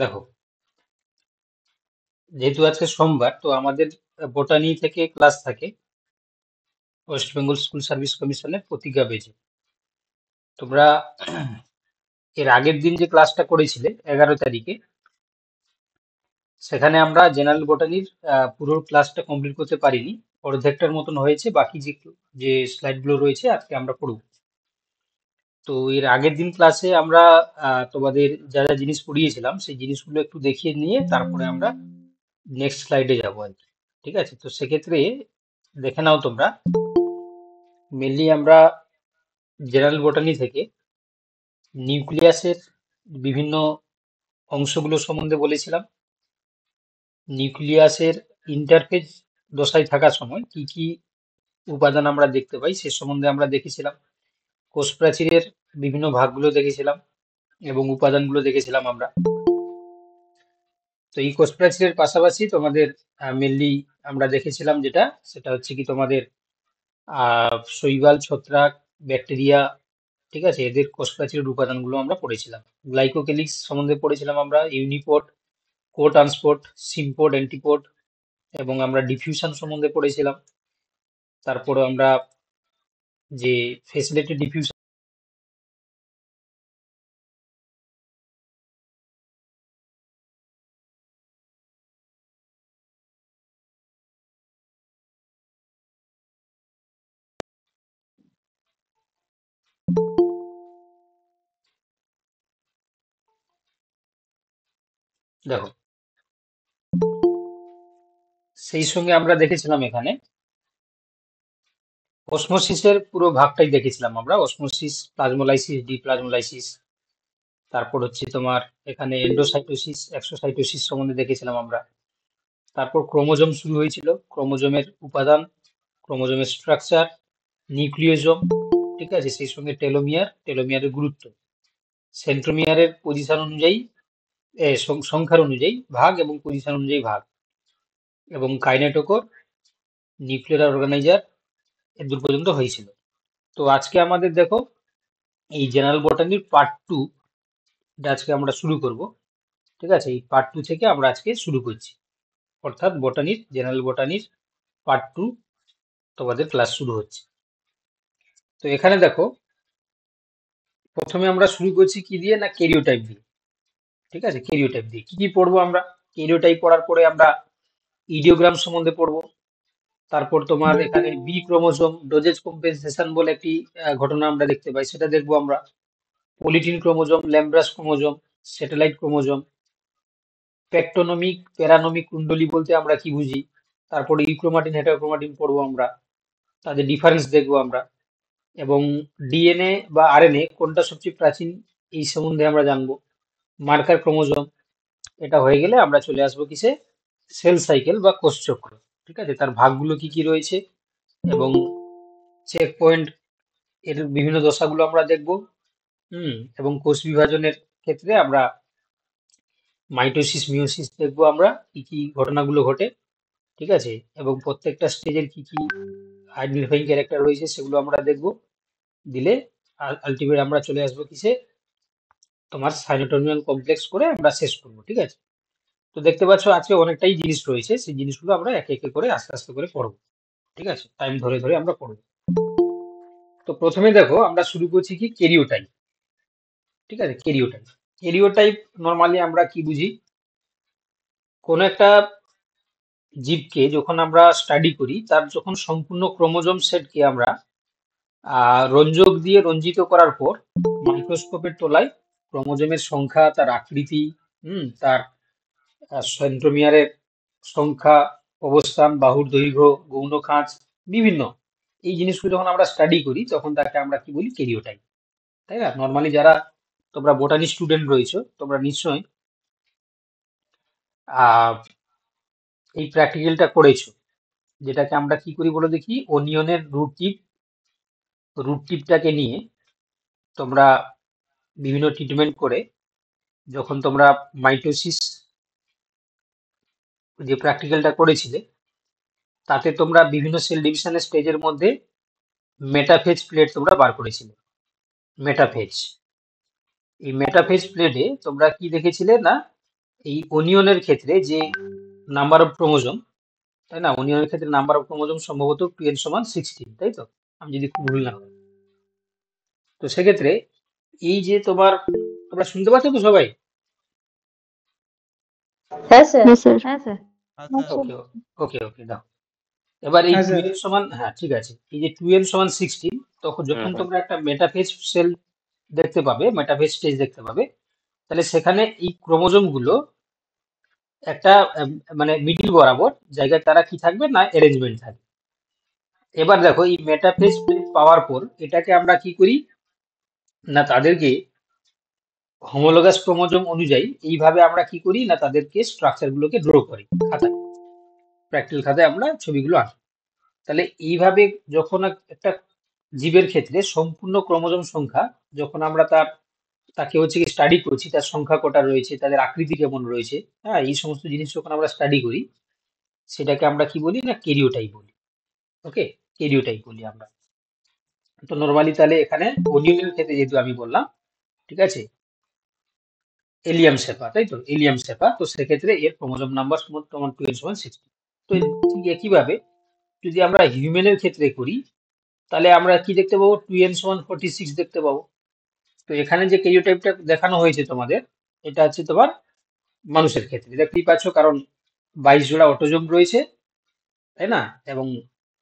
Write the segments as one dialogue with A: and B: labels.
A: দেখো যেহেতু আজকে সোমবার তো আমাদের বোটানি থেকে ক্লাস থাকে ওয়েস্ট বেঙ্গল স্কুল সার্ভিস কমিশনের প্রতিজ্ঞা বেজে তোমরা এর আগের দিন যে ক্লাসটা করেছিলে এগারো তারিখে সেখানে আমরা জেনারেল বোটানির পুরো ক্লাসটা কমপ্লিট করতে পারিনি অর্ধেকটার মতন হয়েছে বাকি যে যে স্লাইডগুলো রয়েছে আজকে আমরা পড়ব তো এর আগের দিন ক্লাসে আমরা তোমাদের যা যা জিনিস পড়িয়েছিলাম সেই জিনিসগুলো একটু দেখিয়ে নিয়ে তারপরে আমরা নেক্সট স্লাইডে যাবো আর কি ঠিক আছে তো সেক্ষেত্রে দেখে নাও তোমরা মেনলি আমরা জেনারেল বটানি থেকে নিউক্লিয়াসের বিভিন্ন অংশগুলো সম্বন্ধে বলেছিলাম নিউক্লিয়াসের ইন্টারফেজ দশায় থাকার সময় কি কি উপাদান আমরা দেখতে পাই সে সম্বন্ধে আমরা দেখেছিলাম কোষ প্রাচীরের বিভিন্ন ভাগগুলো দেখেছিলাম এবং উপাদানগুলো দেখেছিলাম আমরা তো এই কোষ প্রাচীরের পাশাপাশি তোমাদের মেনলি আমরা দেখেছিলাম যেটা সেটা হচ্ছে কি তোমাদের শৈবাল ছত্রাক ব্যাকটেরিয়া ঠিক আছে এদের কোষ প্রাচীরের উপাদানগুলো আমরা পড়েছিলাম গ্লাইকোকেলিক্স সম্বন্ধে পড়েছিলাম আমরা ইউনিপোর্ট কো ট্রান্সপোর্ট সিম্পোর্ট অ্যান্টিপোর্ট এবং আমরা ডিফিউশন সম্বন্ধে পড়েছিলাম তারপরে আমরা যে ফেসিলিটি ডিফিউশন দেখো সেই সঙ্গে আমরা দেখেছিলাম এখানে অসমোসিসের পুরো ভাগটাই দেখেছিলাম আমরা অসমোসিস প্লাজমোলাইসিস ডিপ্লাজমোলাইসিস তারপর হচ্ছে তোমার এখানে এন্ডোসাইটোসিস এক্সোসাইটোসিস সম্বন্ধে দেখেছিলাম আমরা তারপর ক্রোমোজোম শুরু হয়েছিল ক্রোমোজোমের উপাদান ক্রোমোজোমের স্ট্রাকচার নিউক্লিওজম ঠিক আছে সেই সঙ্গে টেলোমিয়ার টেলোমিয়ারের গুরুত্ব সেন্ট্রোমিয়ারের পজিশন অনুযায়ী সংখ্যার অনুযায়ী ভাগ এবং পজিশন অনুযায়ী ভাগ এবং কাইনেটোকর নিউক্লিয়ার অর্গানাইজার এদূর পর্যন্ত হয়েছিল তো আজকে আমাদের দেখো এই জেনারেল বটানির পার্ট টু এটা আজকে আমরা শুরু করব ঠিক আছে এই পার্ট টু থেকে আমরা আজকে শুরু করছি অর্থাৎ বটানির জেনারেল বটানির পার্ট টু তোমাদের ক্লাস শুরু হচ্ছে তো এখানে দেখো প্রথমে আমরা শুরু করছি কি দিয়ে না কেরিওটাইপ দিয়ে ঠিক আছে কেরিওটাইপ দিয়ে কি কি পড়বো আমরা কেরিওটাইপ পড়ার পরে আমরা ইডিওগ্রাম সম্বন্ধে পড়বো তারপর তোমার এখানে বি ক্রোমোজোম ডোজেজ কম্পেনসেশন বলে একটি ঘটনা আমরা দেখতে পাই সেটা দেখবো আমরা polytene chromosome lampbrush chromosome satellite chromosome plectonemic paranemic কুণ্ডলী বলতে আমরা কি বুঝি তারপরে ইউক্রোমাটিন হেটারোক্রোমাটিন পড়বো আমরা তাদের ডিফারেন্স দেখবো আমরা এবং ডিএনএ বা আরএনএ কোনটা সবচেয়ে প্রাচীন এই সম্বন্ধে আমরা জানবো মার্কার ক্রোমোজোম এটা হয়ে গেলে আমরা চলে আসবো কিসে সেল সাইকেল বা কোষচক্র ঠিক আছে তার ভাগগুলো কি কি রয়েছে এবং চেক পয়েন্ট এর বিভিন্ন দশাগুলো আমরা দেখব হুম এবং কোষ বিভাজনের ক্ষেত্রে আমরা মাইটোসিস মিওসিস দেখব আমরা কি কি ঘটনাগুলো ঘটে ঠিক আছে এবং প্রত্যেকটা স্টেজের কি কি আইডেন্টিফাইং ক্যারেক্টার রয়েছে সেগুলো আমরা দেখব দিলে আলটিমেট আমরা চলে আসবো কিসে তোমার সাইনোটোনিয়াল কমপ্লেক্স করে আমরা শেষ করবো ঠিক আছে তো দেখতে পাচ্ছ আজকে অনেকটাই জিনিস রয়েছে সেই জিনিসগুলো আমরা একে একে করে আস্তে আস্তে করে পড়ব ঠিক আছে টাইম ধরে ধরে আমরা পড়ব তো প্রথমে দেখো আমরা শুরু করছি কি কেরিওটাইপ ঠিক আছে কেরিওটাইপ কেরিওটাইপ নর্মালি আমরা কি বুঝি কোন একটা জীবকে যখন আমরা স্টাডি করি তার যখন সম্পূর্ণ ক্রোমোজোম সেটকে আমরা রঞ্জক দিয়ে রঞ্জিত করার পর মাইক্রোস্কোপের তোলায় ক্রোমোজোমের সংখ্যা তার আকৃতি হুম তার সেন্ট্রোমিয়ারের সংখ্যা অবস্থান বাহুর দৈর্ঘ্য গৌণ খাঁজ বিভিন্ন এই জিনিসগুলো যখন আমরা স্টাডি করি তখন তাকে আমরা কি বলি কেরিওটাইপ তাই না নর্মালি যারা তোমরা বোটানি স্টুডেন্ট রয়েছো তোমরা নিশ্চয়ই এই প্র্যাকটিক্যালটা করেছো যেটাকে আমরা কি করি বলে দেখি অনিয়নের রুট টিপ রুট টিপটাকে নিয়ে তোমরা বিভিন্ন ট্রিটমেন্ট করে যখন তোমরা মাইটোসিস যে প্র্যাকটিক্যালটা করেছিলে তাতে তোমরা বিভিন্ন সেল ডিভিশনের স্টেজের মধ্যে মেটাফেজ প্লেট তোমরা বার করেছিলে মেটাফেজ এই মেটাফেজ প্লেটে তোমরা কি দেখেছিলে না এই অনিয়নের ক্ষেত্রে যে নাম্বার অফ ক্রোমোজোম তাই না অনিয়নের ক্ষেত্রে নাম্বার অফ ক্রোমোজোম সম্ভবত টুয়েলভ সমান সিক্সটিন তাই তো আমি যদি ভুল না হয় তো সেক্ষেত্রে এই যে তোমার তোমরা শুনতে পাচ্ছ তো সবাই হ্যাঁ স্যার হ্যাঁ স্যার হ্যাঁ, ওকে ওকে ওকে দাও এবার এই টুয়েলভ সমান হ্যাঁ ঠিক আছে এই যে টুয়েলভ সমান সিক্সটিন তখন হ্যাঁ, যখন হ্যাঁ। তোমরা একটা মেটাফেজ সেল দেখতে পাবে মেটাফেজ স্টেজ দেখতে পাবে তাহলে সেখানে এই ক্রোমোজোম গুলো একটা মানে মিডিল বরাবর জায়গায় তারা কি থাকবে না অ্যারেঞ্জমেন্ট থাকবে এবার দেখো এই মেটাফেজ পাওয়ার পর এটাকে আমরা কি করি না তাদেরকে হোমোলোগাস ক্রোমোজোম অনুযায়ী এইভাবে আমরা কি করি না তাদেরকে গুলোকে ড্র করি খাতায় প্র্যাকটিক্যাল খাতায় আমরা ছবিগুলো আঁকি তাহলে এইভাবে যখন একটা জীবের ক্ষেত্রে সম্পূর্ণ ক্রোমোজোম সংখ্যা যখন আমরা তার তাকে হচ্ছে কি স্টাডি করছি তার সংখ্যা কটা রয়েছে তাদের আকৃতি কেমন রয়েছে হ্যাঁ এই সমস্ত জিনিস যখন আমরা স্টাডি করি সেটাকে আমরা কি বলি না কেরিওটাই বলি ওকে কেরিওটাই বলি আমরা তো নর্মালি তাহলে এখানে অনিয়মের ক্ষেত্রে যেহেতু আমি বললাম ঠিক আছে এলিয়াম শেপা তাই তো এলিয়াম শেপা তো সেক্ষেত্রে এর ক্রোমোজোম নাম্বার সমান টু এর সমান সিক্সটি তো একইভাবে যদি আমরা হিউম্যানের ক্ষেত্রে করি তাহলে আমরা কি দেখতে পাবো টু এন সমান ফোর্টি সিক্স দেখতে পাবো তো এখানে যে কেরিওটাইপটা দেখানো হয়েছে তোমাদের এটা হচ্ছে তোমার মানুষের ক্ষেত্রে দেখতেই পাচ্ছ কারণ বাইশ জোড়া অটোজোম রয়েছে তাই না এবং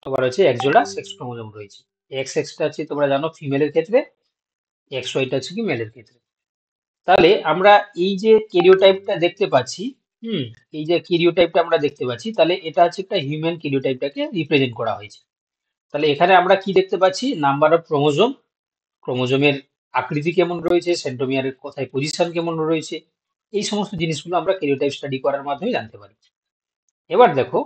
A: তোমার হচ্ছে এক জোড়া সেক্স ক্রোমোজোম রয়েছে এক্স এক্সটা হচ্ছে তোমরা জানো ফিমেলের ক্ষেত্রে এক্স ওয়াইটা হচ্ছে কি মেলের ক্ষেত্রে তাহলে আমরা এই যে কেরিওটাইপটা দেখতে পাচ্ছি হুম এই যে কেরিওটাইপটা আমরা দেখতে পাচ্ছি তাহলে এটা হচ্ছে একটা হিউম্যান কেরিওটাইপটাকে রিপ্রেজেন্ট করা হয়েছে তাহলে এখানে আমরা কি দেখতে পাচ্ছি নাম্বার অফ ক্রোমোজোম ক্রোমোজোমের আকৃতি কেমন রয়েছে সেন্টোমিয়ারের কোথায় পজিশন কেমন রয়েছে এই সমস্ত জিনিসগুলো আমরা কেরিওটাইপ স্টাডি করার মাধ্যমে জানতে পারি এবার দেখো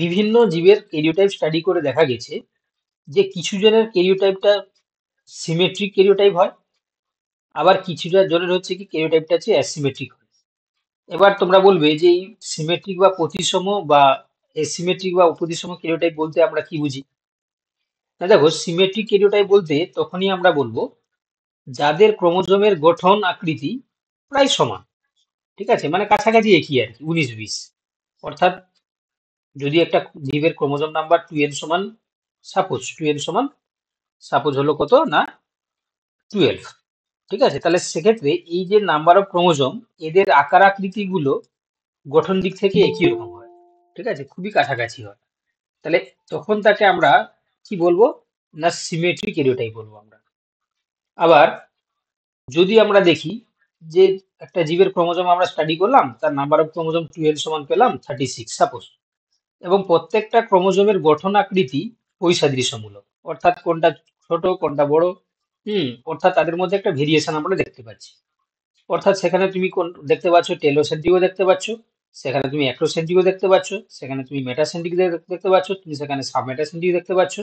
A: বিভিন্ন জীবের কেরিওটাইপ স্টাডি করে দেখা গেছে যে কিছু জনের কেরিওটাইপটা সিমেট্রিক কেরিওটাইপ হয় আবার কিছুটা জনের হচ্ছে কি কেরিওটাইপটা হচ্ছে অ্যাসিমেট্রিক এবার তোমরা বলবে যে এই সিমেট্রিক বা প্রতিসম বা এসিমেট্রিক বা উপতিসম কেরিওটাইপ বলতে আমরা কি বুঝি না দেখো সিমেট্রিক কেরিওটাইপ বলতে তখনই আমরা বলবো যাদের ক্রোমোজোমের গঠন আকৃতি প্রায় সমান ঠিক আছে মানে কাছাকাছি একই আর কি উনিশ বিশ অর্থাৎ যদি একটা জীবের ক্রোমোজোম নাম্বার টু এন সমান সাপোজ টু এন সমান সাপোজ হলো কত না টুয়েলভ ঠিক আছে তাহলে সেক্ষেত্রে এই যে নাম্বার অফ ক্রোমোজোম এদের আকার আকৃতিগুলো গঠন দিক থেকে একই রকম হয় ঠিক আছে খুবই কাছাকাছি হয় তাহলে তখন তাকে আমরা কি বলবো না সিমেট্রিক এরিওটাই বলবো আমরা আবার যদি আমরা দেখি যে একটা জীবের ক্রোমোজোম আমরা স্টাডি করলাম তার নাম্বার অফ ক্রোমোজোম টুয়েলভ সমান পেলাম থার্টি সিক্স সাপোজ এবং প্রত্যেকটা ক্রোমোজোমের গঠন আকৃতি পৈসাদৃশ্যমূলক অর্থাৎ কোনটা ছোট কোনটা বড় হুম অর্থাৎ তাদের মধ্যে একটা ভেরিয়েশন আমরা দেখতে পাচ্ছি অর্থাৎ সেখানে তুমি কোন দেখতে পাচ্ছ টেলোসেন্ট্রিকও দেখতে পাচ্ছ সেখানে তুমি অ্যাক্রোসেন্ট্রিকও দেখতে পাচ্ছ সেখানে তুমি মেটাসেন্ট্রিক দেখতে পাচ্ছ তুমি সেখানে সাবমেটাসেন্ট্রিক দেখতে পাচ্ছ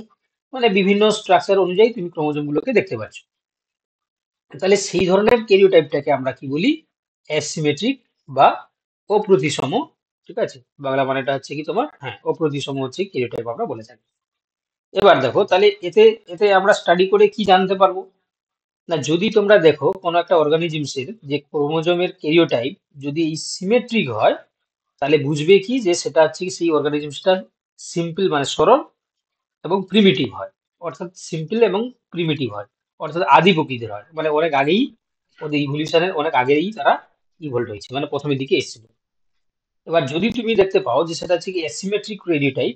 A: মানে বিভিন্ন স্ট্রাকচার অনুযায়ী তুমি ক্রোমোজোমগুলোকে দেখতে পাচ্ছ তাহলে সেই ধরনের ক্যারিওটাইপটাকে আমরা কি বলি অ্যাসিমেট্রিক বা অপ্রতিসম ঠিক আছে বাংলা মানেটা হচ্ছে কি তোমার হ্যাঁ অপ্রতিসম হচ্ছে ক্যারিওটাইপ আমরা বলে থাকি এবার দেখো তাহলে এতে এতে আমরা স্টাডি করে কি জানতে পারবো না যদি তোমরা দেখো কোনো একটা অর্গানিজমসের যে ক্রোমোজোমের কেরিওটাইপ যদি এই সিমেট্রিক হয় তাহলে বুঝবে কি যে সেটা হচ্ছে সেই অর্গানিজমসটা সিম্পল মানে সরল এবং প্রিমিটিভ হয় অর্থাৎ সিম্পল এবং প্রিমিটিভ হয় অর্থাৎ আদি প্রকৃতির হয় মানে অনেক আগেই ওদের ইভলিউশনের অনেক আগেই তারা ইভলভ হয়েছে মানে প্রথমের দিকে এসেছিল এবার যদি তুমি দেখতে পাও যে সেটা হচ্ছে কি অ্যাসিমেট্রিক রেডিওটাইপ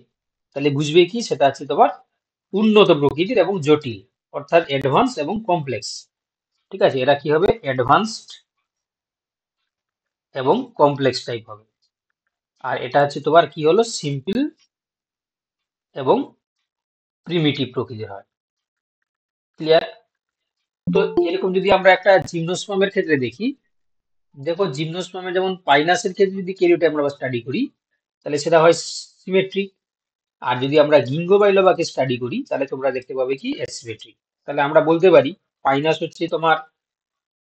A: তাহলে বুঝবে কি সেটা হচ্ছে তোমার উন্নত প্রকৃতির এবং জটিল অর্থাৎ অ্যাডভান্স এবং কমপ্লেক্স ঠিক আছে এরা কি হবে অ্যাডভান্সড এবং কমপ্লেক্স টাইপ হবে আর এটা হচ্ছে তোমার কি হলো সিম্পল এবং প্রিমিটিভ প্রকৃতির হয় ক্লিয়ার তো এরকম যদি আমরা একটা জিমনোস্পামের ক্ষেত্রে দেখি দেখো জিমনোস্পামের যেমন পাইনাসের ক্ষেত্রে যদি কেরিওটা আমরা স্টাডি করি তাহলে সেটা হয় সিমেট্রিক আর যদি আমরা গিঙ্গ বাইলোবাকে স্টাডি করি তাহলে তোমরা দেখতে পাবে কি অ্যাসিমেট্রি তাহলে আমরা বলতে পারি পাইনাস হচ্ছে তোমার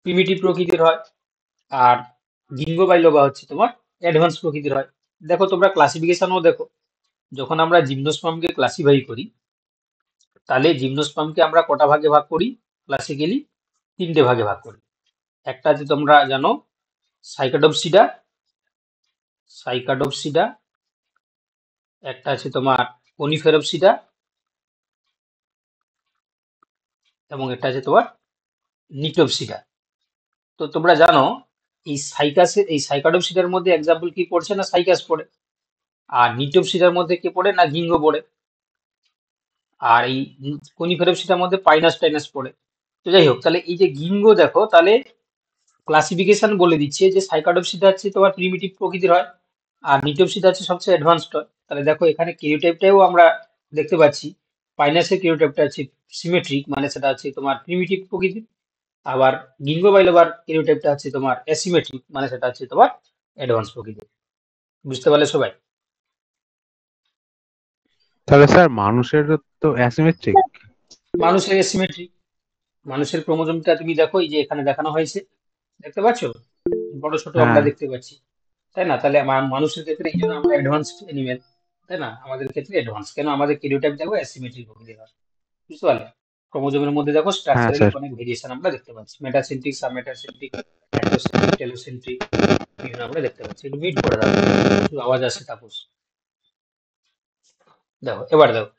A: প্রিমিটিভ প্রকৃতির হয় আর গিঙ্গ বাইলোবা হচ্ছে তোমার অ্যাডভান্স প্রকৃতির হয় দেখো তোমরা ক্লাসিফিকেশনও দেখো যখন আমরা জিমনোস্পামকে ক্লাসিফাই করি তাহলে জিমনোস্পামকে আমরা কটা ভাগে ভাগ করি ক্লাসিক্যালি তিনটে ভাগে ভাগ করি একটা যে তোমরা জানো সাইকাডোপসিডা সাইকাডোপসিডা একটা আছে তোমার কনিফেরপসিটা এবং একটা আছে তোমার নিটোপসিটা তো তোমরা জানো এই সাইকাসের এই সাইকাডোপসিটার মধ্যে এক্সাম্পল কি পড়ছে না সাইকাস পড়ে আর নিটোপসিটার মধ্যে কি পড়ে না গিঙ্গো পড়ে আর এই কনিফেরপসিটার মধ্যে পাইনাস টাইনাস পড়ে তো যাই হোক তাহলে এই যে গিঙ্গো দেখো তাহলে ক্লাসিফিকেশন বলে দিচ্ছে যে সাইকাডোপসিটা হচ্ছে তোমার প্রিমিটিভ প্রকৃতির হয় আর নিটোপসিটা হচ্ছে সবচেয়ে অ্যাডভান্সড হয় তাহলে দেখো এখানে কিউটেপটাও আমরা দেখতে পাচ্ছি পাইনাসের কিউটেপটা আছে সিমেট্রিক মানে সেটা হচ্ছে তোমার প্রিমিটিভ প্রকৃতির আবার গিঙ্গো বাইলোবার কিউটেপটা আছে তোমার অ্যাসিমেট্রিক মানে সেটা হচ্ছে তোমার অ্যাডভান্স প্রকৃতির বুঝতে পারলে সবাই
B: তাহলে স্যার মানুষের তো অ্যাসিমেট্রিক
A: মানুষের অ্যাসিমেট্রিক মানুষের ক্রোমোজোমটা তুমি দেখো এই যে এখানে দেখানো হয়েছে দেখতে পাচ্ছ বড় ছোট আমরা হ্যাঁ। দেখতে পাচ্ছি তাই না তাহলে মানুষের ক্ষেত্রে এই জন্য আমরা অ্যাডভান্সড অ্যানিমেল তাই না আমাদের ক্ষেত্রে অ্যাডভান্স কেন আমাদের কেরিওটাইপ দেখো অ্যাসিমেট্রিক প্রকৃতির হয় বুঝতে পারলে ক্রোমোজোমের মধ্যে দেখো স্ট্রাকচারে হ্যাঁ, অনেক ভেরিয়েশন আমরা দেখতে পাচ্ছি metacentric sub metacentric acrocentric telocentric বিভিন্ন আমরা দেখতে পাচ্ছি একটু মিট করে দাও একটু আওয়াজ আসে তাপস দেখো এবার দেখো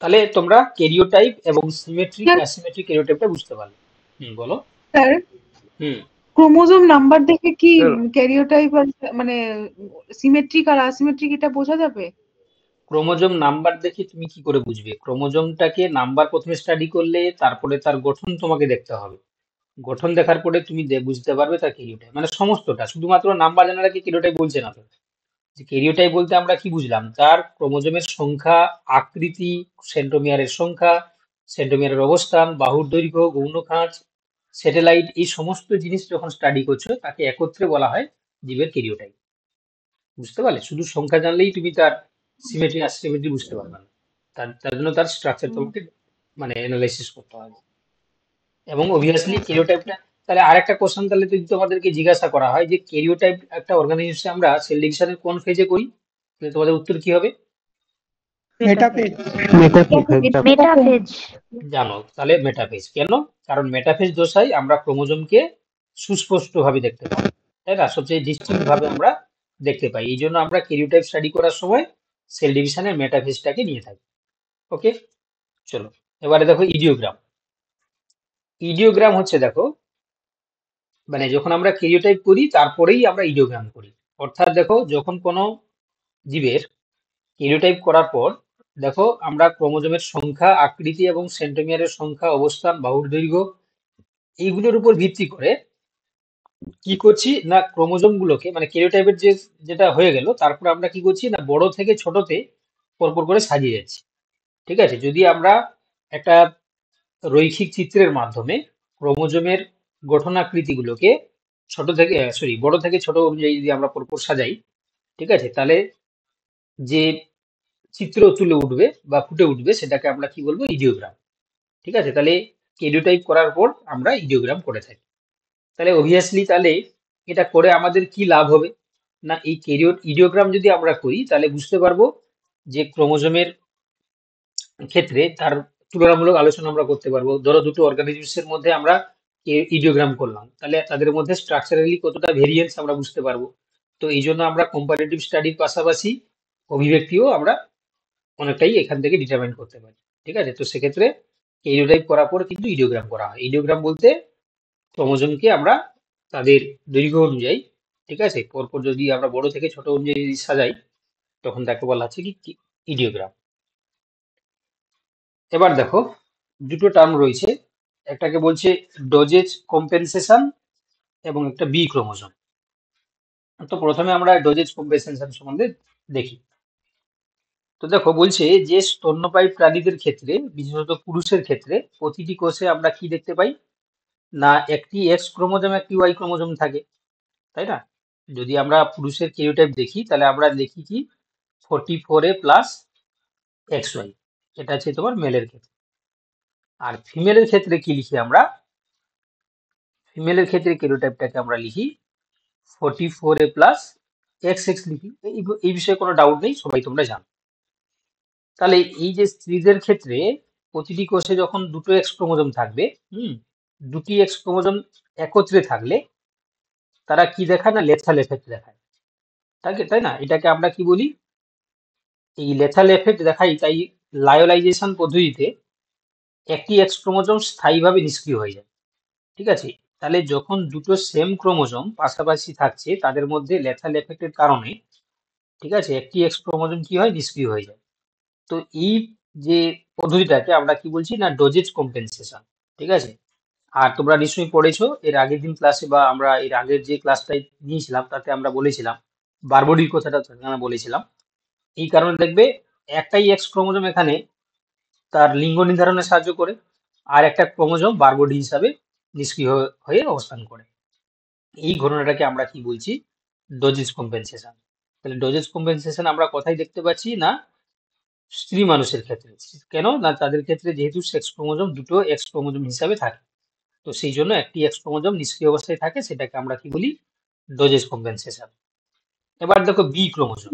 A: তাহলে তোমরা কেরিওটাইপ এবং সিমেট্রিক অ্যাসিমেট্রিক কেরিওটাইপটা বুঝতে পারলে হুম বলো স্যার হুম
B: ক্রোমোজোম নাম্বার দেখে কি ক্যারিওটাইপ আর মানে সিমেট্রিক আর অ্যাসিমেট্রিক এটা বোঝা যাবে
A: ক্রোমোজোম নাম্বার দেখে তুমি কি করে বুঝবে ক্রোমোজোমটাকে নাম্বার প্রথমে স্টাডি করলে তারপরে তার গঠন তোমাকে দেখতে হবে গঠন দেখার পরে তুমি বুঝতে পারবে তার ক্যারিওটাইপ মানে সমস্তটা শুধুমাত্র নাম্বার জানার আগে ক্যারিওটাইপ বলছে না তো যে ক্যারিওটাইপ বলতে আমরা কি বুঝলাম তার ক্রোমোজোমের সংখ্যা আকৃতি সেন্ট্রোমিয়ারের সংখ্যা সেন্ট্রোমিয়ারের অবস্থান বাহুর দৈর্ঘ্য গৌণ খাঁজ স্যাটেলাইট এই সমস্ত জিনিস যখন স্টাডি করছো তাকে একত্রে বলা হয় জীবের কেরিওটাইপ বুঝতে পারলে শুধু সংখ্যা জানলেই তুমি তার সিমেট্রি আসিমেট্রি বুঝতে পারবে না তার তার জন্য তার স্ট্রাকচার তোমাকে মানে অ্যানালাইসিস করতে হবে এবং অবভিয়াসলি কেরিওটাইপটা তাহলে আর একটা কোশ্চেন তাহলে যদি তোমাদেরকে জিজ্ঞাসা করা হয় যে কেরিওটাইপ একটা অর্গানাইজেশন আমরা সেল ডিভিশনের কোন ফেজে করি তাহলে তোমাদের উত্তর কি হবে মেটাফেজ জানো তাহলে মেটাফেজ কেন কারণ মেটাফেজ দোষাই আমরা ক্রোমোজোমকে সুস্পষ্টভাবে দেখতে পাই তাই না সবচেয়ে ডিস্টিংভাবে আমরা দেখতে পাই এই জন্য আমরা কেরিওটাইপ স্টাডি করার সময় সেল ডিভিশনের মেটাফেজটাকে নিয়ে থাকি ওকে চলো এবারে দেখো ইডিওগ্রাম ইডিওগ্রাম হচ্ছে দেখো মানে যখন আমরা কেরিওটাইপ করি তারপরেই আমরা ইডিওগ্রাম করি অর্থাৎ দেখো যখন কোনো জীবের কেরিওটাইপ করার পর দেখো আমরা ক্রোমোজোমের সংখ্যা আকৃতি এবং সেন্টোমিয়ারের সংখ্যা অবস্থান বাহুর দৈর্ঘ্য এইগুলোর উপর ভিত্তি করে কি করছি না ক্রোমোজোম গুলোকে মানে কেরিওটাইপের যে যেটা হয়ে গেল তারপর আমরা কি করছি না বড় থেকে ছোটতে পরপর করে সাজিয়ে যাচ্ছি ঠিক আছে যদি আমরা একটা রৈখিক চিত্রের মাধ্যমে ক্রোমোজোমের গঠনাকৃতিগুলোকে ছোট থেকে সরি বড় থেকে ছোট অনুযায়ী যদি আমরা পরপর সাজাই ঠিক আছে তাহলে যে চিত্র তুলে উঠবে বা ফুটে উঠবে সেটাকে আমরা কি বলবো ইডিওগ্রাম ঠিক আছে তাহলে কেডিওটাইপ করার পর আমরা ইডিওগ্রাম করে থাকি তাহলে অভিয়াসলি তাহলে এটা করে আমাদের কি লাভ হবে না এই কেরিও ইডিওগ্রাম যদি আমরা করি তাহলে বুঝতে পারবো যে ক্রোমোজোমের ক্ষেত্রে তার তুলনামূলক আলোচনা আমরা করতে পারবো ধরো দুটো অর্গানিজমসের মধ্যে আমরা ইডিওগ্রাম করলাম তাহলে তাদের মধ্যে স্ট্রাকচারালি কতটা ভেরিয়েন্স আমরা বুঝতে পারবো তো এই জন্য আমরা কম্পারেটিভ স্টাডির পাশাপাশি অভিব্যক্তিও আমরা অনেকটাই এখান থেকে ডিটারমাইন করতে পারি ঠিক আছে তো সেক্ষেত্রে এরিওটাইপ করার পর কিন্তু ইডিওগ্রাম করা হয় ইডিওগ্রাম বলতে ক্রমোজমকে আমরা তাদের দৈর্ঘ্য অনুযায়ী ঠিক আছে পরপর যদি আমরা বড় থেকে ছোট অনুযায়ী সাজাই তখন তাকে বলা হচ্ছে কি ইডিওগ্রাম এবার দেখো দুটো টার্ম রয়েছে একটাকে বলছে ডোজেজ কম্পেনসেশন এবং একটা বি ক্রোমোজম তো প্রথমে আমরা ডোজেজ কম্পেনসেশন সম্বন্ধে দেখি তো দেখো বলছে যে স্তন্যপায়ী প্রাণীদের ক্ষেত্রে বিশেষত পুরুষের ক্ষেত্রে প্রতিটি কোষে আমরা কি দেখতে পাই না একটি এক্স ক্রোমোজোম একটি ওয়াই ক্রোমোজোম থাকে তাই না যদি আমরা পুরুষের কেরিওটাইপ দেখি তাহলে আমরা দেখি কি forty four A plus X Y এটা আছে তোমার মেলের ক্ষেত্রে আর ফিমেলের ক্ষেত্রে কি লিখি আমরা ফিমেলের ক্ষেত্রে কেরিওটাইপটাকে আমরা লিখি forty four A plus X X লিখি এই বিষয়ে কোনো ডাউট নেই সবাই তোমরা জানো তাহলে এই যে স্ত্রীদের ক্ষেত্রে প্রতিটি কোষে যখন দুটো এক্স থাকবে হুম দুটি এক্স একত্রে থাকলে তারা কি দেখায় না লেথাল এফেক্ট দেখায় তাকে তাই না এটাকে আমরা কি বলি এই লেথাল এফেক্ট দেখাই তাই লায়োলাইজেশন পদ্ধতিতে একটি এক্স স্থায়ীভাবে নিষ্ক্রিয় হয়ে যায় ঠিক আছে তাহলে যখন দুটো সেম ক্রোমোজোম পাশাপাশি থাকছে তাদের মধ্যে লেথাল এফেক্টের কারণে ঠিক আছে একটি এক্স ক্রোমোজোম কি হয় নিষ্ক্রিয় হয়ে যায় তো এই যে পদ্ধতিটাকে আমরা কি বলছি না ডোজেজ কম্পেনসেশন ঠিক আছে আর তোমরা নিশ্চয়ই পড়েছো এর আগের দিন ক্লাসে বা আমরা এর আগের যে ক্লাসটাই নিয়েছিলাম তাতে আমরা বলেছিলাম বারবডির কথাটা বলেছিলাম এই কারণে দেখবে একটাই এক্স ক্রোমোজম এখানে তার লিঙ্গ নির্ধারণে সাহায্য করে আর একটা ক্রোমোজম বারবডি হিসাবে নিষ্ক্রিয় হয়ে অবস্থান করে এই ঘটনাটাকে আমরা কি বলছি ডোজেজ কম্পেনসেশন তাহলে ডোজেজ কম্পেনসেশন আমরা কথাই দেখতে পাচ্ছি না স্ত্রী মানুষের ক্ষেত্রে কেন না তাদের ক্ষেত্রে যেহেতু সেক্স প্রমোজম দুটো এক্স প্রমোজম হিসাবে থাকে তো সেই জন্য একটি এক্স প্রমোজম নিষ্ক্রিয় অবস্থায় থাকে সেটাকে আমরা কি বলি ডোজেস কম্পেনসেশন এবার দেখো বি ক্রোমোজোম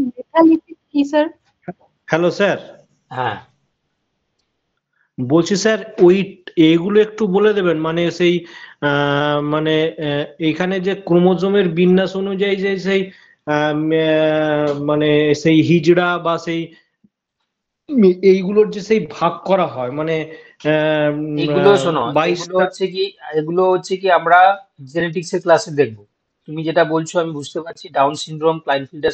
A: হ্যালো স্যার হ্যাঁ
B: বলছি স্যার ওই এগুলো একটু বলে দেবেন মানে সেই মানে এখানে যে ক্রোমোজোমের বিন্যাস অনুযায়ী যে সেই মানে সেই হিজড়া বা সেই এইগুলোর যে সেই ভাগ করা হয় মানে
A: এগুলো শোনো হচ্ছে কি এগুলো হচ্ছে কি আমরা জেনেটিক্স এর ক্লাসে দেখব তুমি যেটা বলছো আমি বুঝতে পারছি ডাউন ক্লাইনফিল্ডার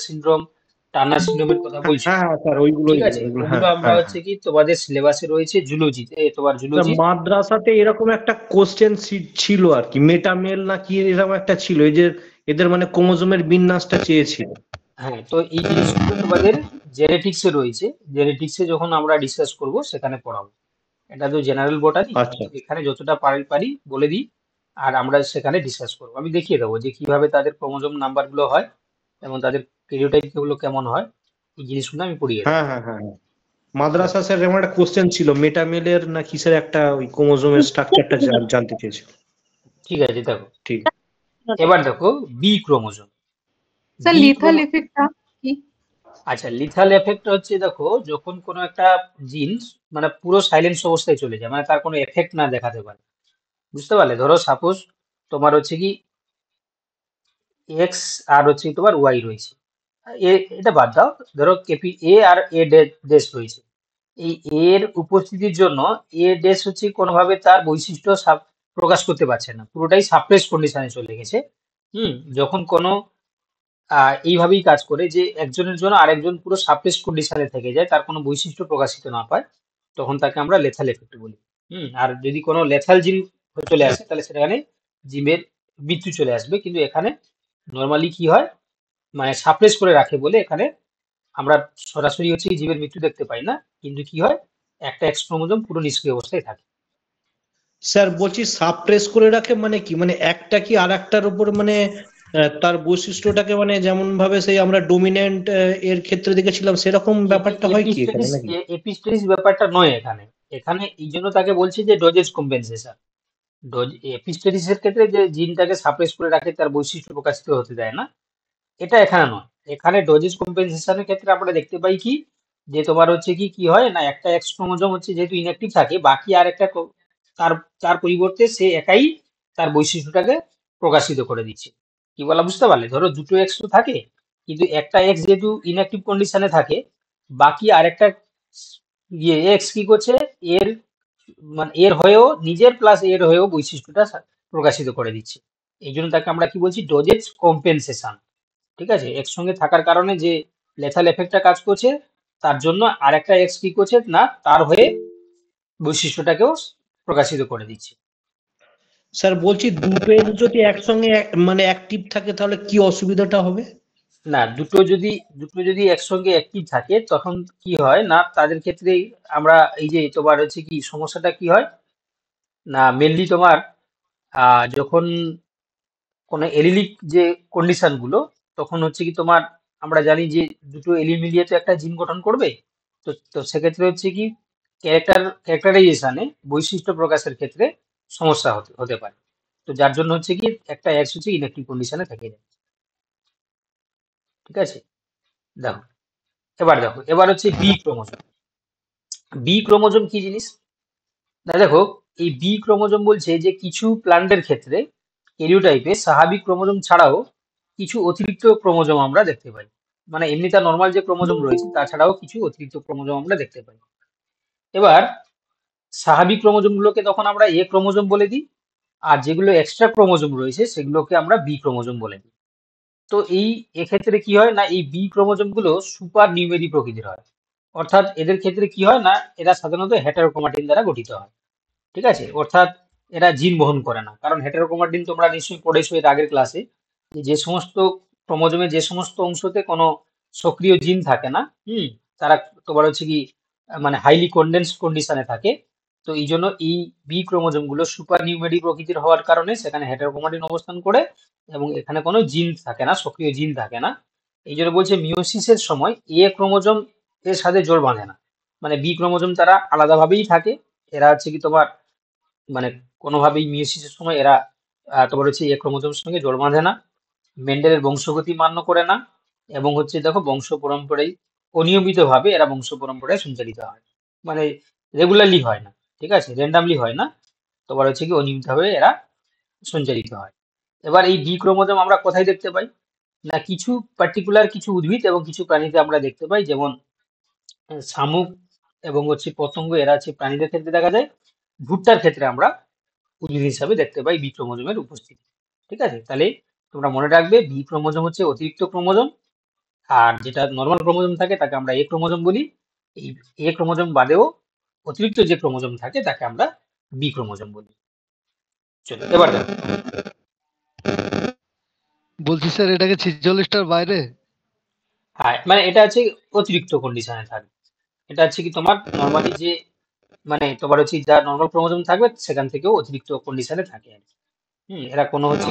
A: কথা বলছি হ্যাঁ, হ্যাঁ স্যার ওইগুলো হ্যাঁ, আমরা হ্যাঁ, হচ্ছে কি তোমাদের সিলেবাসে রয়েছে জুলজিতে তোমার
B: জুলজি মাদ্রাসাতে এরকম একটা কোশ্চেন ছিল আর কি মেটামেল না কি এরকম একটা ছিল এই যে এদের মানে ক্রোমোজোমের বিন্যাসটা চেয়েছিল
A: হ্যাঁ তো এই জিনিসগুলো তোমাদের জেনেটিক্সে রয়েছে জেনেটিক্সে যখন আমরা ডিসকাস করব সেখানে পড়াবো এটা তো জেনারেল আচ্ছা। বোটানি এখানে যতটা পারি পারি বলে দিই আর আমরা সেখানে ডিসকাস করবো আমি দেখিয়ে দেবো যে কিভাবে তাদের ক্রোমোজোম নাম্বারগুলো হয় এবং তাদের গুলো কেমন হয় এই জিনিসগুলো আমি পড়িয়ে হ্যাঁ, হ্যাঁ
B: হ্যাঁ হ্যাঁ মাদ্রাসা স্যার এমন একটা কোশ্চেন ছিল মেটামেলের
A: না কিসের একটা ওই ক্রোমোজোমের স্ট্রাকচারটা জানতে চেয়েছিল ঠিক আছে দেখো ঠিক এবার দেখো বি ক্রোমোজোম স্যার
B: লিথা
A: আচ্ছা লিথাল এফেক্ট হচ্ছে দেখো যখন কোনো একটা জিন মানে পুরো সাইলেন্স অবস্থায় চলে যায় মানে তার কোনো এফেক্ট না দেখাতে পারে বুঝতে পারলে ধরো সাপোজ তোমার হচ্ছে কি এক্স আর হচ্ছে তোমার ওয়াই রয়েছে এ এটা বাদ দাও ধরো কেপি এ আর এ ডেস রয়েছে এই এর উপস্থিতির জন্য এ ডেস হচ্ছে কোনোভাবে তার বৈশিষ্ট্য প্রকাশ করতে পারছে না পুরোটাই সাপ্রেস কন্ডিশনে চলে গেছে হুম যখন কোনো এইভাবেই কাজ করে যে একজনের জন্য আরেকজন পুরো সাপ্রেস কন্ডিশনে থেকে যায় তার কোনো বৈশিষ্ট্য প্রকাশিত না পায় তখন তাকে আমরা লেথাল এফেক্ট বলি হুম আর যদি কোনো লেথাল জিম চলে আসে তাহলে সেখানে জিমের মৃত্যু চলে আসবে কিন্তু এখানে নর্মালি কি হয় মানে সাপ্রেস করে রাখে বলে এখানে আমরা সরাসরি হচ্ছে জীবের মৃত্যু দেখতে পাই না কিন্তু কি হয় একটা এক্স পুরো নিষ্ক্রিয় অবস্থায় থাকে স্যার বলছি সাপ্রেস করে রাখে মানে কি মানে একটা কি আর
B: একটার উপর মানে তার বৈশিষ্ট্যটাকে মানে যেমন ভাবে সেই আমরা ডোমিনেন্ট এর ক্ষেত্রে দেখেছিলাম সেরকম ব্যাপারটা হয় কি
A: এপিস্টেসিস ব্যাপারটা নয় এখানে এখানে এই জন্য তাকে বলছি যে ডজেস কম্পেনসেশন ডোজ এর ক্ষেত্রে যে জিনটাকে সাপ্রেস করে রাখে তার বৈশিষ্ট্য প্রকাশিত হতে দেয় না এটা এখানে নয় এখানে ডজেস কম্পেনসেশনের ক্ষেত্রে আমরা দেখতে পাই কি যে তোমার হচ্ছে কি কি হয় না একটা এক্স ক্রোমোজোম হচ্ছে যেহেতু ইনঅ্যাকটিভ থাকে বাকি আর একটা তার তার পরিবর্তে সে একাই তার বৈশিষ্ট্যটাকে প্রকাশিত করে দিচ্ছে কি বলা বুঝতে পারলে ধরো দুটো এক্স তো থাকে কিন্তু একটা এক্স যেহেতু ইনঅ্যাক্টিভ কন্ডিশনে থাকে বাকি আরেকটা ইয়ে এক্স কি করছে এর মানে এর হয়েও নিজের প্লাস এর হয়েও বৈশিষ্ট্যটা প্রকাশিত করে দিচ্ছে এই জন্য তাকে আমরা কি বলছি ডোজেজ কম্পেনসেশন ঠিক আছে একসঙ্গে থাকার কারণে যে লেথাল এফেক্টটা কাজ করছে তার জন্য আরেকটা এক্স কি করছে না তার হয়ে বৈশিষ্ট্যটাকেও প্রকাশিত করে দিচ্ছে স্যার বলছি দুটো যদি একসঙ্গে মানে অ্যাক্টিভ থাকে তাহলে কি অসুবিধাটা হবে না দুটো যদি দুটো যদি একসঙ্গে অ্যাক্টিভ থাকে তখন কি হয় না তাদের ক্ষেত্রে আমরা এই যে তোমার হচ্ছে কি সমস্যাটা কি হয় না মেনলি তোমার যখন কোনো এলিলিক যে কন্ডিশনগুলো তখন হচ্ছে কি তোমার আমরা জানি যে দুটো এলিমিলিয়ে তো একটা জিন গঠন করবে তো তো সেক্ষেত্রে হচ্ছে কি ক্যারেক্টার ক্যারেক্টারাইজেশনে বৈশিষ্ট্য প্রকাশের ক্ষেত্রে সমস্যা হতে হতে পারে তো যার জন্য হচ্ছে কি একটা এয়ার হচ্ছে ইনএক্টিভ কন্ডিশনে থেকে যায় ঠিক আছে দেখো এবার দেখো এবার হচ্ছে বি ক্রোমোজম বি ক্রোমোজম কি জিনিস না দেখো এই বি ক্রোমোজম বলছে যে কিছু প্লান্টের ক্ষেত্রে ক্যারিওটাইপে স্বাভাবিক ক্রোমোজম ছাড়াও কিছু অতিরিক্ত ক্রোমোজম আমরা দেখতে পাই মানে এমনি তার নর্মাল যে ক্রোমোজম রয়েছে তাছাড়াও কিছু অতিরিক্ত ক্রোমোজম আমরা দেখতে পাই এবার স্বাভাবিক ক্রোমোজোমগুলোকে তখন আমরা এ ক্রোমোজোম বলে দিই আর যেগুলো এক্সট্রা ক্রোমোজোম রয়েছে সেগুলোকে আমরা বি ক্রোমোজোম বলে দিই তো এই এক্ষেত্রে কি হয় না এই বি ক্রোমোজোমগুলো সুপার নিউমেরি প্রকৃতির হয় অর্থাৎ এদের ক্ষেত্রে কি হয় না এরা সাধারণত হেটারোক্রোমাটিন দ্বারা গঠিত হয় ঠিক আছে অর্থাৎ এরা জিন বহন করে না কারণ হেটারোক্রোমাটিন তোমরা নিশ্চয়ই পড়েছো এর আগের ক্লাসে যে সমস্ত ক্রোমোজোমে যে সমস্ত অংশতে কোনো সক্রিয় জিন থাকে না হুম তারা তোমার হচ্ছে কি মানে হাইলি কন্ডেন্স কন্ডিশনে থাকে তো এই জন্য এই বি ক্রোমোজোম গুলো সুপার নিউমেরি প্রকৃতির হওয়ার কারণে সেখানে হেটারোক্রোমাটিন অবস্থান করে এবং এখানে কোনো জিন থাকে না সক্রিয় জিন থাকে না এই জন্য বলছে মিউসিসের সময় এ ক্রোমোজোম এর সাথে জোর বাঁধে না মানে বি ক্রোমোজোম তারা আলাদাভাবেই থাকে এরা হচ্ছে কি তোমার মানে কোনোভাবেই মিওসিসের সময় এরা তোমার হচ্ছে এ ক্রোমোজোমের সঙ্গে জোর বাঁধে না মেন্ডেলের বংশগতি মান্য করে না এবং হচ্ছে দেখো বংশ পরম্পরায় অনিয়মিতভাবে এরা বংশ পরম্পরায় সঞ্চালিত হয় মানে রেগুলারলি হয় না ঠিক আছে র্যান্ডামলি হয় না তোমার হচ্ছে কি অনিয়মিতভাবে এরা সঞ্চারিত হয় এবার এই ডি ক্রোমোজোম আমরা কোথায় দেখতে পাই না কিছু পার্টিকুলার কিছু উদ্ভিদ এবং কিছু প্রাণীতে আমরা দেখতে পাই যেমন শামুক এবং হচ্ছে পতঙ্গ এরা হচ্ছে প্রাণীদের ক্ষেত্রে দেখা যায় ভুট্টার ক্ষেত্রে আমরা উদ্ভিদ হিসাবে দেখতে পাই বি ক্রোমোজোমের উপস্থিতি ঠিক আছে তাহলে তোমরা মনে রাখবে বি ক্রোমোজোম হচ্ছে অতিরিক্ত ক্রোমোজোম আর যেটা নর্মাল ক্রোমোজোম থাকে তাকে আমরা এ ক্রোমোজোম বলি এই এ ক্রোমোজোম বাদেও অতিরিক্ত যে ক্রোমোজোম থাকে তাকে আমরা বি ক্রোমোজোম বলি চলো এবার দেখো
C: বলছি স্যার এটাকে ছিচল্লিশটার বাইরে
A: হ্যাঁ মানে এটা হচ্ছে অতিরিক্ত কন্ডিশনে থাকবে এটা হচ্ছে কি তোমার নর্মালি যে মানে তোমার হচ্ছে যা নর্মাল ক্রোমোজোম থাকবে সেখান থেকেও অতিরিক্ত কন্ডিশনে থাকে আর কি হুম এরা কোনো হচ্ছে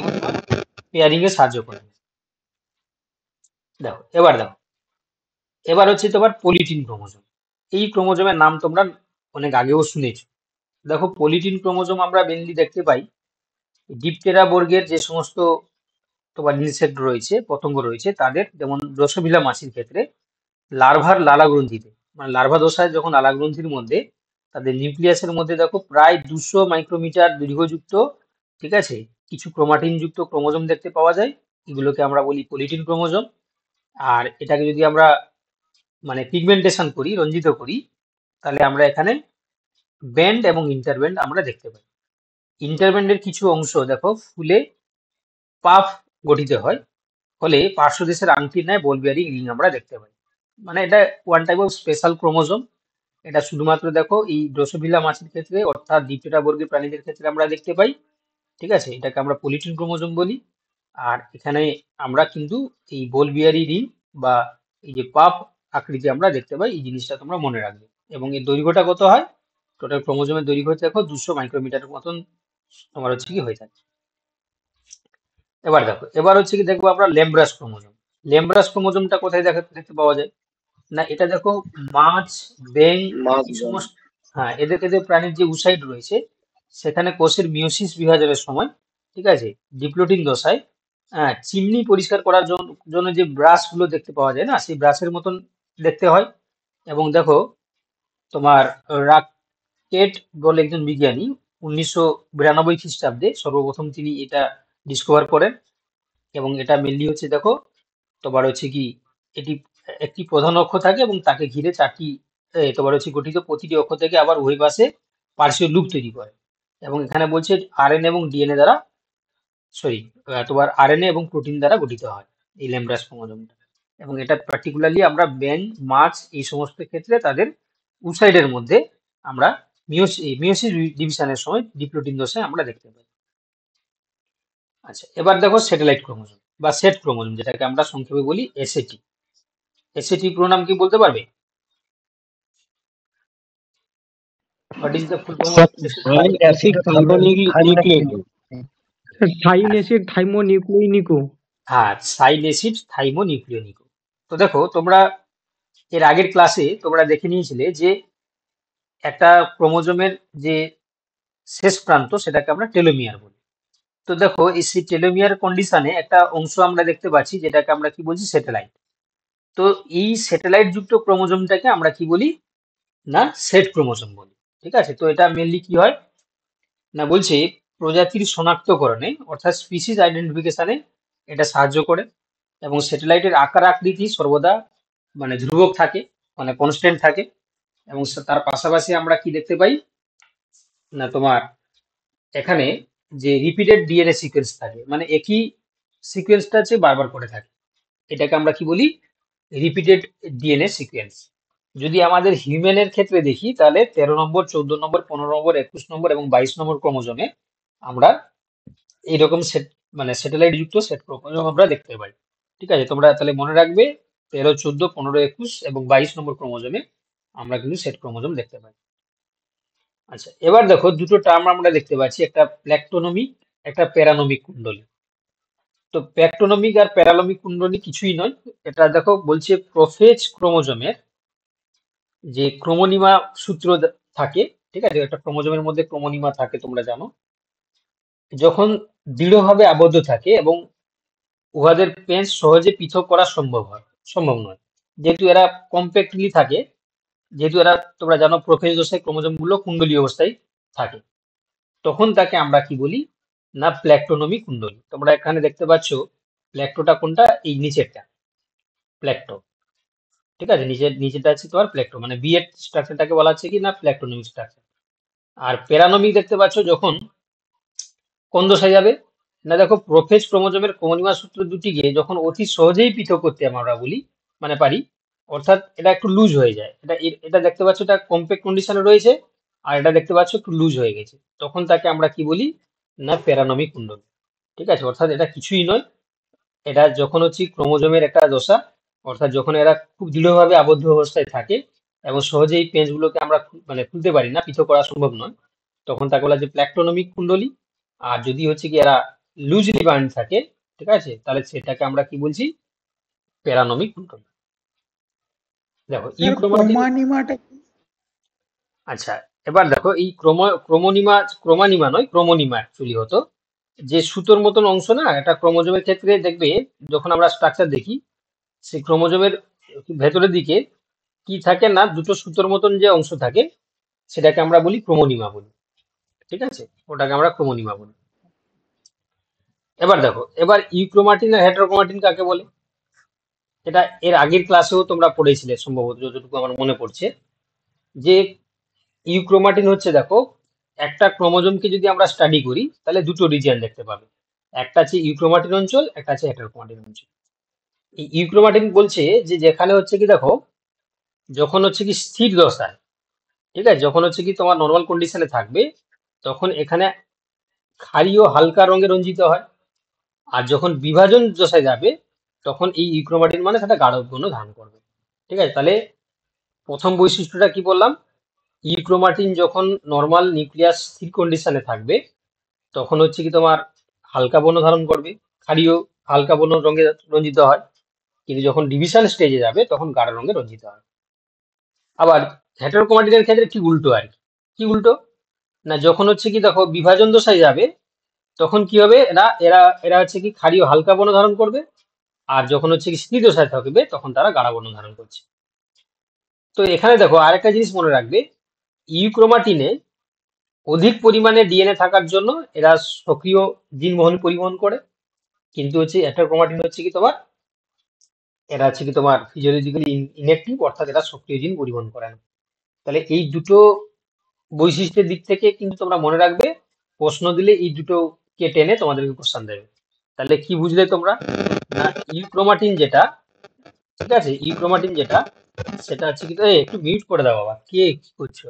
A: পেয়ারিং এ সাহায্য করে দেখো এবার দেখো এবার হচ্ছে তোমার পলিটিন ক্রোমোজোম এই ক্রোমোজোমের নাম তোমরা অনেক আগেও শুনেছ দেখো পলিটিন ক্রোমোজোম আমরা মেনলি দেখতে পাই ডিপটেরা বর্গের যে সমস্ত তোমার ইনসেক্ট রয়েছে পতঙ্গ রয়েছে তাদের যেমন রসভিলা মাছির ক্ষেত্রে লার্ভার লালাগ্রন্থিতে মানে লার্ভা দশায় যখন লালাগ্রন্থির মধ্যে তাদের নিউক্লিয়াসের মধ্যে দেখো প্রায় দুশো মাইক্রোমিটার দীর্ঘযুক্ত ঠিক আছে কিছু ক্রোমাটিনযুক্ত ক্রোমোজোম দেখতে পাওয়া যায় এগুলোকে আমরা বলি পলিটিন ক্রোমোজোম আর এটাকে যদি আমরা মানে পিগমেন্টেশন করি রঞ্জিত করি তাহলে আমরা এখানে ব্যান্ড এবং ইন্টারব্যান্ড আমরা দেখতে পাই ইন্টারব্যান্ডের কিছু অংশ দেখো ফুলে পাফ গঠিত হয় ফলে পার্শ্ব দেশের আংটির ন্যায় বল বিয়ারিং রিং আমরা দেখতে পাই মানে এটা one type of special chromosome এটা শুধুমাত্র দেখো এই ড্রোসোভিলা মাছের ক্ষেত্রে অর্থাৎ দ্বিতীয়টা বর্গের প্রাণীদের ক্ষেত্রে আমরা দেখতে পাই ঠিক আছে এটাকে আমরা পলিটিন ক্রোমোজোম বলি আর এখানে আমরা কিন্তু এই বোল বিয়ারি রিং বা এই যে পাপ আকৃতি আমরা দেখতে পাই এই জিনিসটা তোমরা মনে রাখবে এবং এর দৈর্ঘ্যটা কত হয় টোটাল ক্রোমোজোমের দৈর্ঘ্য হচ্ছে দেখো দুশো মাইক্রোমিটারের মতন তোমার হচ্ছে কি হয়ে থাকে এবার দেখো এবার হচ্ছে কি দেখবো আমরা লেমব্রাস ক্রোমোজোম লেমব্রাস ক্রোমোজোমটা কোথায় দেখা দেখতে পাওয়া যায় না এটা দেখো মাছ ব্যাং সমস্ত হ্যাঁ এদের এদের প্রাণীর যে উসাইড রয়েছে সেখানে কোষের মিউসিস বিভাজনের সময় ঠিক আছে ডিপ্লোটিন দশায় হ্যাঁ চিমনি পরিষ্কার করার জন্য যে ব্রাশগুলো দেখতে পাওয়া যায় না সেই ব্রাশের মতন দেখতে হয় এবং দেখো তোমার রাকেট বলে একজন বিজ্ঞানী উনিশশো বিরানব্বই খ্রিস্টাব্দে সর্বপ্রথম তিনি এটা ডিসকভার করেন এবং এটা মেনলি হচ্ছে দেখো তোমার হচ্ছে কি এটি একটি প্রধান অক্ষ থাকে এবং তাকে ঘিরে চারটি তোমার হচ্ছে গঠিত প্রতিটি অক্ষ থেকে আবার ওই পাশে পার্শ্বীয় লুপ তৈরি করে এবং এখানে বলছে এন এবং ডিএনএ দ্বারা সরি তোমার আরএনএ এবং প্রোটিন দ্বারা গঠিত হয় এই লেমব্রাস ক্রোমোজোমটা এবং এটা পার্টিকুলারলি আমরা বেন মাছ এই সমস্ত ক্ষেত্রে তাদের উসাইডের মধ্যে আমরা মিওসি মিওসিস ডিভিশনের সময় ডিপ্লোটিন দশায় আমরা দেখতে পাই আচ্ছা এবার দেখো স্যাটেলাইট ক্রোমোজম বা সেট ক্রোমোজম যেটাকে আমরা সংক্ষেপে বলি এসএটি এসএটি প্রোনাম কি বলতে পারবে what is the full form acid হ্যাঁ সাইন অ্যাসিড থাইমোনিউক্লিওনিকো তো দেখো তোমরা এর আগের ক্লাসে তোমরা দেখে নিয়েছিলে যে একটা ক্রোমোজোমের যে শেষ প্রান্ত সেটাকে আমরা টেলোমিয়ার বলি তো দেখো এই টেলোমিয়ার কন্ডিশনে একটা অংশ আমরা দেখতে পাচ্ছি যেটাকে আমরা কি বলছি স্যাটেলাইট তো এই স্যাটেলাইট যুক্ত ক্রোমোজোমটাকে আমরা কি বলি না সেট ক্রোমোজোম বলি ঠিক আছে তো এটা মেনলি কি হয় না বলছে প্রজাতির শনাক্তকরণে অর্থাৎ স্পিসিস আইডেন্টিফিকেশনে এটা সাহায্য করে এবং স্যাটেলাইটের আকার আকৃতি সর্বদা মানে ধ্রুবক থাকে মানে কনস্ট্যান্ট থাকে এবং তার পাশাপাশি আমরা কি দেখতে পাই না তোমার এখানে যে রিপিটেড ডিএনএ সিকোয়েন্স থাকে মানে একই সিকোয়েন্সটা হচ্ছে বারবার করে থাকে এটাকে আমরা কি বলি রিপিটেড ডিএনএ সিকোয়েন্স যদি আমাদের হিউম্যানের ক্ষেত্রে দেখি তাহলে তেরো নম্বর চোদ্দ নম্বর পনেরো নম্বর একুশ নম্বর এবং বাইশ নম্বর ক্রমজমে আমরা এইরকম সেট মানে স্যাটেলাইট যুক্ত সেট ক্রমজম আমরা দেখতে পাই ঠিক আছে তোমরা তাহলে মনে রাখবে তেরো চোদ্দ পনেরো একুশ এবং বাইশ নম্বর ক্রোমোজোমে আমরা কিন্তু সেট ক্রমোজম দেখতে পাই আচ্ছা এবার দেখো দুটো টার্ম আমরা দেখতে পাচ্ছি একটা প্ল্যাকটোনমিক একটা প্যারানমিক কুণ্ডলী তো প্যাক্টোনমিক আর প্যারালমিক কুণ্ডলী কিছুই নয় এটা দেখো বলছে প্রোফেজ ক্রোমোজোমের যে ক্রোমোনিমা সূত্র থাকে ঠিক আছে একটা ক্রোমোজোমের মধ্যে ক্রমনিমা থাকে তোমরা জানো যখন দৃঢ়ভাবে আবদ্ধ থাকে এবং উহাদের পেঞ্চ সহজে পৃথক করা সম্ভব হয় সম্ভব নয় যেহেতু এরা কম্প্যাক্টলি থাকে যেহেতু এরা তোমরা জানো প্রোফেজ দশায় ক্রোমোজোমগুলো কুণ্ডলী অবস্থায় থাকে তখন তাকে আমরা কি বলি না প্ল্যাক্টোনমি কুণ্ডলী তোমরা এখানে দেখতে পাচ্ছ প্ল্যাক্টোটা কোনটা এই নিচেরটা প্ল্যাক্টো ঠিক আছে নিচের নিচেটা আছে তোমার প্ল্যাক্টো মানে বিএড স্ট্রাকচারটাকে বলা হচ্ছে কি না প্ল্যাক্টোনমিক স্ট্রাকচার আর প্যারানমিক দেখতে পাচ্ছ যখন কোন দশায় যাবে না দেখো প্রোফেজ ক্রোমোজোমের ক্রোমোজোমা সূত্র দুটিকে যখন অতি সহজেই পৃথক করতে আমরা বলি মানে পারি অর্থাৎ এটা একটু লুজ হয়ে যায় এটা এটা দেখতে পাচ্ছ এটা কম্পেক্ট কন্ডিশনে রয়েছে আর এটা দেখতে পাচ্ছ একটু লুজ হয়ে গেছে তখন তাকে আমরা কি বলি না প্যারানমি কুণ্ডল ঠিক আছে অর্থাৎ এটা কিছুই নয় এটা যখন হচ্ছে ক্রোমোজোমের একটা দশা অর্থাৎ যখন এরা খুব দৃঢ়ভাবে আবদ্ধ অবস্থায় থাকে এবং সহজেই এই পেঁচগুলোকে আমরা মানে খুলতে পারি না পৃথক করা সম্ভব নয় তখন তাকে বলা যে প্ল্যাক্টোনমিক কুণ্ডলী আর যদি হচ্ছে কি এরা লুজলি বান্ড থাকে ঠিক আছে তাহলে সেটাকে আমরা কি বলছি প্যারানমিক ইউক্রোমা দেখো
B: ইউক্রোমানিমাটা
A: আচ্ছা এবার দেখো এই ক্রোমা ক্রোমোনিমা ক্রোমানিমা নয় ক্রোমোনিমা অ্যাকচুয়ালি হতো যে সুতোর মতন অংশ না এটা ক্রোমোজোমের ক্ষেত্রে দেখবে যখন আমরা স্ট্রাকচার দেখি সেই ক্রোমোজোমের ভেতরের দিকে কি থাকে না দুটো সুতোর মতন যে অংশ থাকে সেটাকে আমরা বলি ক্রোমোনিমা বলি ঠিক আছে ওটাকে আমরা ক্রোমোনিমা বলি এবার দেখো এবার ইউক্রোমাটিন আর হেট্রোক্রোমাটিন কাকে বলে এটা এর আগের ক্লাসেও তোমরা পড়েছিলে সম্ভবত যতটুকু আমার মনে পড়ছে যে ইউক্রোমাটিন হচ্ছে দেখো একটা ক্রোমোজোমকে যদি আমরা স্টাডি করি তাহলে দুটো রিজিয়ন দেখতে পাবে একটা আছে ইউক্রোমাটিন অঞ্চল একটা আছে হেট্রোক্রোমাটিন অঞ্চল এই ইউক্রোমাটিন বলছে যে যেখানে হচ্ছে কি দেখো যখন হচ্ছে কি স্থির দশায় ঠিক আছে যখন হচ্ছে কি তোমার নর্মাল কন্ডিশনে থাকবে তখন এখানে ও হালকা রঙে রঞ্জিত হয় আর যখন বিভাজন দশায় যাবে তখন এই ইউক্রোমাটিন মানে সেটা গাঢ় গৌণ ধারণ করবে ঠিক আছে তাহলে প্রথম বৈশিষ্ট্যটা কি বললাম ইউক্রোমাটিন যখন নর্মাল নিউক্লিয়াস স্থির কন্ডিশনে থাকবে তখন হচ্ছে কি তোমার হালকা বর্ণ ধারণ করবে খাড়িও হালকা বর্ণ রঙে রঞ্জিত হয় কিন্তু যখন ডিভিশন স্টেজে যাবে তখন গাঢ় রঙে রঞ্জিত হয় আবার হেটারোক্রোমাটিনের ক্ষেত্রে কি উল্টো আর কি উল্টো না যখন হচ্ছে কি দেখো বিভাজন দশায় যাবে তখন কি হবে এরা এরা এরা হচ্ছে কি ও হালকা বর্ণ ধারণ করবে আর যখন হচ্ছে কি সাথে থাকবে তখন তারা গাঢ় বর্ণ ধারণ করছে তো এখানে দেখো আরেকটা জিনিস মনে রাখবে ইউক্রোমাটিনে অধিক পরিমাণে ডিএনএ থাকার জন্য এরা সক্রিয় জিন বহন পরিবহন করে কিন্তু হচ্ছে অ্যাটাক্রোমাটিন হচ্ছে কি তোমার এরা হচ্ছে কি তোমার ফিজিওলজিক্যালি ইনএক্টিভ অর্থাৎ এরা সক্রিয় জিন পরিবহন করে না তাহলে এই দুটো বৈশিষ্ট্যের দিক থেকে কিন্তু তোমরা মনে রাখবে প্রশ্ন দিলে এই দুটো কে টেনে তোমাদেরকে কোশ্চেন দেবে তাহলে কি বুঝলে তোমরা না ইউক্রোমাটিন যেটা ঠিক আছে ইউক্রোমাটিন যেটা সেটা হচ্ছে কিন্তু একটু মিউট করে দাও বাবা কে কি করছো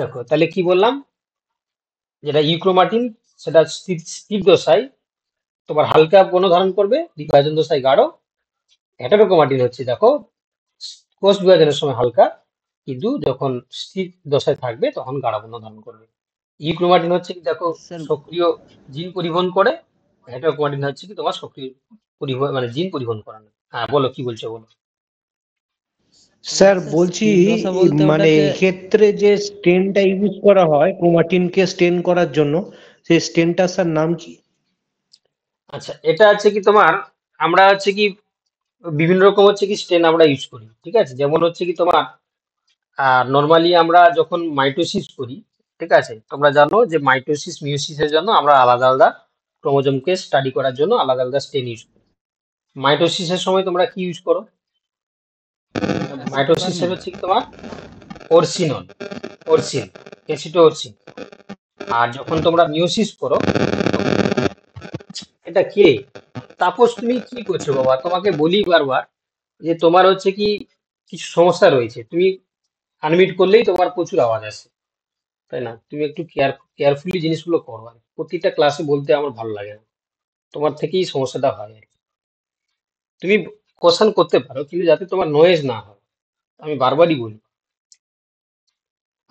A: দেখো তাহলে কি বললাম যেটা ইউক্রোমাটিন সেটা স্থির দশায় তোমার হালকা বন ধারণ করবে বিভাজন দশায় গাঢ় হেটারোক্রোমাটিন হচ্ছে দেখো কোষ বিভাজনের সময় হালকা কিন্তু যখন স্থির দশায় থাকবে তখন গাঢ়বর্ণ ধারণ করবে ই e ক্রোমাটিন হচ্ছে কি দেখো সক্রিয় জিন পরিবহন করে হেটাক্রোমাটিন হচ্ছে কি তোমার সক্রিয় পরিবহন মানে জিন পরিবহন করে না হ্যাঁ বলো কি বলছো বলো
B: স্যার বলছি মানে ক্ষেত্রে যে স্টেনটা ইউজ করা হয় ক্রোমাটিনকে স্টেন করার জন্য সেই স্টেনটা স্যার নাম কি
A: আচ্ছা এটা আছে কি তোমার আমরা হচ্ছে কি বিভিন্ন রকম হচ্ছে কি স্টেন আমরা ইউজ করি ঠিক আছে যেমন হচ্ছে কি তোমার আর নর্মালি আমরা যখন মাইটোসিস করি ঠিক আছে তোমরা জানো যে মাইটোসিস মিউসিসের জন্য আমরা আলাদা আলাদা ক্রোমোজোমকে স্টাডি করার জন্য আলাদা আলাদা স্টেন ইউজ করি মাইটোসিসের সময় তোমরা কি ইউজ করো মাইটোসিসের হচ্ছে তোমার অরসিনন অর্সিন অ্যাসিটো অরসিন আর যখন তোমরা মিউসিস করো এটা কে তাপস তুমি কি করছো বাবা তোমাকে বলি বারবার যে তোমার হচ্ছে কি কিছু সমস্যা রয়েছে তুমি আনমিট করলেই তোমার প্রচুর আওয়াজ আসে তাই না তুমি একটু কেয়ার কেয়ারফুলি জিনিসগুলো করো আর প্রতিটা ক্লাসে বলতে আমার ভালো লাগে না তোমার থেকেই সমস্যাটা হয় আর তুমি কোশ্চান করতে পারো কিন্তু যাতে তোমার নয়েজ না হয় আমি বারবারই বলি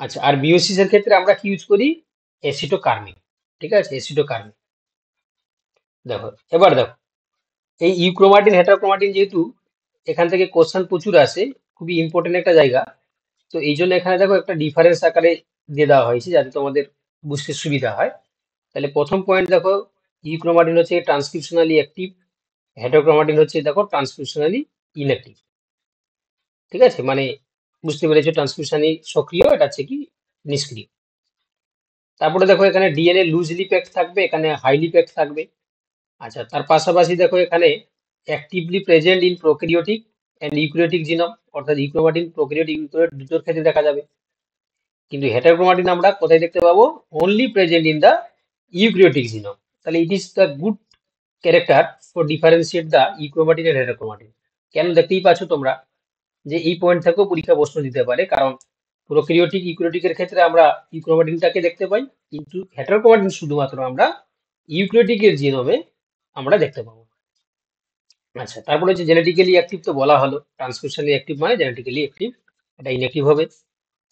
A: আচ্ছা আর বিওসিস এর ক্ষেত্রে আমরা কি ইউজ করি এসিটো কার্মিক ঠিক আছে এসিটো কার্মিক দেখো এবার দেখো এই ইউক্রোমাটিন হেটারোক্রোমাটিন যেহেতু এখান থেকে কোশ্চেন প্রচুর আসে খুবই ইম্পর্টেন্ট একটা জায়গা তো এই জন্য এখানে দেখো একটা ডিফারেন্স আকারে দিয়ে দেওয়া হয়েছে যাতে তোমাদের বুঝতে সুবিধা হয় তাহলে প্রথম পয়েন্ট দেখো ইউক্রোমাটিন হচ্ছে ট্রান্সক্রিপশনালি অ্যাক্টিভ হেটোক্রোমাটিন হচ্ছে দেখো ট্রান্সক্রিপশনালি ইনঅ্যাক্টিভ ঠিক আছে মানে বুঝতে পেরেছো ট্রান্সক্রিপশনালি সক্রিয় এটা হচ্ছে কি নিষ্ক্রিয় তারপরে দেখো এখানে ডিএনএ লুজলি প্যাক্ট থাকবে এখানে হাইলি প্যাক্ট থাকবে আচ্ছা তার পাশাপাশি দেখো এখানে actively present in prokaryotic and eukaryotic genome অর্থাৎ ইউক্রোমাটিন প্রোক্রিয়েট ইউক্রিয়েট দুটোর ক্ষেত্রে দেখা যাবে কিন্তু হেটারক্রোমাটিন আমরা কোথায় দেখতে পাবো only present in the eukaryotic genome তাহলে it is the good character for differentiate the euchromatin and heterochromatin কেন দেখতেই পাচ্ছ তোমরা যে এই পয়েন্ট থেকেও পরীক্ষা প্রশ্ন দিতে পারে কারণ প্রোক্রিয়োটিক ইউক্রিয়োটিকের ক্ষেত্রে আমরা ইউক্রোমাটিনটাকে দেখতে পাই কিন্তু হেটারক্রোমাটিন শুধুমাত্র আমরা ইউক্রিয়োটিকের জিনমে আমরা দেখতে পাবো আচ্ছা তারপরে মানে হচ্ছে জেনেটিক্যালি অ্যাক্টিভ তো বলা হলো ট্রান্সমিশনালি অ্যাক্টিভ মানে জেনেটিক্যালি অ্যাক্টিভ এটা ইনঅ্যাক্টিভ হবে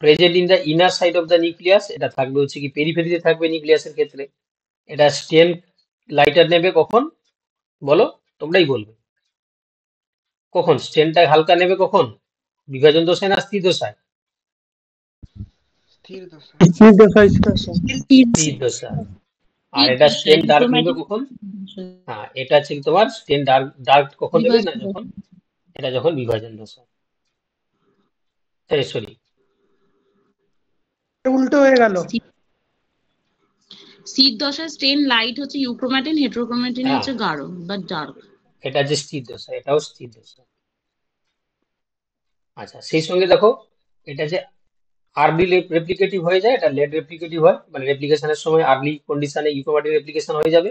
A: present in the inner side of the nucleus এটা থাকবে হচ্ছে কি পেরিফেরিতে থাকবে নিউক্লিয়াসের ক্ষেত্রে এটা স্টেন লাইটার নেবে কখন বলো তোমরাই বলবে কখন স্টেনটা হালকা নেবে কখন বিভাজন দশায় না স্থির দশায় স্থির দশায় স্থির দশায় আর এটা স্টেন ডার্ক নেবে কখন হ্যাঁ এটা হচ্ছে তোমার স্টেন ডার্ক ডার্ক কখন নেবে না যখন এটা যখন বিভাজন দশা সরি উল্টো হয়ে গেল
D: শীত দশা স্টেন লাইট হচ্ছে ইউক্রোমাটিন হেট্রোক্রোম্যাটিন হ্যাঁ। হচ্ছে গাঢ় বা ডার্ক
A: এটা যে স্থির দশা এটাও স্থির দশা আচ্ছা সেই সঙ্গে দেখো এটা যে আর্লি রেপ্লিকেটিভ হয়ে যায় এটা লেট রেপ্লিকেটিভ হয় মানে রেপ্লিকেশনের সময় আর্লি কন্ডিশনে ইউকোমাটিক রেপ্লিকেশন হয়ে যাবে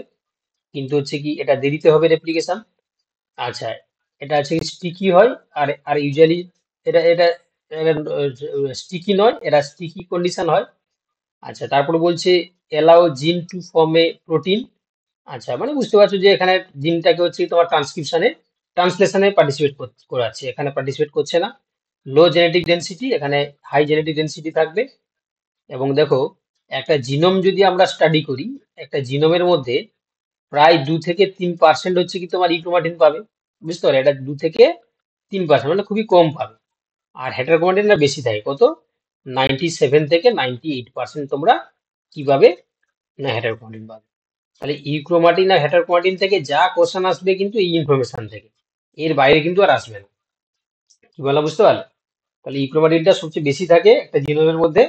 A: কিন্তু হচ্ছে কি এটা দেরিতে হবে রেপ্লিকেশন আচ্ছা এটা হচ্ছে স্টিকি হয় আর আর ইউজুয়ালি এটা এটা স্টিকি নয় এটা স্টিকি কন্ডিশন হয় আচ্ছা তারপর বলছে এলাও জিন টু ফর্ম এ প্রোটিন আচ্ছা মানে বুঝতে পারছো যে এখানে জিনটাকে হচ্ছে তোমার ট্রান্সক্রিপশনে ট্রান্সলেশনে পার্টিসিপেট করাচ্ছে এখানে পার্টিসিপেট করছে না লো জেনেটিক ডেন্সিটি এখানে হাই জেনেটিক ডেন্সিটি থাকবে এবং দেখো একটা জিনোম যদি আমরা স্টাডি করি একটা জিনোমের মধ্যে প্রায় দু থেকে তিন পার্সেন্ট হচ্ছে কি তোমার ইক্রোমাটিন পাবে বুঝতে পারলে এটা দু থেকে তিন পার্সেন্ট মানে খুবই কম পাবে আর হেটারক্রোমাটিনটা বেশি থাকে কত নাইনটি সেভেন থেকে নাইনটি এইট পার্সেন্ট তোমরা কীভাবে পাবে না হেটারক্রোমাটিন পাবে তাহলে ইউক্রোমাটিন আর হেটারক্রোমাটিন থেকে যা কোশ্চেন আসবে কিন্তু এই ইনফরমেশান থেকে এর বাইরে কিন্তু আর আসবে না কি বলা বুঝতে পারলে তাহলে ইউক্রোমাটিনটা সবচেয়ে বেশি থাকে একটা জিনোমের মধ্যে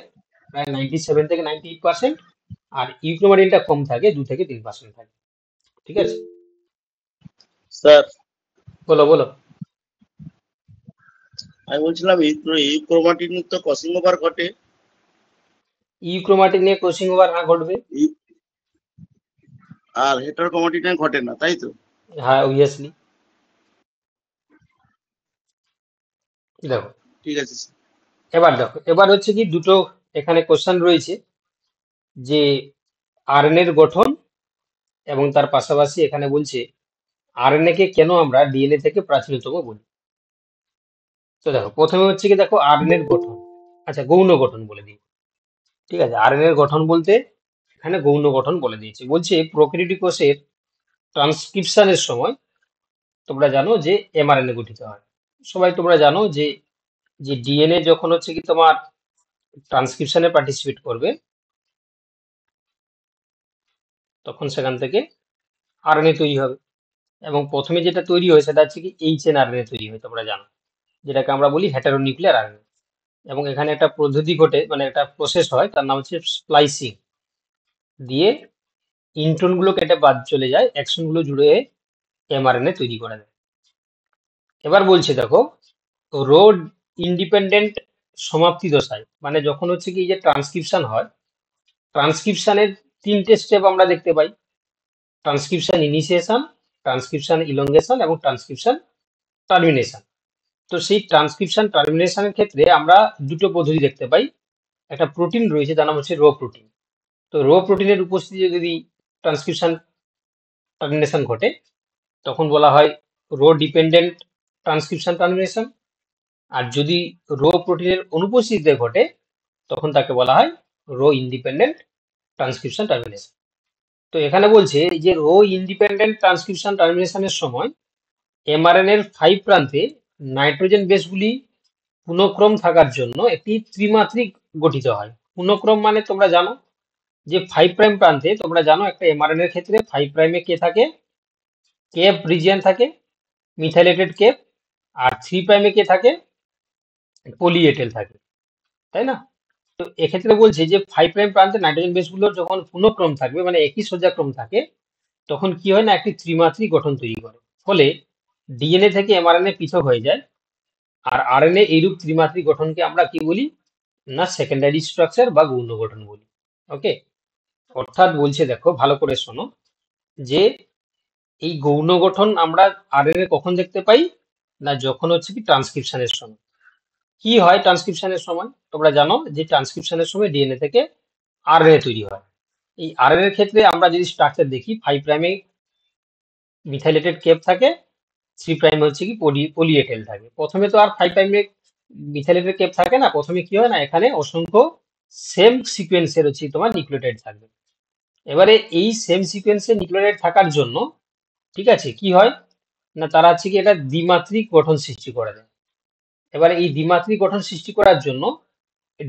A: প্রায় নাইনটি সেভেন থেকে নাইনটি এইট পার্সেন্ট আর ইউক্রোমাটিনটা কম থাকে দু থেকে তিন পার্সেন্ট থাকে ঠিক আছে স্যার বলো বলো আমি বলছিলাম ইউক্রোমাটিন তো ক্রসিং ওভার ঘটে নিয়ে ক্রসিং ওভার না ঘটবে
C: আর হেটার হেটারোক্রোমাটিনে ঘটে না তাই তো হ্যাঁ অবভিয়াসলি
A: দেখো ঠিক আছে এবার দেখো এবার হচ্ছে কি দুটো এখানে কোশ্চেন রয়েছে যে এর গঠন এবং তার পাশাপাশি এখানে বলছে আরএনএ কে কেন আমরা ডিএনএ থেকে প্রাচীনতম বলি তো দেখো প্রথমে হচ্ছে কি দেখো এর গঠন আচ্ছা গৌণ গঠন বলে দিই ঠিক আছে এর গঠন বলতে এখানে গৌণ গঠন বলে দিয়েছে বলছে প্রকৃতি কোষের ট্রান্সক্রিপশনের সময় তোমরা জানো যে এমআরএনএ গঠিত হয় সবাই তোমরা জানো যে যে ডিএনএ যখন হচ্ছে কি তোমার ট্রান্সক্রিপশনে পার্টিসিপেট করবে তখন সেখান থেকে আরএনএ তৈরি হবে এবং প্রথমে যেটা তৈরি হয় সেটা হচ্ছে কি এইচ এন আরএনএ তৈরি হয় তোমরা জানো যেটাকে আমরা বলি হ্যাটারোনিউক্লিয়ার আরএনএ এবং এখানে একটা পদ্ধতি ঘটে মানে একটা প্রসেস হয় তার নাম হচ্ছে স্প্লাইসিং দিয়ে ইন্ট্রনগুলো কেটে বাদ চলে যায় অ্যাকশনগুলো জুড়ে এমআরএনএ তৈরি করা যায় এবার বলছি দেখো রোড ইন্ডিপেন্ডেন্ট সমাপ্তি দশায় মানে যখন হচ্ছে কি যে ট্রান্সক্রিপশন হয় ট্রান্সক্রিপশনের তিনটে স্টেপ আমরা দেখতে পাই ট্রান্সক্রিপশন ইনিশিয়েশন ট্রান্সক্রিপশন ইলঙ্গেশন এবং ট্রান্সক্রিপশন টার্মিনেশন তো সেই ট্রান্সক্রিপশন টার্মিনেশনের ক্ষেত্রে আমরা দুটো পদ্ধতি দেখতে পাই একটা প্রোটিন রয়েছে তার নাম হচ্ছে রো প্রোটিন তো রো প্রোটিনের উপস্থিতি যদি ট্রান্সক্রিপশন টার্মিনেশন ঘটে তখন বলা হয় রো ডিপেন্ডেন্ট ট্রান্সক্রিপশন টার্মিনেশন আর যদি রো প্রোটিনের অনুপস্থিতিতে ঘটে তখন তাকে বলা হয় রো ইন্ডিপেন্ডেন্ট ট্রান্সক্রিপশন টার্মিনেশন তো এখানে বলছে যে রো ইন্ডিপেন্ডেন্ট ট্রান্সক্রিপশন টার্মিনেশনের সময় এমআরএন এর ফাইভ প্রান্তে নাইট্রোজেন বেসগুলি পুনঃক্রম থাকার জন্য একটি ত্রিমাত্রিক গঠিত হয় পুনঃক্রম মানে তোমরা জানো যে ফাইভ প্রাইম প্রান্তে তোমরা জানো একটা এমআরএন এর ক্ষেত্রে ফাইভ প্রাইমে কে থাকে কেপ রিজিয়ান থাকে মিথাইলেটেড কেপ আর থ্রি প্রাইমে কে থাকে পলিএটেল থাকে তাই না তো এক্ষেত্রে বলছে যে ফাইভ প্রাইম প্রান্তে নাইট্রোজেন বেসগুলোর যখন পুনঃক্রম থাকবে মানে একই সোজাক্রম থাকে তখন কি হয় না একটি ত্রিমাত্রিক গঠন তৈরি করে ফলে ডিএনএ থেকে এমআরএনএ পৃথক হয়ে যায় আর আর এন এইরূপ ত্রিমাত্রিক গঠনকে আমরা কি বলি না সেকেন্ডারি স্ট্রাকচার বা গৌণ গঠন বলি ওকে অর্থাৎ বলছে দেখো ভালো করে শোনো যে এই গৌণ গঠন আমরা এ কখন দেখতে পাই না যখন হচ্ছে কি ট্রান্সক্রিপশনের সময় কি হয় ট্রান্সক্রিপশনের সময় তোমরা জানো যে ট্রান্সক্রিপশনের সময় ডিএনএ থেকে আরএনএ তৈরি হয় এই এর ক্ষেত্রে আমরা যদি স্ট্রাকচার দেখি ফাইভ প্রাইমে মিথাইলেটেড কেপ থাকে থ্রি প্রাইম হচ্ছে কি পলি পলিএটেল থাকে প্রথমে তো আর ফাইভ প্রাইমে মিথাইলেটেড কেপ থাকে না প্রথমে কি হয় না এখানে অসংখ্য সেম সিকুয়েন্সের হচ্ছে তোমার নিউক্লিওটাইড থাকবে এবারে এই সেম সিকোয়েন্সে নিউক্লিওটাইড থাকার জন্য ঠিক আছে কি হয় না তারা হচ্ছে কি এটা দ্বিমাত্রিক গঠন সৃষ্টি করে দেয় এবারে এই দ্বিমাত্রিক গঠন সৃষ্টি করার জন্য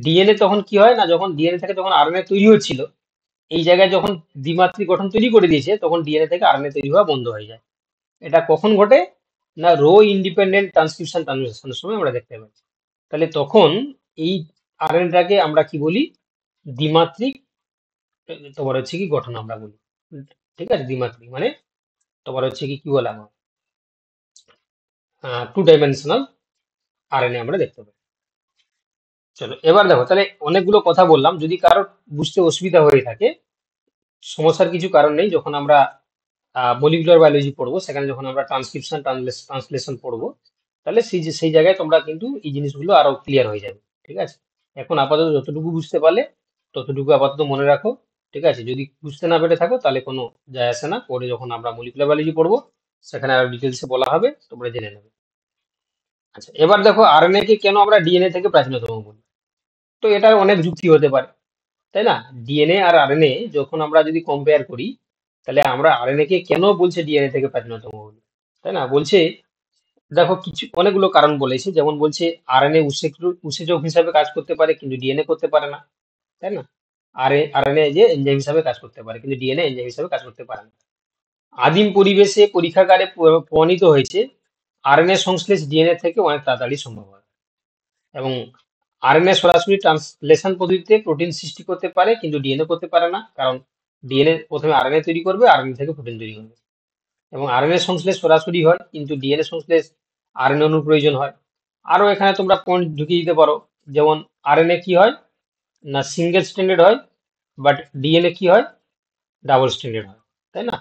A: ডিএনএ তখন কি হয় না যখন ডিএনএ থেকে যখন আরএনএ তৈরি হচ্ছিল এই জায়গায় যখন দ্বিমাত্রিক গঠন তৈরি করে দিয়েছে তখন ডিএনএ থেকে আরএনএ তৈরি হওয়া বন্ধ হয়ে যায় এটা কখন ঘটে না রো ইন্ডিপেন্ডেন্ট ট্রান্সক্রিপশন ট্রানজাকশনের সময় আমরা দেখতে পাচ্ছি তাহলে তখন এই আরএনএটাকে আমরা কি বলি দ্বিমাত্রিক তোমার হচ্ছে কি গঠন আমরা বলি ঠিক আছে দ্বিমাত্রিক মানে তোমার হচ্ছে কি কি বললাম টু ডাইমেনশনাল আর এনে আমরা দেখতে পাই চলো এবার দেখো তাহলে অনেকগুলো কথা বললাম যদি কারোর বুঝতে অসুবিধা হয়ে থাকে সমস্যার কিছু কারণ নেই যখন আমরা মলিকুলার বায়োলজি পড়বো সেখানে যখন আমরা ট্রান্সক্রিপশন ট্রান্সলেশন পড়বো তাহলে সেই যে সেই জায়গায় তোমরা কিন্তু এই জিনিসগুলো আরও ক্লিয়ার হয়ে যাবে ঠিক আছে এখন আপাতত যতটুকু বুঝতে পারলে ততটুকু আপাতত মনে রাখো ঠিক আছে যদি বুঝতে না পেরে থাকো তাহলে কোনো যায় আসে না পরে যখন আমরা মলিকুলার বায়োলজি পড়বো সেখানে আরো ডিটেলসে বলা হবে তোমরা জেনে নেবে আচ্ছা এবার দেখো আরএনএ কে কেন আমরা ডিএনএ থেকে প্রাচীনতম বলি তো এটার অনেক যুক্তি হতে পারে তাই না ডিএনএ আর আরএনএ যখন আমরা যদি কম্পেয়ার করি তাহলে আমরা আরএনএ কে কেন বলছে ডিএনএ থেকে প্রাচীনতম বলি তাই না বলছে দেখো কিছু অনেকগুলো কারণ বলেছে যেমন বলছে আরএনএ উৎসেচক হিসাবে কাজ করতে পারে কিন্তু ডিএনএ করতে পারে না তাই না আরএনএ যে এনজাইম হিসাবে কাজ করতে পারে কিন্তু ডিএনএ এনজাইম হিসাবে কাজ করতে পারে না আদিম পরিবেশে পরীক্ষাগারে প্রমাণিত হয়েছে আরএনএ সংশ্লেষ ডিএনএ থেকে অনেক তাড়াতাড়ি সম্ভব হয় এবং আরএনএ সরাসরি ট্রান্সলেশন পদ্ধতিতে প্রোটিন সৃষ্টি করতে পারে কিন্তু ডিএনএ করতে পারে না কারণ ডিএনএ প্রথমে আরএনএ তৈরি করবে আরএনএ থেকে প্রোটিন তৈরি করবে এবং আরএনএ সংশ্লেষ সরাসরি হয় কিন্তু ডিএনএ সংশ্লেষ আরএনএ অনুর প্রয়োজন হয় আরও এখানে তোমরা পয়েন্ট ঢুকিয়ে দিতে পারো যেমন আরএনএ কি হয় না সিঙ্গেল স্ট্যান্ডার্ড হয় বাট ডিএনএ কি হয় ডাবল স্ট্যান্ডার্ড হয় তাই না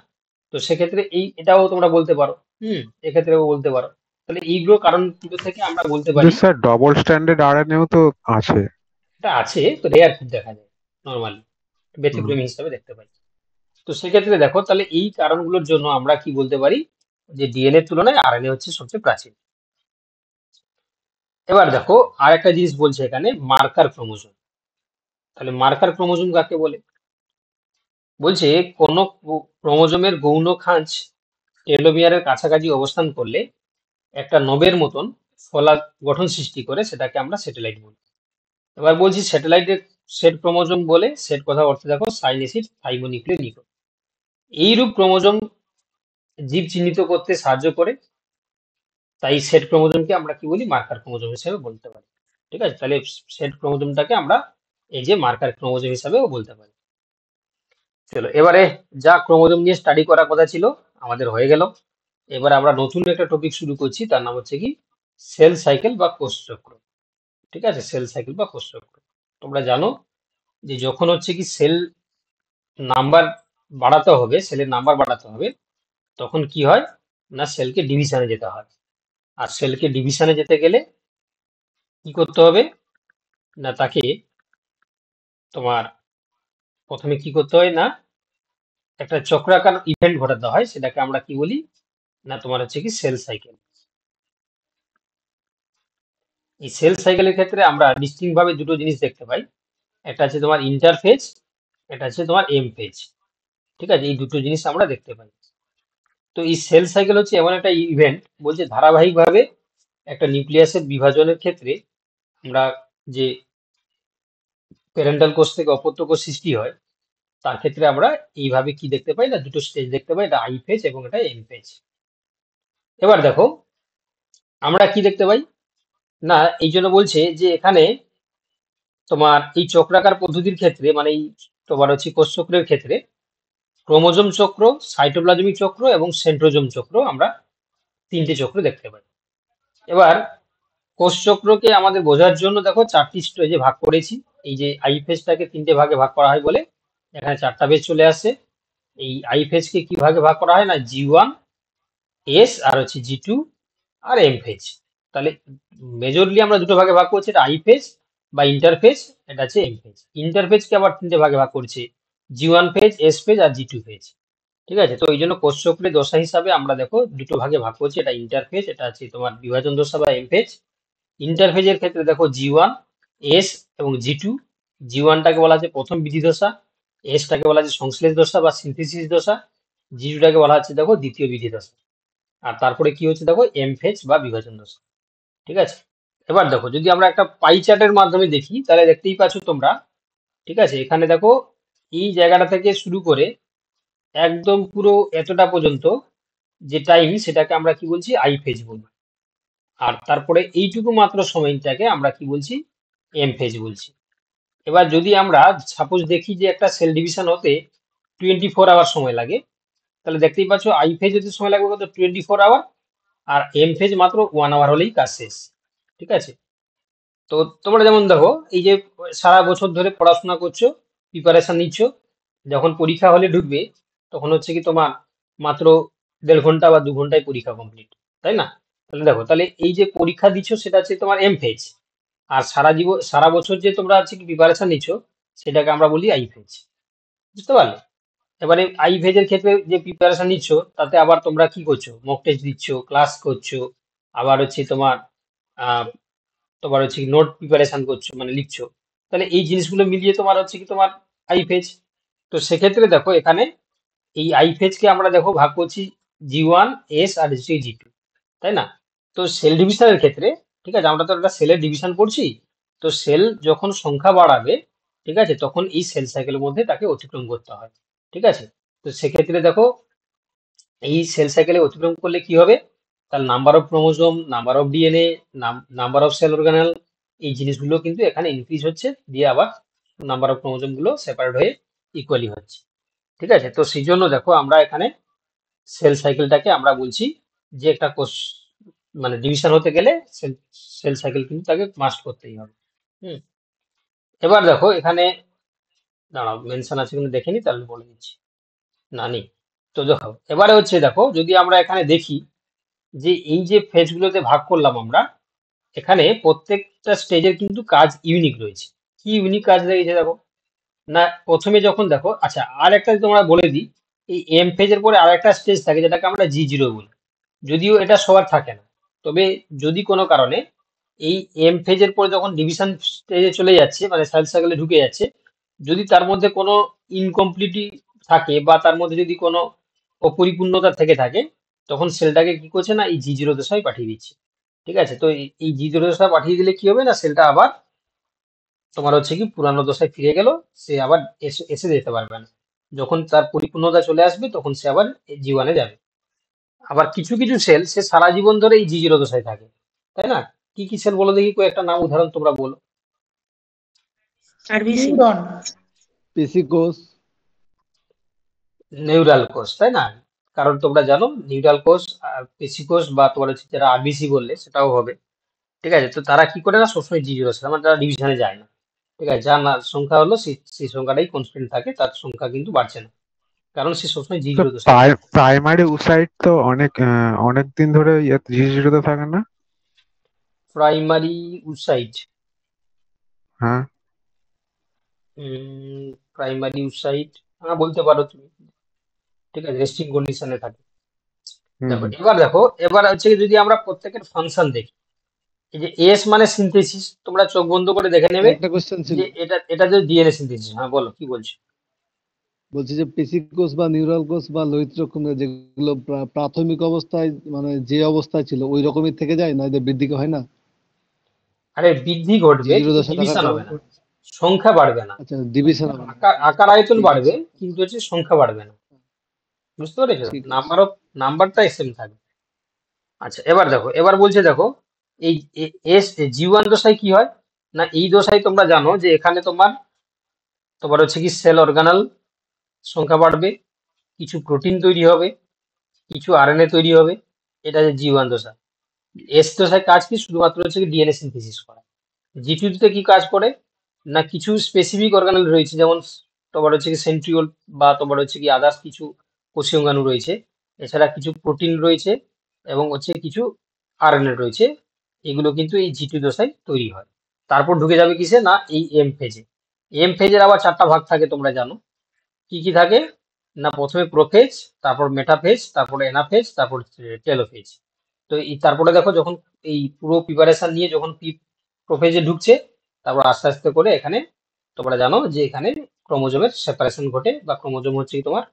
A: তো সেক্ষেত্রে এই এটাও তোমরা বলতে পারো হুম এক্ষেত্রে বলতে পারো তাহলে এইগুলো কারণ দুটো থেকে আমরা বলতে পারি স্যার
B: ডাবল স্ট্যান্ডার্ড আরএনএও তো আছে
A: এটা আছে তো রেয়ার খুব দেখা যায় নরমালি ব্যতিক্রমী হিসাবে দেখতে পাই তো সেক্ষেত্রে দেখো তাহলে এই কারণগুলোর জন্য আমরা কি বলতে পারি যে ডিএনএর তুলনায় আরএনএ হচ্ছে সবচেয়ে প্রাচীন এবার দেখো আর একটা জিনিস বলছে এখানে মার্কার ক্রোমোজোম তাহলে মার্কার ক্রোমোজোম কাকে বলে বলছে কোন ক্রোমোজোমের গৌণ খাঁজ টেলোমিয়ারের কাছাকাছি অবস্থান করলে একটা নবের মতন ফলা গঠন সৃষ্টি করে সেটাকে আমরা স্যাটেলাইট বলি এবার বলছি স্যাটেলাইটের সেট ক্রোমোজোম বলে সেট কথা অর্থে দেখো সাইনেসিড থাইমোনিউক্লিয় নিক এইরূপ ক্রোমোজোম জীব চিহ্নিত করতে সাহায্য করে তাই সেট ক্রোমোজমকে আমরা কি বলি মার্কার ক্রোমোজোম হিসেবে বলতে পারি ঠিক আছে তাহলে সেট ক্রোমোজোমটাকে আমরা এই যে মার্কার ক্রোমোজোম হিসাবেও বলতে পারি চলো এবারে যা ক্রোমোজোম নিয়ে স্টাডি করার কথা ছিল আমাদের হয়ে গেল এবার আমরা নতুন একটা টপিক শুরু করছি তার নাম হচ্ছে কি সেল সাইকেল বা কোষচক্র ঠিক আছে সেল সাইকেল বা কোষচক্র তোমরা জানো যে যখন হচ্ছে কি সেল নাম্বার বাড়াতে হবে সেলের নাম্বার বাড়াতে হবে তখন কি হয় না সেলকে ডিভিশনে যেতে হয় আর সেলকে ডিভিশনে যেতে গেলে কি করতে হবে না তাকে তোমার প্রথমে কি করতে হয় না একটা চক্রাকার ইভেন্ট ঘটাতে হয় সেটাকে আমরা কি বলি না তোমার হচ্ছে কি সেল সাইকেল এই সেল সাইকেলের ক্ষেত্রে আমরা ভাবে দুটো জিনিস দেখতে পাই একটা আছে তোমার ইন্টারফেজ এটা হচ্ছে তোমার এম ফেজ ঠিক আছে এই দুটো জিনিস আমরা দেখতে পাই তো এই সেল সাইকেল হচ্ছে এমন একটা ইভেন্ট বলছে ধারাবাহিকভাবে একটা নিউক্লিয়াসের বিভাজনের ক্ষেত্রে আমরা যে প্যারেন্টাল কোষ থেকে অপত্য কোষ সৃষ্টি হয় তার ক্ষেত্রে আমরা এইভাবে কি দেখতে পাই না দুটো স্টেজ দেখতে পাই এটা আই ফেজ এবং এটা এম ফেজ এবার দেখো আমরা কি দেখতে পাই না এই জন্য বলছে যে এখানে তোমার এই চক্রাকার পদ্ধতির ক্ষেত্রে মানে এই তোমার হচ্ছে কোষ চক্রের ক্ষেত্রে ক্রোমোজোম চক্র সাইটোপ্লাজমিক চক্র এবং সেন্ট্রোজোম চক্র আমরা তিনটে চক্র দেখতে পাই এবার কোষ চক্রকে আমাদের বোঝার জন্য দেখো চারটি স্টেজে ভাগ করেছি এই যে আই ফেজটাকে তিনটে ভাগে ভাগ করা হয় বলে এখানে চারটা ফেজ চলে আসে এই আই ফেজকে কি ভাগে ভাগ করা হয় না জি ওয়ান এস আর হচ্ছে জি টু আর এম ফেজ তাহলে মেজরলি আমরা দুটো ভাগে ভাগ করছি এটা আই ফেজ বা ইন্টারফেজ এটা হচ্ছে এম ফেজ ইন্টারফেজকে আবার তিনটে ভাগে ভাগ করছে G one phase S phase আর জি টু ফেজ ঠিক আছে তো এই জন্য কোষচক্রের দশা হিসাবে আমরা দেখো দুটো ভাগে ভাগ করছি এটা ইন্টারফেজ এটা আছে তোমার বিভাজন দশা বা এম ফেজ ইন্টারফেজের ক্ষেত্রে দেখো জি ওয়ান এস এবং জি টু জি ওয়ানটাকে বলা হচ্ছে প্রথম বিধি দশা এসটাকে বলা হচ্ছে সংশ্লেষ দশা বা সিনথেসিস দশা জি টুটাকে বলা হচ্ছে দেখো দ্বিতীয় বিধি দশা আর তারপরে কি হচ্ছে দেখো এম ফেজ বা বিভাজন দশা ঠিক আছে এবার দেখো যদি আমরা একটা পাই চার্টের মাধ্যমে দেখি তাহলে দেখতেই পাচ্ছ তোমরা ঠিক আছে এখানে দেখো এই জায়গাটা থেকে শুরু করে একদম পুরো এতটা পর্যন্ত যে টাইম সেটাকে আমরা কি বলছি আই ফেজ বলবো আর তারপরে এইটুকু মাত্র সময়টাকে আমরা কি বলছি এম ফেজ বলছি এবার যদি আমরা সাপোজ দেখি যে একটা সেল ডিভিশন হতে টোয়েন্টি ফোর আওয়ার সময় লাগে তাহলে দেখতেই পাচ্ছ আই ফেজ হতে সময় লাগবে কত টোয়েন্টি ফোর আওয়ার আর এম ফেজ মাত্র ওয়ান আওয়ার হলেই কাজ শেষ ঠিক আছে তো তোমরা যেমন দেখো এই যে সারা বছর ধরে পড়াশোনা করছো প্রিপারেশান নিচ্ছ যখন পরীক্ষা হলে ঢুকবে তখন হচ্ছে কি তোমার মাত্র দেড় ঘন্টা বা দু ঘন্টায় পরীক্ষা কমপ্লিট তাই না তাহলে দেখো তাহলে এই যে পরীক্ষা দিচ্ছ সেটা হচ্ছে তোমার এম ফেজ আর সারা জীবন সারা বছর যে তোমরা হচ্ছে কি প্রিপারেশন নিছো সেটাকে আমরা বলি আই ফেজ বুঝতে পারলে এবারে আই ফেজের ক্ষেত্রে যে প্রিপারেশন নিচ্ছ তাতে আবার তোমরা কি করছো মক টেস্ট দিচ্ছ ক্লাস করছো আবার হচ্ছে তোমার তোমার হচ্ছে কি নোট প্রিপারেশন করছো মানে লিখছো তাহলে এই জিনিসগুলো মিলিয়ে তোমার হচ্ছে কি তোমার আই ফেজ তো সেক্ষেত্রে দেখো এখানে এই আই ফেজকে আমরা দেখো ভাগ করছি জি ওয়ান এস আর জি টু তাই না তো সেল ডিভিশনের ক্ষেত্রে ঠিক আছে আমরা তো একটা সেলের ডিভিশন করছি তো সেল যখন সংখ্যা বাড়াবে ঠিক আছে তখন এই সেল সাইকেলের মধ্যে তাকে অতিক্রম করতে হয় ঠিক আছে তো সেক্ষেত্রে দেখো এই সেল সাইকেলে অতিক্রম করলে কি হবে তার number of chromosome number of DNA number of cell organelle এই জিনিসগুলো কিন্তু এখানে ইনক্রিজ হচ্ছে দিয়ে আবার নাম্বার অফ ক্রোমোজোম গুলো সেপারেট হয়ে ইকুয়ালি হচ্ছে ঠিক আছে তো সেই জন্য দেখো আমরা এখানে সেল সাইকেলটাকে আমরা বলছি যে একটা কোষ মানে ডিভিশন হতে গেলে সেল সেল সাইকেল কিন্তু তাকে মাস্ট করতেই হবে হুম এবার দেখো এখানে দাঁড়াও মেনশন আছে কিন্তু দেখে তাহলে বলে দিচ্ছি না নেই তো দেখো এবারে হচ্ছে দেখো যদি আমরা এখানে দেখি যে এই যে ফেজগুলোতে ভাগ করলাম আমরা এখানে প্রত্যেকটা স্টেজের কিন্তু কাজ ইউনিক রয়েছে কি ইউনিক কাজ রয়েছে দেখো না প্রথমে যখন দেখো আচ্ছা আর একটা তোমরা বলে দিই এই এম ফেজের পরে আর একটা স্টেজ থাকে যেটাকে আমরা জি জিরো বলি যদিও এটা সবার থাকে না তবে যদি কোনো কারণে এই এম ফেজের পরে যখন ডিভিশন স্টেজে চলে যাচ্ছে মানে সাইড সাইকেলে ঢুকে যাচ্ছে যদি তার মধ্যে কোনো ইনকমপ্লিটি থাকে বা তার মধ্যে যদি কোনো অপরিপূর্ণতা থেকে থাকে তখন সেলটাকে কি করছে না এই জি জিরো দশায় পাঠিয়ে দিচ্ছে ঠিক আছে তো এই জি জিরো দশায় পাঠিয়ে দিলে কি হবে না সেলটা আবার তোমার হচ্ছে কি পুরানো দশায় ফিরে গেল সে আবার এসে যেতে পারবে না যখন তার পরিপূর্ণতা চলে আসবে তখন সে আবার জি ওয়ানে যাবে আবার কিছু কিছু সেল সে সারা জীবন ধরে এই জি জিরো দশায় থাকে তাই না কি কি সেল বলো দেখি কয়েকটা নাম উদাহরণ তোমরা বলো নিউরাল কোষ তাই না কারণ তোমরা জানো নিউরাল কোষ পেশি কোষ বা তোমার হচ্ছে যারা আরবিসি বললে সেটাও হবে ঠিক আছে তো তারা কি করে না সবসময় জি জিরো মানে তারা ডিভিশনে যায় না ঠিক আছে যার সংখ্যা হলো সেই সংখ্যাটাই কনস্ট্যান্ট থাকে তার সংখ্যা কিন্তু বাড়ছে না কারণ সে সবসময় জি জিরোতে
B: প্রাইমারি উসাইড তো অনেক অনেক দিন ধরে জি ইয়ে জিরোতে থাকে না
A: প্রাইমারি উসাইড হ্যাঁ প্রাইমারি উসাইড হ্যাঁ বলতে পারো তুমি ঠিক আছে রেস্টিং কন্ডিশনে থাকে এবার দেখো এবার হচ্ছে যদি আমরা প্রত্যেকের ফাংশন দেখি এই যে এস মানে সিনথেসিস তোমরা চোখ বন্ধ করে দেখে নেবে এটা এটা যে ডিএনএ সিনথেসিস হ্যাঁ বলো কি বলছো
C: বলছি যে পেশি কোষ বা নিউরাল কোষ বা লোহিত কোষ যেগুলো প্রাথমিক অবস্থায় মানে যে অবস্থায় ছিল ওই রকমই থেকে যায় না যে বৃদ্ধি হয় না আরে বৃদ্ধি ঘটবে সংখ্যা বাড়বে না আচ্ছা ডিভিশন
A: আকার আয়তন বাড়বে কিন্তু হচ্ছে সংখ্যা বাড়বে না বুঝতে পেরেছো নাম্বার অফ নাম্বারটা সেম থাকবে আচ্ছা এবার দেখো এবার বলছে দেখো এই এস জি ওয়ান দশায় কি হয় না এই দশায় তোমরা জানো যে এখানে তোমার তোমার হচ্ছে কি সেল অর্গানাল সংখ্যা বাড়বে কিছু প্রোটিন তৈরি হবে কিছু আরএনএ তৈরি হবে এটা যে জি ওয়ান দশা এস দশায় কাজ কি শুধুমাত্র হচ্ছে ডিএনএ সিনথেসিস করা জি টুতে কি কাজ করে না কিছু স্পেসিফিক অর্গানাল রয়েছে যেমন তোমার হচ্ছে কি সেন্ট্রিওল বা তোমার হচ্ছে কি আদার্স কিছু কোষীয় রয়েছে এছাড়া কিছু প্রোটিন রয়েছে এবং হচ্ছে কিছু আরএনএ রয়েছে এগুলো কিন্তু এই জি টু দশায় তৈরি হয় তারপর ঢুকে যাবে কিসে না এই এম ফেজে এম ফেজের আবার চারটা ভাগ থাকে তোমরা জানো কি কি থাকে না প্রথমে প্রোফেজ তারপর মেটাফেজ তারপর এনাফেজ তারপর টেলোফেজ তো এই তারপরে দেখো যখন এই পুরো প্রিপারেশন নিয়ে যখন প্রোফেজে ঢুকছে তারপর আস্তে আস্তে করে এখানে তোমরা জানো যে এখানে ক্রোমোজোমের সেপারেশন ঘটে বা ক্রোমোজোম হচ্ছে তোমার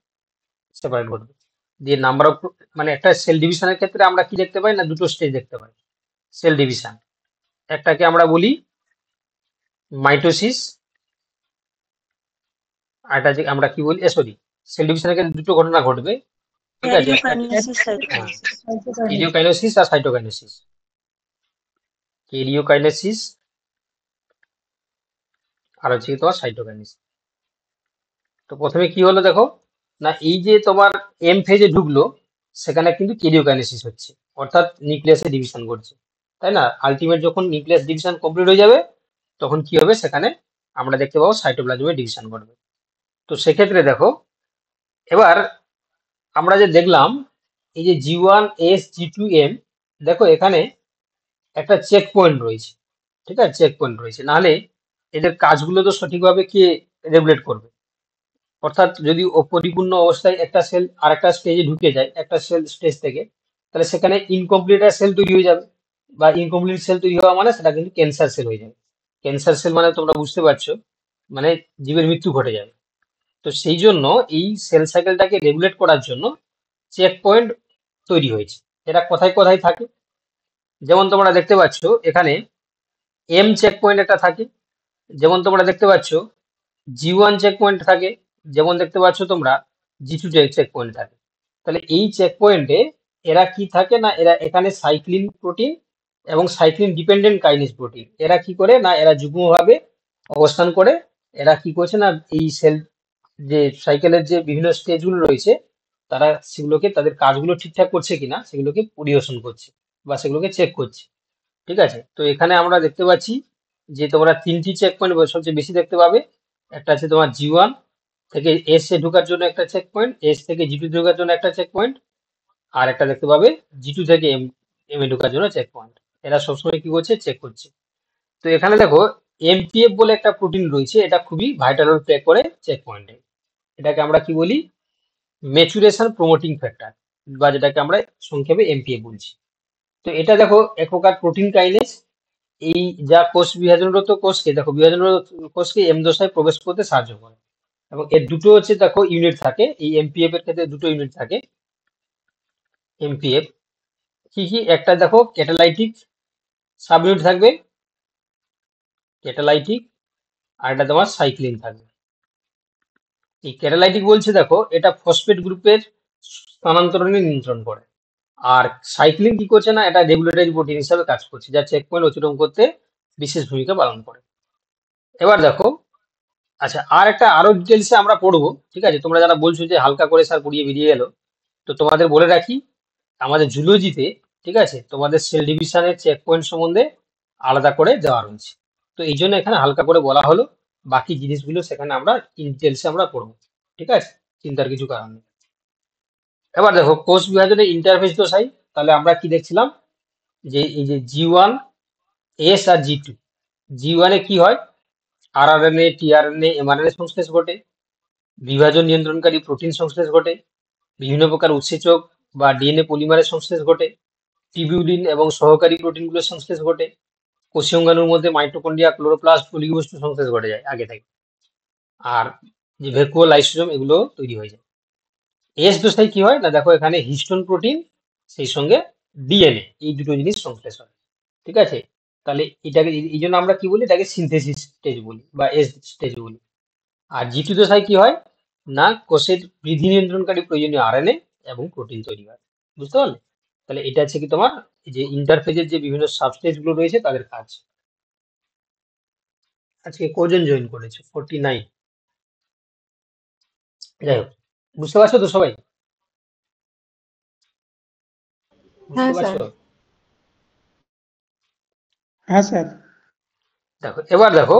A: সেপারেট ঘটবে দিয়ে নাম্বার অফ মানে একটা সেল ডিভিশনের ক্ষেত্রে আমরা কি দেখতে পাই না দুটো স্টেজ দেখতে পাই সেল ডিভিশন একটাকে আমরা বলি মাইটোসিস আর এটা যে আমরা কি বলি সরি সেল ডিভিশনের ক্ষেত্রে দুটো ঘটনা ঘটবে ঠিক আছে কেরিওকাইনোসিস আর সাইটোকাইনোসিস কেরিওকাইনেসিস আর হচ্ছে তোমার সাইটোকাইনেসিস তো প্রথমে কি হলো দেখো না এই যে তোমার এম ফেজে ঢুকলো সেখানে কিন্তু কেরিওকাইনোসিস হচ্ছে অর্থাৎ নিউক্লিয়াসে ডিভিশন ঘটছে তাই না আলটিমেট যখন নিউক্লিয়াস ডিভিশন কমপ্লিট হয়ে যাবে তখন কি হবে সেখানে আমরা দেখতে পাবো সাইটোপ্লাজমে ডিভিশন ঘটবে তো সেক্ষেত্রে দেখো এবার আমরা যে দেখলাম এই যে G one S G two M দেখো এখানে একটা চেক পয়েন্ট রয়েছে ঠিক আছে চেক পয়েন্ট রয়েছে নাহলে এদের কাজগুলো তো সঠিকভাবে কে রেগুলেট করবে অর্থাৎ যদি পরিপূর্ণ অবস্থায় একটা সেল আর একটা স্টেজে ঢুকে যায় একটা সেল স্টেজ থেকে তাহলে সেখানে ইনকমপ্লিট সেল তৈরি হয়ে যাবে বা ইনকমপ্লিট সেল তৈরি হওয়া মানে সেটা কিন্তু ক্যান্সার সেল হয়ে যাবে ক্যান্সার সেল মানে তোমরা বুঝতে পারছো মানে জীবের মৃত্যু ঘটে যাবে তো সেই জন্য এই সেল সাইকেলটাকে রেগুলেট করার জন্য চেক পয়েন্ট তৈরি হয়েছে এটা কোথায় কোথায় থাকে যেমন তোমরা দেখতে পাচ্ছ এখানে এম চেক পয়েন্ট একটা থাকে যেমন তোমরা দেখতে পাচ্ছ জি ওয়ান চেক পয়েন্ট থাকে যেমন দেখতে পাচ্ছ তোমরা জি টু চেক পয়েন্ট থাকে তাহলে এই চেক পয়েন্টে এরা কি থাকে না এরা এখানে সাইক্লিন প্রোটিন এবং সাইক্লিন ডিপেন্ডেন্ট কাইনিস প্রোটিন এরা কি করে না এরা যুগ্মভাবে অবস্থান করে এরা কি করছে না এই সেল যে সাইকেলের যে বিভিন্ন স্টেজগুলো রয়েছে তারা সেগুলোকে তাদের কাজগুলো ঠিকঠাক করছে কিনা সেগুলোকে পরিবেশন করছে বা সেগুলোকে চেক করছে ঠিক আছে তো এখানে আমরা দেখতে পাচ্ছি যে তোমরা তিনটি চেক পয়েন্ট সবচেয়ে বেশি দেখতে পাবে একটা আছে তোমার জি ওয়ান থেকে এস এ ঢোকার জন্য একটা চেক পয়েন্ট এস থেকে জি টু ঢোকার জন্য একটা চেক পয়েন্ট আর একটা দেখতে পাবে জি টু থেকে এম এম এ ঢোকার জন্য চেক পয়েন্ট এরা সবসময় কি করছে চেক করছে তো এখানে দেখো এমপিএফ বলে একটা প্রোটিন রয়েছে এটা খুবই ভাইটাল রোল প্লে করে চেক পয়েন্টে এটাকে আমরা কি বলি ম্যাচুরেশন প্রমোটিং ফ্যাক্টর বা যেটাকে আমরা সংক্ষেপে এমপিএ বলছি তো এটা দেখো এক প্রকার প্রোটিন কাইনেস এই যা কোষ বিভাজনরত কোষকে দেখো বিভাজনরত কোষকে এম দশায় প্রবেশ করতে সাহায্য করে এবং এর দুটো হচ্ছে দেখো ইউনিট থাকে এই এমপিএফ এর ক্ষেত্রে দুটো ইউনিট থাকে এমপিএফ কি কি একটা দেখো ক্যাটালাইটিক সাব ইউনিট থাকবে ক্যাটালাইটিক আর একটা তোমার সাইক্লিন থাকবে এই ক্যাটালাইটিক বলছে দেখো এটা ফসফেট গ্রুপের স্থানান্তরণে নিয়ন্ত্রণ করে আর সাইক্লিন কি করছে না এটা রেগুলেটরি প্রোটিন হিসাবে কাজ করছে যা চেক পয়েন্ট অতিক্রম করতে বিশেষ ভূমিকা পালন করে এবার দেখো আচ্ছা আর একটা আরো ডিটেলসে আমরা পড়বো ঠিক আছে তোমরা যারা বলছো যে হালকা করে স্যার পড়িয়ে বেরিয়ে গেলো তো তোমাদের বলে রাখি আমাদের জুলজিতে ঠিক আছে তোমাদের সেল ডিভিশনের চেক পয়েন্ট সম্বন্ধে আলাদা করে দেওয়া রয়েছে তো এই জন্য এখানে হালকা করে বলা হলো বাকি জিনিসগুলো সেখানে আমরা ইনটেলসে আমরা পড়বো ঠিক আছে চিন্তার কিছু কারণ নেই এবার দেখো কোষ বিভাজনের ইন্টারফেস দোষাই তাহলে আমরা কি দেখছিলাম যে এই যে জি ওয়ান এস আর জি টু জি ওয়ানে কি হয় আর R N A tRNA mRNA সংশ্লেষ ঘটে বিভাজন নিয়ন্ত্রণকারী প্রোটিন সংশ্লেষ ঘটে বিভিন্ন প্রকার উৎসেচক বা ডিএনএ পলিমারের সংশ্লেষ ঘটে টিবিউলিন এবং সহকারী প্রোটিনগুলোর সংশ্লেষ ঘটে কোষীয়ঙ্গাণুর মধ্যে মাইটোকন্ড্রিয়া ক্লোরোপ্লাস্ট বস্তু সংশ্লেষ ঘটে যায় আগে থেকে আর যে ভেকুয়াল লাইসোজোম এগুলো তৈরি হয়ে যায় এস দশায় কি হয় না দেখো এখানে হিস্টোন প্রোটিন সেই সঙ্গে ডিএনএ এই দুটো জিনিস সংশ্লেষ হয় ঠিক আছে তাহলে এটাকে এই জন্য আমরা কি বলি এটাকে সিনথেসিস স্টেজ বলি বা এস স্টেজ বলি আর জিটু দশায় কি হয় না কোষের বৃদ্ধি নিয়ন্ত্রণকারী প্রয়োজনীয় আরএনএ এবং প্রোটিন তৈরি হয় বুঝতে পারলে তাহলে এটা আছে কি তোমার যে ইন্টারফেজের যে বিভিন্ন সাবস্টেজ গুলো রয়েছে তাদের কাজ আজকে কজন জয়েন করেছে ফোরটি নাইন যাই হোক বুঝতে পারছো তো সবাই হ্যাঁ, হ্যাঁ, দেখো এবার দেখো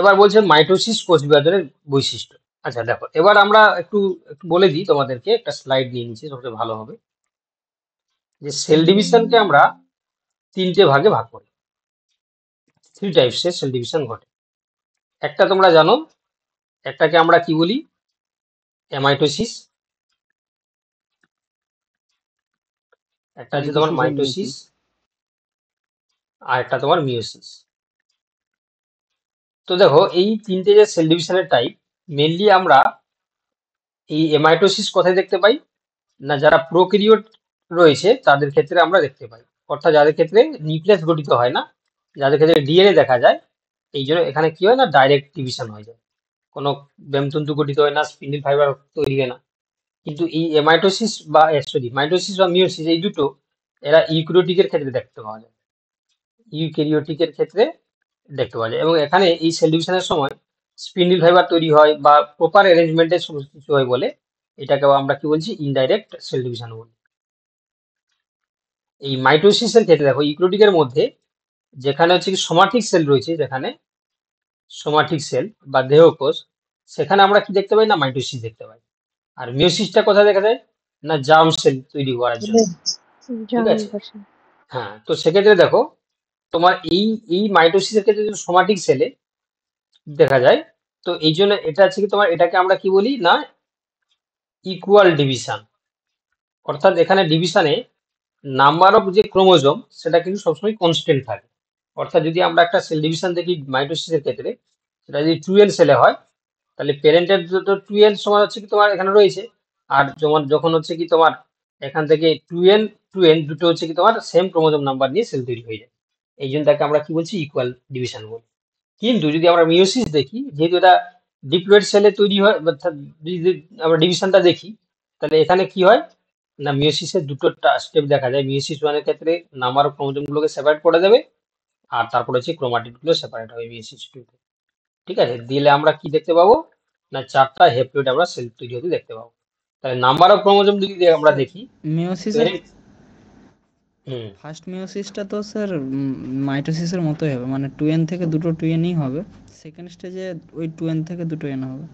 A: এবার বলছে মাইটোসিস কোষ বিভাজনের বৈশিষ্ট্য আচ্ছা দেখো এবার আমরা একটু একটু বলে দিই তোমাদেরকে একটা স্লাইড নিয়ে নিচ্ছি সবচেয়ে ভালো হবে যে সেল ডিভিশনকে আমরা তিনটে ভাগে ভাগ করি থ্রি টাইপসের সেল ডিভিশন ঘটে একটা তোমরা জানো একটাকে আমরা কি বলি অ্যামাইটোসিস
C: একটা হচ্ছে তোমার মাইটোসিস
A: আর একটা তোমার মিওসিস তো দেখো এই তিনটে যে সেল ডিভিশনের টাইপ মেনলি আমরা এই এমাইটোসিস কোথায় দেখতে পাই না যারা প্রোক্রিওট রয়েছে তাদের ক্ষেত্রে আমরা দেখতে পাই অর্থাৎ যাদের ক্ষেত্রে নিউক্লিয়াস গঠিত হয় না যাদের ক্ষেত্রে ডিএনএ দেখা যায় এই জন্য এখানে কি হয় না ডাইরেক্ট ডিভিশন হয়ে যায় কোনো ব্যামতন্তু গঠিত হয় না স্পিন্ডিল ফাইবার তৈরি হয় না কিন্তু এই মাইটোসিস বা সরি মাইটোসিস বা মিওসিস এই দুটো এরা ইউক্রিওটিকের ক্ষেত্রে দেখতে পাওয়া যায় ইউক্রিওটিকের ক্ষেত্রে দেখতে পাওয়া যায় এবং এখানে এই সেল ডিভিশনের সময় স্পিন্ডিল ফাইবার তৈরি হয় বা প্রপার অ্যারেঞ্জমেন্টের সমস্ত কিছু হয় বলে এটাকে আমরা কি বলছি ইনডাইরেক্ট সেল ডিভিশন বলি এই মাইটোসিসের ক্ষেত্রে দেখো ইউক্রোটিকের মধ্যে যেখানে হচ্ছে সোমাটিক সেল রয়েছে যেখানে সোমাটিক সেল বা দেহকোষ সেখানে আমরা কি দেখতে পাই না মাইটোসিস দেখতে পাই আর মিউসিসটা কোথায় দেখা যায় না জার্ম সেল তৈরি করার জন্য হ্যাঁ, ঠিক আছে হ্যাঁ তো সেক্ষেত্রে দেখো তোমার এই এই মাইটোসিসের ক্ষেত্রে যদি সোমাটিক সেলে দেখা যায় তো এই জন্য এটা হচ্ছে কি তোমার এটাকে আমরা কি বলি না ইকুয়াল ডিভিশন অর্থাৎ এখানে ডিভিশনে নাম্বার অফ যে ক্রোমোজোম সেটা কিন্তু সবসময় কনস্ট্যান্ট থাকে অর্থাৎ যদি আমরা একটা সেল ডিভিশন দেখি মাইটোসিসের ক্ষেত্রে সেটা যদি টু এন সেলে হয় তাহলে প্যারেন্টের তো টু এন সমান হচ্ছে কি তোমার এখানে রয়েছে আর তোমার যখন হচ্ছে কি তোমার এখান থেকে টু এন টু এন দুটো হচ্ছে কি তোমার সেম ক্রোমোজোম নাম্বার নিয়ে সেল তৈরি হয়ে যায় এই জন্য তাকে আমরা কি বলছি ইকুয়াল ডিভিশন বলি কিন্তু যদি আমরা মিওসিস দেখি যেহেতু এটা ডিপ্লয়েড সেলে তৈরি হয় আমরা ডিভিশনটা দেখি তাহলে এখানে কি হয় না মিওসিসের দুটো স্টেপ দেখা যায় ওয়ান ওয়ানের ক্ষেত্রে নাম্বার অফ ক্রোমোজোমগুলোকে সেপারেট করে দেবে আর তারপরে হচ্ছে ক্রোমাটিডগুলো সেপারেট হবে টু টুতে ঠিক আছে দিলে আমরা কি দেখতে পাবো না চারটা হেপ্লোয়েড আমরা সেল তৈরি হতে দেখতে পাবো তাহলে নাম্বার অফ ক্রোমোজোম যদি আমরা দেখি
D: হুম ফার্স্ট মিউসিসটা তো স্যার মাইটোসিসের মতোই হবে মানে 2n থেকে দুটো এনই হবে সেকেন্ড স্টেজে ওই 2n থেকে দুটো n হবে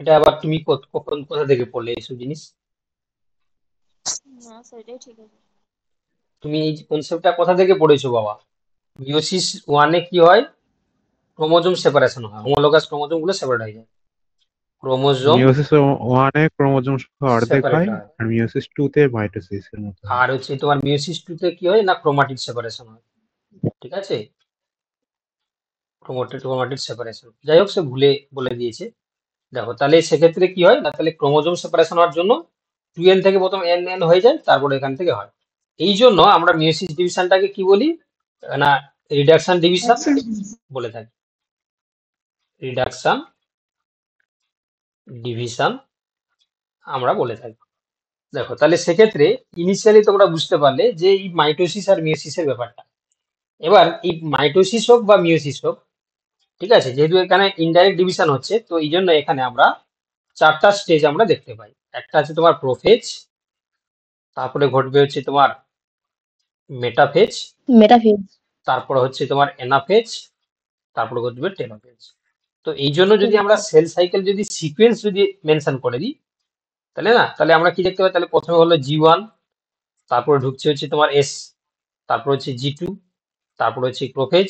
D: এটা আবার তুমি কখন কোথা থেকে পড়লে সব জিনিস
A: তুমি এই কনসেপ্টটা কোথা থেকে পড়েছো বাবা মিওসিস ওয়ানে কি হয় ক্রোমোজোম সেপারেশন হয় হোমোলোগাস ক্রোমোজোম গুলো সেপারেট হয়ে যায় ক্রোমোজোম মিওসিস
B: ওয়ানে ক্রোমোজোম অর্ধেক হয় আর মিওসিস টু তে মাইটোসিস
A: আর হচ্ছে তোমার মিওসিস টু তে কি হয় না ক্রোমাটিড সেপারেশন হয় ঠিক আছে ক্রোমাটিড ক্রোমাটিড সেপারেশন যাই হোক সে ভুলে বলে দিয়েছে দেখো তাহলে সেক্ষেত্রে কি হয় না তাহলে ক্রোমোজোম সেপারেশন হওয়ার জন্য টু এন থেকে প্রথম এন এন হয়ে যায় তারপরে এখান থেকে হয় এই জন্য আমরা মিউসিস ডিভিশনটাকে কি বলি না রিডাকশন ডিভিশন বলে থাকি রিডাকশন ডিভিশন আমরা বলে থাকি দেখো তাহলে সেক্ষেত্রে ইনিশিয়ালি তোমরা বুঝতে পারলে যে এই মাইটোসিস আর মিউসিসের ব্যাপারটা এবার এই মাইটোসিস হোক বা মিউসিস হোক ঠিক আছে যেহেতু এখানে ইনডাইরেক্ট ডিভিশন হচ্ছে তো এই জন্য এখানে আমরা চারটা স্টেজ আমরা দেখতে পাই একটা আছে তোমার প্রোফেজ তারপরে ঘটবে হচ্ছে তোমার মেটাফেজ মেটাফেজ তারপরে হচ্ছে তোমার এনাফেজ তারপরে ঘটবে টেনোফেজ তো এই জন্য যদি আমরা সেল সাইকেল যদি সিকোয়েন্স যদি মেনশন করে দিই তাহলে না তাহলে আমরা কি দেখতে পাই তাহলে প্রথমে হলো জি ওয়ান তারপরে ঢুকছে হচ্ছে তোমার এস তারপর হচ্ছে জি টু তারপর হচ্ছে প্রোফেজ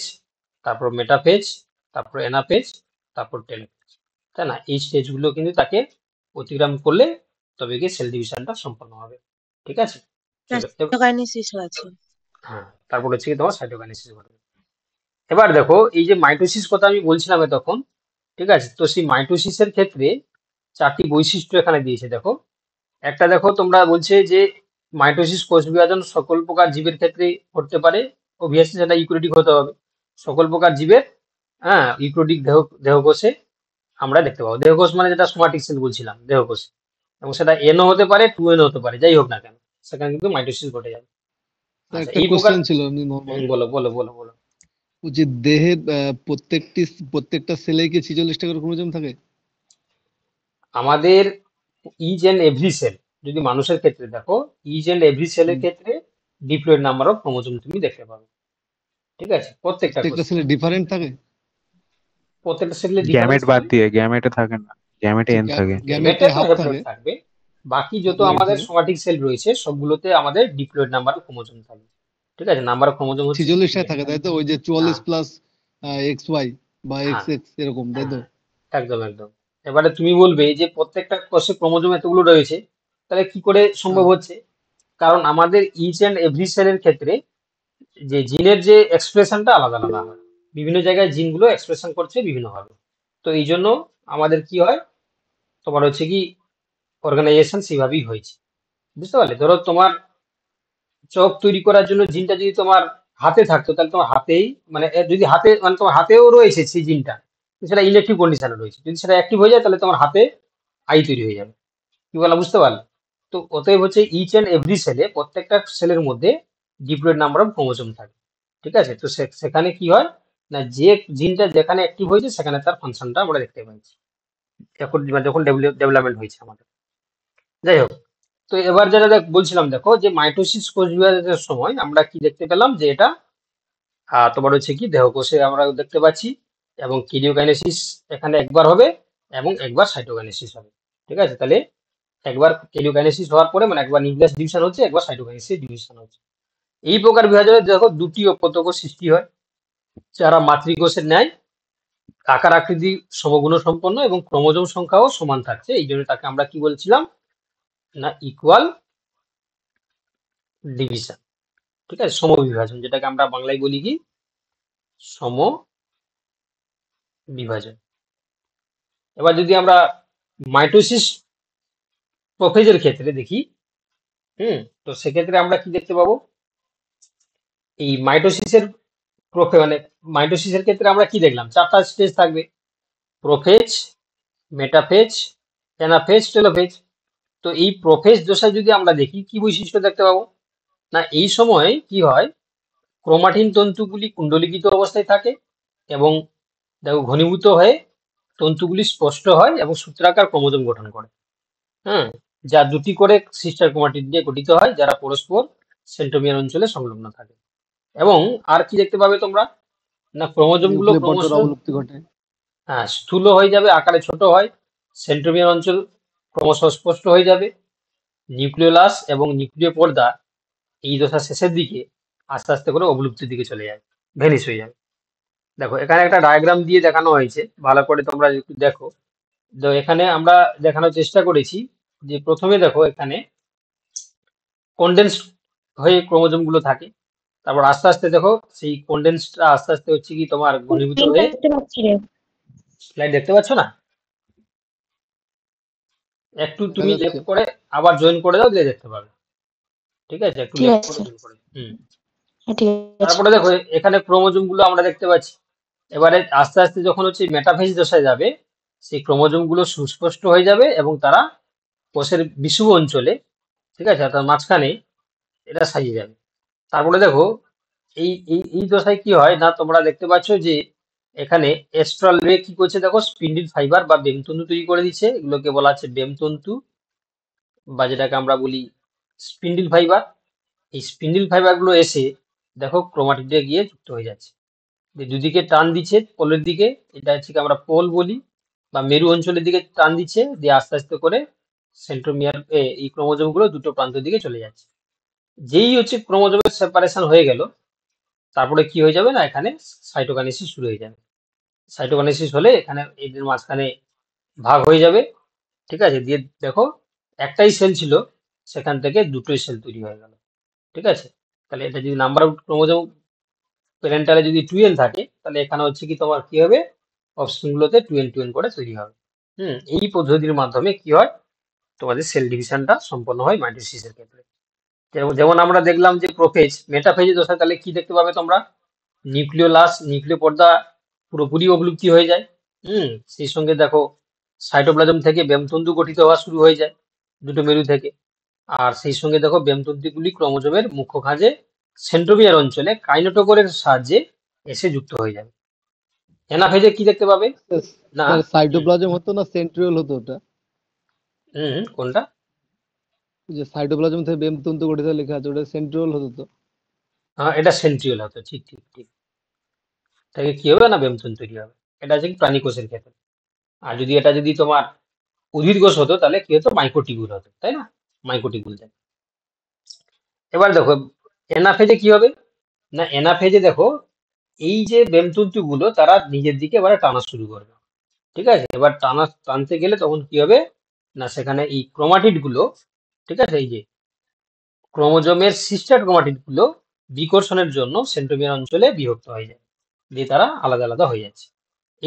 A: তারপর মেটাফেজ তারপর এনাফেজ তারপর টেনোফেজ তাই না এই স্টেজগুলো কিন্তু তাকে অতিক্রম করলে তবে গিয়ে সেল ডিভিশনটা সম্পন্ন হবে ঠিক আছে হ্যাঁ, হ্যাঁ, তারপর হচ্ছে কি তোমার সাইটোকাইনেসিস ঘটবে এবার দেখো এই যে মাইটোসিস কথা আমি বলছিলাম তখন ঠিক আছে তো সেই মাইটোসিসের ক্ষেত্রে চারটি বৈশিষ্ট্য এখানে দিয়েছে দেখো একটা দেখো তোমরা বলছে যে মাইটোসিস কোষ বিভাজন সকল প্রকার জীবের ক্ষেত্রে ঘটতে পারে অভিয়াসলি সেটা ইকুরেটিক হতে হবে সকল প্রকার জীবের হ্যাঁ ইকুরেটিক দেহ দেহকোষে আমরা দেখতে পাবো দেহকোষ মানে যেটা সোমাটিক সেল বলছিলাম দেহকোষ এবং সেটা এন ও হতে পারে টু এন হতে পারে যাই হোক না কেন সেখানে কিন্তু মাইটোসিস ঘটে যাবে আচ্ছা, এই কোশ্চেন ছিল বলো বলো বলো বলো
C: যে দেহের প্রত্যেকটি প্রত্যেকটা সেলে কি ছিচল্লিশটা করে ক্রোমোজোম থাকে
A: আমাদের ইজ এন্ড এভরি সেল যদি মানুষের ক্ষেত্রে দেখো ইজ এন্ড এভরি সেলের ক্ষেত্রে ডিপ্লয়েড নাম্বার অফ ক্রোমোজোম তুমি দেখতে পাবে ঠিক আছে প্রত্যেকটা সেলে ডিফারেন্ট থাকে প্রত্যেকটা সেলে গ্যামেট বাদ
B: দিয়ে গ্যামেটে থাকে না গ্যামেটে এন থাকে
A: গ্যামেটে হাফ থাকবে বাকি যত আমাদের সোমাটিক সেল রয়েছে সবগুলোতে আমাদের ডিপ্লয়েড নাম্বার ক্রোমোজোম থাকবে
C: ঠিক আছে নাম্বার ক্রোমোজোম 46 থাকে তাই তো ওই যে 44 প্লাস এক্স ওয়াই বা এক্স হ্যাঁ। এক্স এরকম তাই তো হ্যাঁ, একদম একদম এবারে তুমি বলবে যে প্রত্যেকটা কোষে
A: ক্রোমোজোম এতগুলো রয়েছে তাহলে কি করে সম্ভব হ্যাঁ। হচ্ছে কারণ আমাদের ইচ অ্যান্ড এভরি সেলের ক্ষেত্রে যে জিনের যে এক্সপ্রেশনটা আলাদা আলাদা বিভিন্ন জায়গায় জিনগুলো এক্সপ্রেশন করছে বিভিন্নভাবে তো এই জন্য আমাদের কি হয় তোমার হচ্ছে কি অর্গানাইজেশন সেভাবেই হয়েছে বুঝতে পারলে ধরো তোমার চক তৈরি করার জন্য জিনটা যদি তোমার হাতে থাকতো তাহলে তোমার হাতেই মানে যদি হাতে মানে তোমার হাতেও রয়েছে সেই জিনটা সেটা ইলেকট্রিক কন্ডিশনে রয়েছে যদি সেটা অ্যাক্টিভ হয়ে যায় তাহলে তোমার হাতে আই তৈরি হয়ে যাবে কি বলা বুঝতে পারলে তো অতএব হচ্ছে ইচ অ্যান্ড এভরি সেলে প্রত্যেকটা সেলের মধ্যে ডিপ্লয়েড নাম্বার অফ ক্রোমোজম থাকে ঠিক আছে তো সেখানে কি হয় না যে জিনটা যেখানে অ্যাক্টিভ হয়েছে সেখানে তার ফাংশনটা আমরা দেখতে পাচ্ছি এখন মানে যখন ডেভেলপমেন্ট হয়েছে আমাদের যাই হোক তো এবার যেটা দেখ বলছিলাম দেখো যে মাইটোসিস কোষবিভাজনের সময় আমরা কি দেখতে পেলাম যে এটা তোমার হচ্ছে কি দেহকোষে আমরা দেখতে পাচ্ছি এবং কিরিওকাইনেসিস এখানে একবার হবে এবং একবার সাইটোকাইনেসিস হবে ঠিক আছে তাহলে একবার কিরিওকাইনেসিস হওয়ার পরে মানে একবার নিউক্লিয়াস ডিভিশন হচ্ছে একবার সাইটোকাইনেসিস ডিভিশন হচ্ছে এই প্রকার বিভাজনের দেখো দুটি অপত্যকোষ সৃষ্টি হয় যারা মাতৃকোষের ন্যায় আকার আকৃতি সমগুণ সম্পন্ন এবং ক্রোমোজোম সংখ্যাও সমান থাকছে এই জন্য তাকে আমরা কি বলছিলাম না ইকুয়াল ডিভিশন ঠিক আছে সমবিভাজন যেটাকে আমরা বাংলায় বলি কি সম বিভাজন এবার যদি আমরা মাইটোসিস প্রফেজের ক্ষেত্রে দেখি হুম তো সেক্ষেত্রে আমরা কি দেখতে পাবো এই মাইটোসিসের প্রোফে মানে মাইটোসিসের ক্ষেত্রে আমরা কি দেখলাম চারটা স্টেজ থাকবে প্রোফেজ মেটাফেজ অ্যানাফেজ টেলোফেজ তো এই প্রোফেজ দশায় যদি আমরা দেখি কি বৈশিষ্ট্য দেখতে পাবো না এই সময় কি হয় ক্রোমাটিন তন্তুগুলি কুণ্ডলিকিত অবস্থায় থাকে এবং দেখো ঘনীভূত হয়ে তন্তুগুলি স্পষ্ট হয় এবং সূত্রাকার ক্রোমোজোম গঠন করে হ্যাঁ যা দুটি করে সিস্টার ক্রোমাটিন দিয়ে গঠিত হয় যারা পরস্পর সেন্টোমিয়ার অঞ্চলে সংলগ্ন থাকে এবং আর কি দেখতে পাবে তোমরা না ক্রোমোজোম গুলো হ্যাঁ স্থূল হয়ে যাবে আকারে ছোট হয় সেন্ট্রোমিয়ার অঞ্চল ক্রমশ স্পষ্ট হয়ে যাবে নিউক্লিওলাস এবং নিউক্লিয় পর্দা এই দশার শেষের দিকে আস্তে আস্তে করে অবলুপ্তির দিকে চলে যায় ভেনিস হয়ে যাবে দেখো এখানে একটা ডায়াগ্রাম দিয়ে দেখানো হয়েছে ভালো করে তোমরা দেখো তো এখানে আমরা দেখানোর চেষ্টা করেছি যে প্রথমে দেখো এখানে কনডেন্স হয়ে গুলো থাকে তারপর আস্তে আস্তে দেখো সেই কন্ডেন্সটা আস্তে আস্তে হচ্ছে কি তোমার ঘনীভূত হয়ে স্লাইড দেখতে পাচ্ছ না একটু তুমি লেফট করে আবার জয়েন করে দাও দিয়ে দেখতে পাবে ঠিক আছে একটু লেফট করে জয়েন করে হুম
B: হ্যাঁ, তারপরে দেখো
A: এখানে ক্রোমোজোম গুলো আমরা দেখতে পাচ্ছি এবারে আস্তে আস্তে যখন হচ্ছে মেটাফেজ দশায় যাবে সেই ক্রোমোজোম গুলো সুস্পষ্ট হয়ে যাবে এবং তারা কোষের বিশুভ অঞ্চলে ঠিক আছে তার মাঝখানে এটা সাজিয়ে যাবে তারপরে মানে দেখো এই এই এই দশায় কি হয় না তোমরা দেখতে পাচ্ছ যে এখানে এস্ট্রাল রে কি করছে দেখো স্পিন্ডিল ফাইবার বা বেমতন্তু তৈরি করে দিচ্ছে এগুলোকে বলা হচ্ছে বেমতন্তু বা যেটাকে আমরা বলি স্পিন্ডিল ফাইবার এই স্পিন্ডিল ফাইবারগুলো এসে দেখো ক্রোমাটিডে গিয়ে যুক্ত হয়ে যাচ্ছে দুদিকে টান দিচ্ছে পোলের দিকে এটা হচ্ছে আমরা পোল বলি বা মেরু অঞ্চলের দিকে টান দিচ্ছে দিয়ে আস্তে আস্তে করে সেন্ট্রোমিয়ার এই ক্রোমোজোমগুলো দুটো প্রান্তের দিকে চলে যাচ্ছে যেই হচ্ছে ক্রোমোজোমের সেপারেশন হয়ে গেল তারপরে কি হয়ে যাবে না এখানে সাইটোকানিসিস শুরু হয়ে যাবে সাইটোকানিসিস হলে এখানে এদের মাঝখানে ভাগ হয়ে যাবে ঠিক আছে দিয়ে দেখো একটাই সেল ছিল সেখান থেকে দুটোই সেল তৈরি হয়ে গেল ঠিক আছে তাহলে এটা যদি নাম্বার অফ ক্রোমোজোম প্যারেন্টালে যদি টুয়েল থাকে তাহলে এখানে হচ্ছে কি তোমার কি হবে অপশনগুলোতে টুয়েল টুয়েল করে তৈরি হবে হুম এই পদ্ধতির মাধ্যমে কি হয় তোমাদের সেল ডিভিশনটা সম্পন্ন হয় মাইটোসিসের ক্ষেত্রে যেমন আমরা দেখলাম যে প্রোফেজ মেটাফেজে দশা তাহলে কি দেখতে পাবে তোমরা নিউক্লিওলাস নিউক্লিয় পর্দা পুরোপুরি অবলুপ্তি হয়ে যায় হুম সেই সঙ্গে দেখো সাইটোপ্লাজম থেকে ব্যামতন্তু গঠিত হওয়া শুরু হয়ে যায় দুটো মেরু থেকে আর সেই সঙ্গে দেখো ব্যামতন্তুগুলি ক্রমজমের মুখ্য খাঁজে সেন্ট্রোমিয়ার অঞ্চলে কাইনোটোকরের সাহায্যে এসে যুক্ত হয়ে যাবে এনাফেজে কি দেখতে পাবে না সাইটোপ্লাজম
C: হতো না সেন্ট্রিওল হতো ওটা হুম কোনটা যে সাইটোপ্লাজম থেকে বেম তন্তু গঠিত লেখা আছে ওটা সেন্ট্রিওল হতো তো
A: হ্যাঁ এটা সেন্ট্রিওল হতো ঠিক ঠিক ঠিক তাহলে কি হবে না বেম তন্তু তৈরি হবে এটা আছে প্রাণী কোষের ক্ষেত্রে আর যদি এটা যদি তোমার উদ্ভিদ কোষ হতো তাহলে কি হতো মাইকোটিবুল হতো তাই না মাইক্রোটিবিউল যাবে এবার দেখো এনাফেজে কি হবে না এনাফেজে দেখো এই যে বেমতন্তু গুলো তারা নিজের দিকে এবারে টানা শুরু করবে ঠিক আছে এবার টানা টানতে গেলে তখন কি হবে না সেখানে এই ক্রোমাটিড গুলো ঠিক আছে এই যে ক্রোমোজোমের সিস্টার ক্রোমাটিড গুলো বিকর্ষণের জন্য সেন্ট্রোমিয়ার অঞ্চলে বিভক্ত হয়ে যায় দিয়ে তারা আলাদা আলাদা হয়ে যাচ্ছে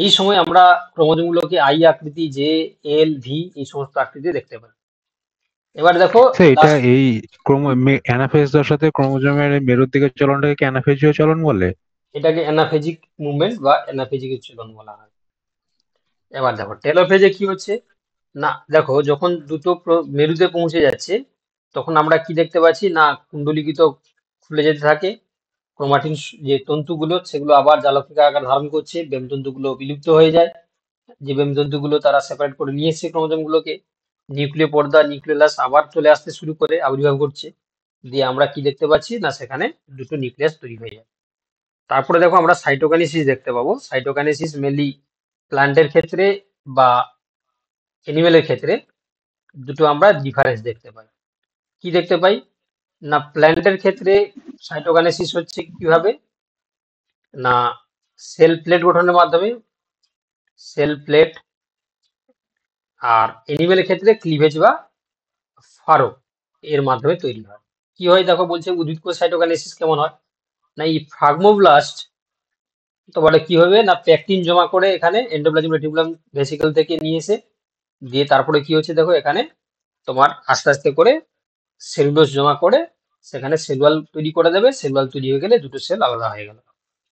A: এই সময় আমরা ক্রোমোজোম গুলোকে আই আকৃতি জে এল ভি এই সমস্ত আকৃতি দেখতে পাই এবার দেখো আচ্ছা, এটা এই
B: অ্যানাফেজ দশাতে ক্রোমোজোমের মেরুর দিকে চলনটাকে কি চলন বলে
A: এটাকে অ্যানাফেজিক মুভমেন্ট বা অ্যানাফেজিক চলন বলা হয় এবার দেখো টেলোফেজে কি হচ্ছে না দেখো যখন দুটো মেরুতে পৌঁছে যাচ্ছে তখন আমরা কি দেখতে পাচ্ছি না কুণ্ডলিকি তো খুলে যেতে থাকে ক্রোমাটিন যে তন্তুগুলো সেগুলো আবার জালকিকা আকার ধারণ করছে বেমতন্তুগুলো বিলুপ্ত হয়ে যায় যে বেমতন্তুগুলো তারা সেপারেট করে নিয়ে ক্রোমোজমগুলোকে নিউক্লিয় পর্দা নিউক্লিয়াস আবার চলে আসতে শুরু করে আবির্ভাব করছে দিয়ে আমরা কি দেখতে পাচ্ছি না সেখানে দুটো নিউক্লিয়াস তৈরি হয়ে যায় তারপরে দেখো আমরা সাইটোকানিসিস দেখতে পাবো সাইটোকানিসিস মেনলি প্লান্টের ক্ষেত্রে বা অ্যানিমেলের ক্ষেত্রে দুটো আমরা ডিফারেন্স দেখতে পাই কি দেখতে পাই না প্ল্যান্টের ক্ষেত্রে সাইটোকানেসিস হচ্ছে কিভাবে না সেল প্লেট গঠনের মাধ্যমে সেল প্লেট আর অ্যানিমেলের ক্ষেত্রে ক্লিভেজ বা ফারো এর মাধ্যমে তৈরি হয় কি হয় দেখো বলছে উদ্ভিদ কোষ সাইটোকানেসিস কেমন হয় না এই ফ্রাগমোব্লাস্ট তো বলে কি হবে না প্যাকটিন জমা করে এখানে এন্ডোপ্লাজম রেটিকুলাম ভেসিকল থেকে নিয়ে এসে দিয়ে তারপরে কি হচ্ছে দেখো এখানে তোমার আস্তে আস্তে করে সেলুলোস জমা করে সেখানে সেলওয়াল তৈরি করে দেবে সেলওয়াল তৈরি হয়ে গেলে দুটো সেল আলাদা হয়ে গেল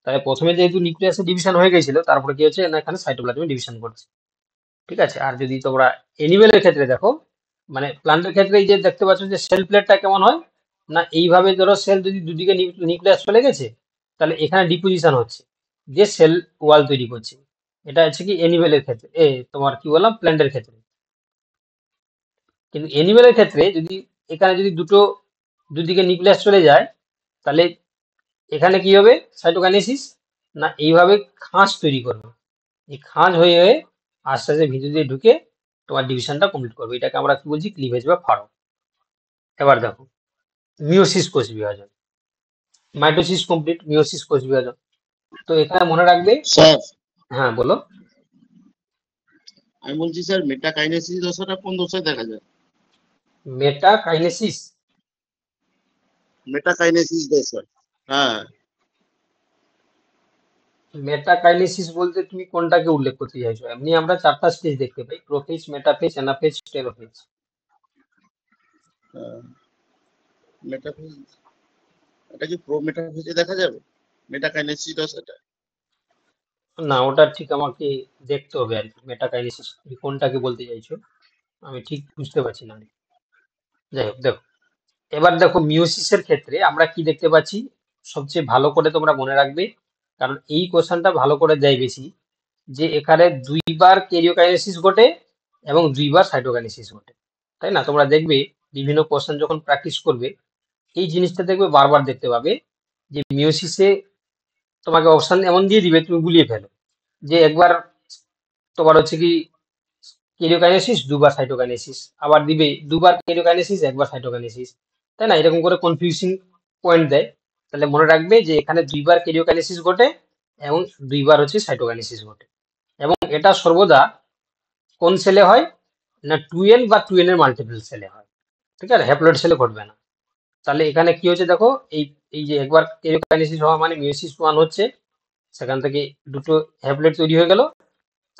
A: তাহলে প্রথমে যেহেতু নিউক্লিয়াসের ডিভিশন হয়ে গেছিল তারপরে কি হচ্ছে এখানে সাইটোপ্লাজমে ডিভিশন করছে ঠিক আছে আর যদি তোমরা এনিমেলের ক্ষেত্রে দেখো মানে প্লান্টের ক্ষেত্রে এই যে দেখতে পাচ্ছ যে সেল প্লেটটা কেমন হয় না এইভাবে ধরো সেল যদি দুদিকে নিউক্লিয়াস চলে গেছে তাহলে এখানে ডিপোজিশন হচ্ছে যে সেল ওয়াল তৈরি করছে এটা হচ্ছে কি এনিমেলের ক্ষেত্রে এ তোমার কি বললাম প্ল্যান্টের ক্ষেত্রে কিন্তু এনিমেলের ক্ষেত্রে যদি এখানে যদি দুটো দুদিকে নিউক্লিয়াস চলে যায় তাহলে এখানে কি হবে সাইটোকাইনেসিস না এইভাবে খাঁজ তৈরি করবে এই খাঁজ হয়ে হয়ে আস্তে আস্তে ভিতর দিয়ে ঢুকে তোমার ডিভিশনটা কমপ্লিট করবে এটাকে আমরা কি বলছি ক্লিভেজ বা ফারো এবার দেখো মিওসিস কোষ বিভাজন মাইটোসিস কমপ্লিট মিওসিস কোষ বিভাজন তো এখানে মনে রাখবে স্যার হ্যাঁ বলো আমি বলছি স্যার মেটাকাইনেসিস দশাটা কোন দশায় দেখা যায় মেটাকাইনেসিস
C: মেটাকাইনেসিস দশা হ্যাঁ
A: মেটাকাইনেসিস বলতে তুমি কোনটাকে উল্লেখ করতে চাইছো এমনি আমরা চারটা স্টেজ দেখতে পাই prophase metaphase anaphase telophase
C: metaphase এটা কি প্রো মেটাফেজে দেখা যাবে মেটাকাইনেসিস দশাটা
A: না ওটা ঠিক আমাকে দেখতে হবে আর কি মেটাকাইনেসিস তুমি কোনটাকে বলতে চাইছো আমি ঠিক বুঝতে পারছি না যাই হোক দেখো এবার দেখো মিউসিসের ক্ষেত্রে আমরা কি দেখতে পাচ্ছি সবচেয়ে ভালো করে তোমরা মনে রাখবে কারণ এই কোশ্চেনটা ভালো করে দেয় বেশি যে এখানে দুইবার ক্যারিওকাইনেসিস ঘটে এবং দুইবার সাইটোকাইনেসিস ঘটে তাই না তোমরা দেখবে বিভিন্ন কোশ্চেন যখন প্র্যাকটিস করবে এই জিনিসটা দেখবে বারবার দেখতে পাবে যে মিউসিসে তোমাকে অপশান এমন দিয়ে দিবে তুমি গুলিয়ে ফেলো যে একবার তোমার হচ্ছে কি কেরিওকাইনেসিস দুবার সাইটোকাইনেসিস আবার দিবে দুবার কেরিওকাইনেসিস একবার সাইটোকাইনেসিস তাই না এরকম করে কনফিউজিং পয়েন্ট দেয় তাহলে মনে রাখবে যে এখানে দুইবার কেরিওকাইনেসিস ঘটে এবং দুইবার হচ্ছে সাইটোকাইনেসিস ঘটে এবং এটা সর্বদা কোন সেলে হয় না টুয়েলভ বা টুয়েলভের মাল্টিপল সেলে হয় ঠিক আছে হ্যাপ্লয়েড সেলে ঘটবে না তাহলে এখানে কি হচ্ছে দেখো এই এই যে একবার কেরিওকাইনেসিস হওয়া মানে মিউসিস ওয়ান হচ্ছে সেখান থেকে দুটো হ্যাপলেট তৈরি হয়ে গেল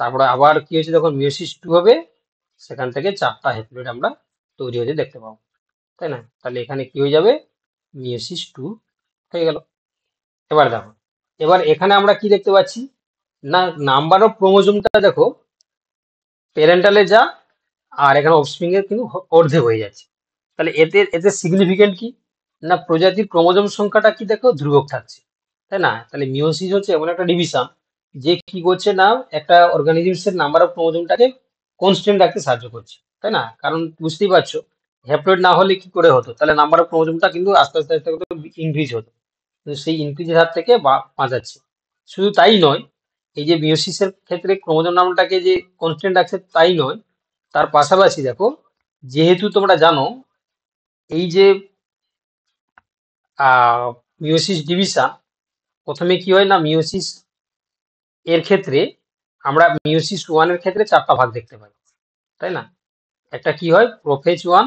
A: তারপরে আবার কি হয়েছে দেখো মিউসিস টু হবে সেখান থেকে চারটা হ্যাপলেট আমরা তৈরি হতে দেখতে পাবো তাই না তাহলে এখানে কি হয়ে যাবে মিউসিস টু হয়ে গেল এবার দেখো এবার এখানে আমরা কি দেখতে পাচ্ছি না নাম্বার অফ ক্রোমোজোমটা দেখো প্যারেন্টালে যা আর এখানে অফস্প্রিং এর কিন্তু অর্ধেক হয়ে যাচ্ছে তাহলে এতে এতে সিগনিফিকেন্ট কি না প্রজাতির ক্রোমোজোম সংখ্যাটা কি দেখো ধ্রুবক থাকছে তাই না তাহলে মিওসিস হচ্ছে এমন একটা ডিভিশন যে কি করছে না একটা এর নাম্বার অফ ক্রোমোজোমটাকে কনস্ট্যান্ট রাখতে সাহায্য করছে তাই না কারণ বুঝতেই পারছো হ্যাপ্লয়েড না হলে কি করে হতো তাহলে নাম্বার অফ ক্রোমোজোমটা কিন্তু আস্তে আস্তে আস্তে করে ইনক্রিজ হতো কিন্তু সেই ইনক্রিজের হাত থেকে বাঁচাচ্ছে শুধু তাই নয় এই যে মিওসিসের ক্ষেত্রে ক্রোমোজোম নামটাকে যে কনস্ট্যান্ট রাখছে তাই নয় তার পাশাপাশি দেখো যেহেতু তোমরা জানো এই যে মিওসিস ডিভিশন প্রথমে কি হয় না মিওসিস এর ক্ষেত্রে আমরা মিউসিস ওয়ানের ক্ষেত্রে চারটা ভাগ দেখতে পাই তাই না একটা কি হয় prophase one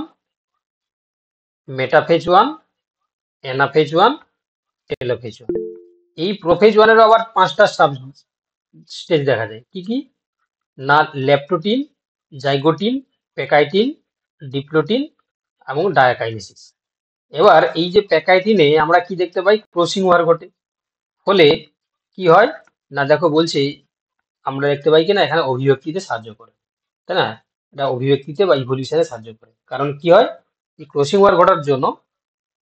A: metaphase one anaphase one telophase one এই প্রোফেজ ওয়ানের আবার পাঁচটা সাব স্টেজ দেখা যায় কি কি না ল্যাপটোটিন জাইগোটিন পেকাইটিন ডিপ্লোটিন এবং ডায়াকাইনেসিস এবার এই যে প্যাকাইথিনে আমরা কি দেখতে পাই ক্রসিং ওয়ার ঘটে ফলে কি হয় না দেখো বলছি আমরা দেখতে পাই কিনা এখানে অভিব্যক্তিতে সাহায্য করে তাই না এটা অভিব্যক্তিতে বা ইভলিউশনে সাহায্য করে কারণ কি হয় এই ক্রসিং ওয়ার ঘটার জন্য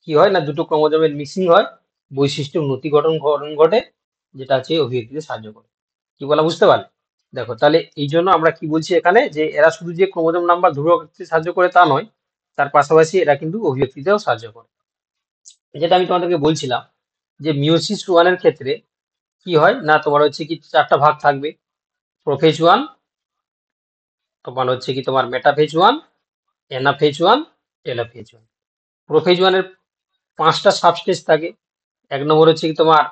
A: কি হয় না দুটো ক্রমজমের মিসিং হয় বৈশিষ্ট্য উন্নতি গঠন ঘটন ঘটে যেটা আছে অভিব্যক্তিতে সাহায্য করে কি বলা বুঝতে পারলে দেখো তাহলে এই জন্য আমরা কি বলছি এখানে যে এরা শুধু যে ক্রমজম নাম্বার ধ্রুবক সাহায্য করে তা নয় তার পাশাপাশি এরা কিন্তু অভিব্যক্তিতেও সাহায্য করে যেটা আমি তোমাদেরকে বলছিলাম যে মিউসিস ওয়ানের ক্ষেত্রে কি হয় না তোমার হচ্ছে কি চারটা ভাগ থাকবে প্রোফেজ ওয়ান তোমার হচ্ছে কি তোমার metaphase one anaphase one telophase one prophase ওয়ানের পাঁচটা সাবস্টেজ থাকে এক নম্বর হচ্ছে কি তোমার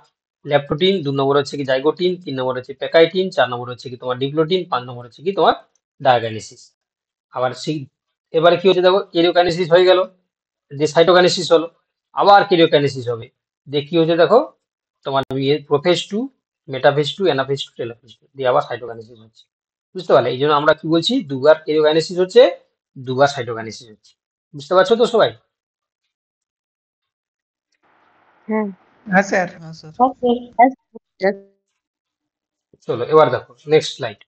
A: ল্যাপটোটিন দু নম্বর হচ্ছে কি জাইগোটিন তিন নম্বর হচ্ছে প্যাকাইটিন চার নম্বর হচ্ছে কি তোমার ডিপ্লোটিন পাঁচ নম্বর হচ্ছে কি তোমার ডায়াগালিসিস আবার সেই এবারে কি হচ্ছে দেখো কেরিওকাইনেসিস হয়ে গেল যে সাইটোকাইনেসিস হলো আবার কেরিওকাইনেসিস হবে দিয়ে কি হচ্ছে দেখো তোমার prophase two metaphase two anaphase two telophase two দিয়ে আবার সাইটোকাইনেসিস হচ্ছে বুঝতে পারলে এই জন্য আমরা কি বলছি দুবার কেরিওকাইনেসিস হচ্ছে দুবার সাইটোকাইনেসিস হচ্ছে বুঝতে পারছো তো সবাই হ্যাঁ,
B: হ্যাঁ, হ্যাঁ
A: চলো এবার দেখো নেক্সট স্লাইড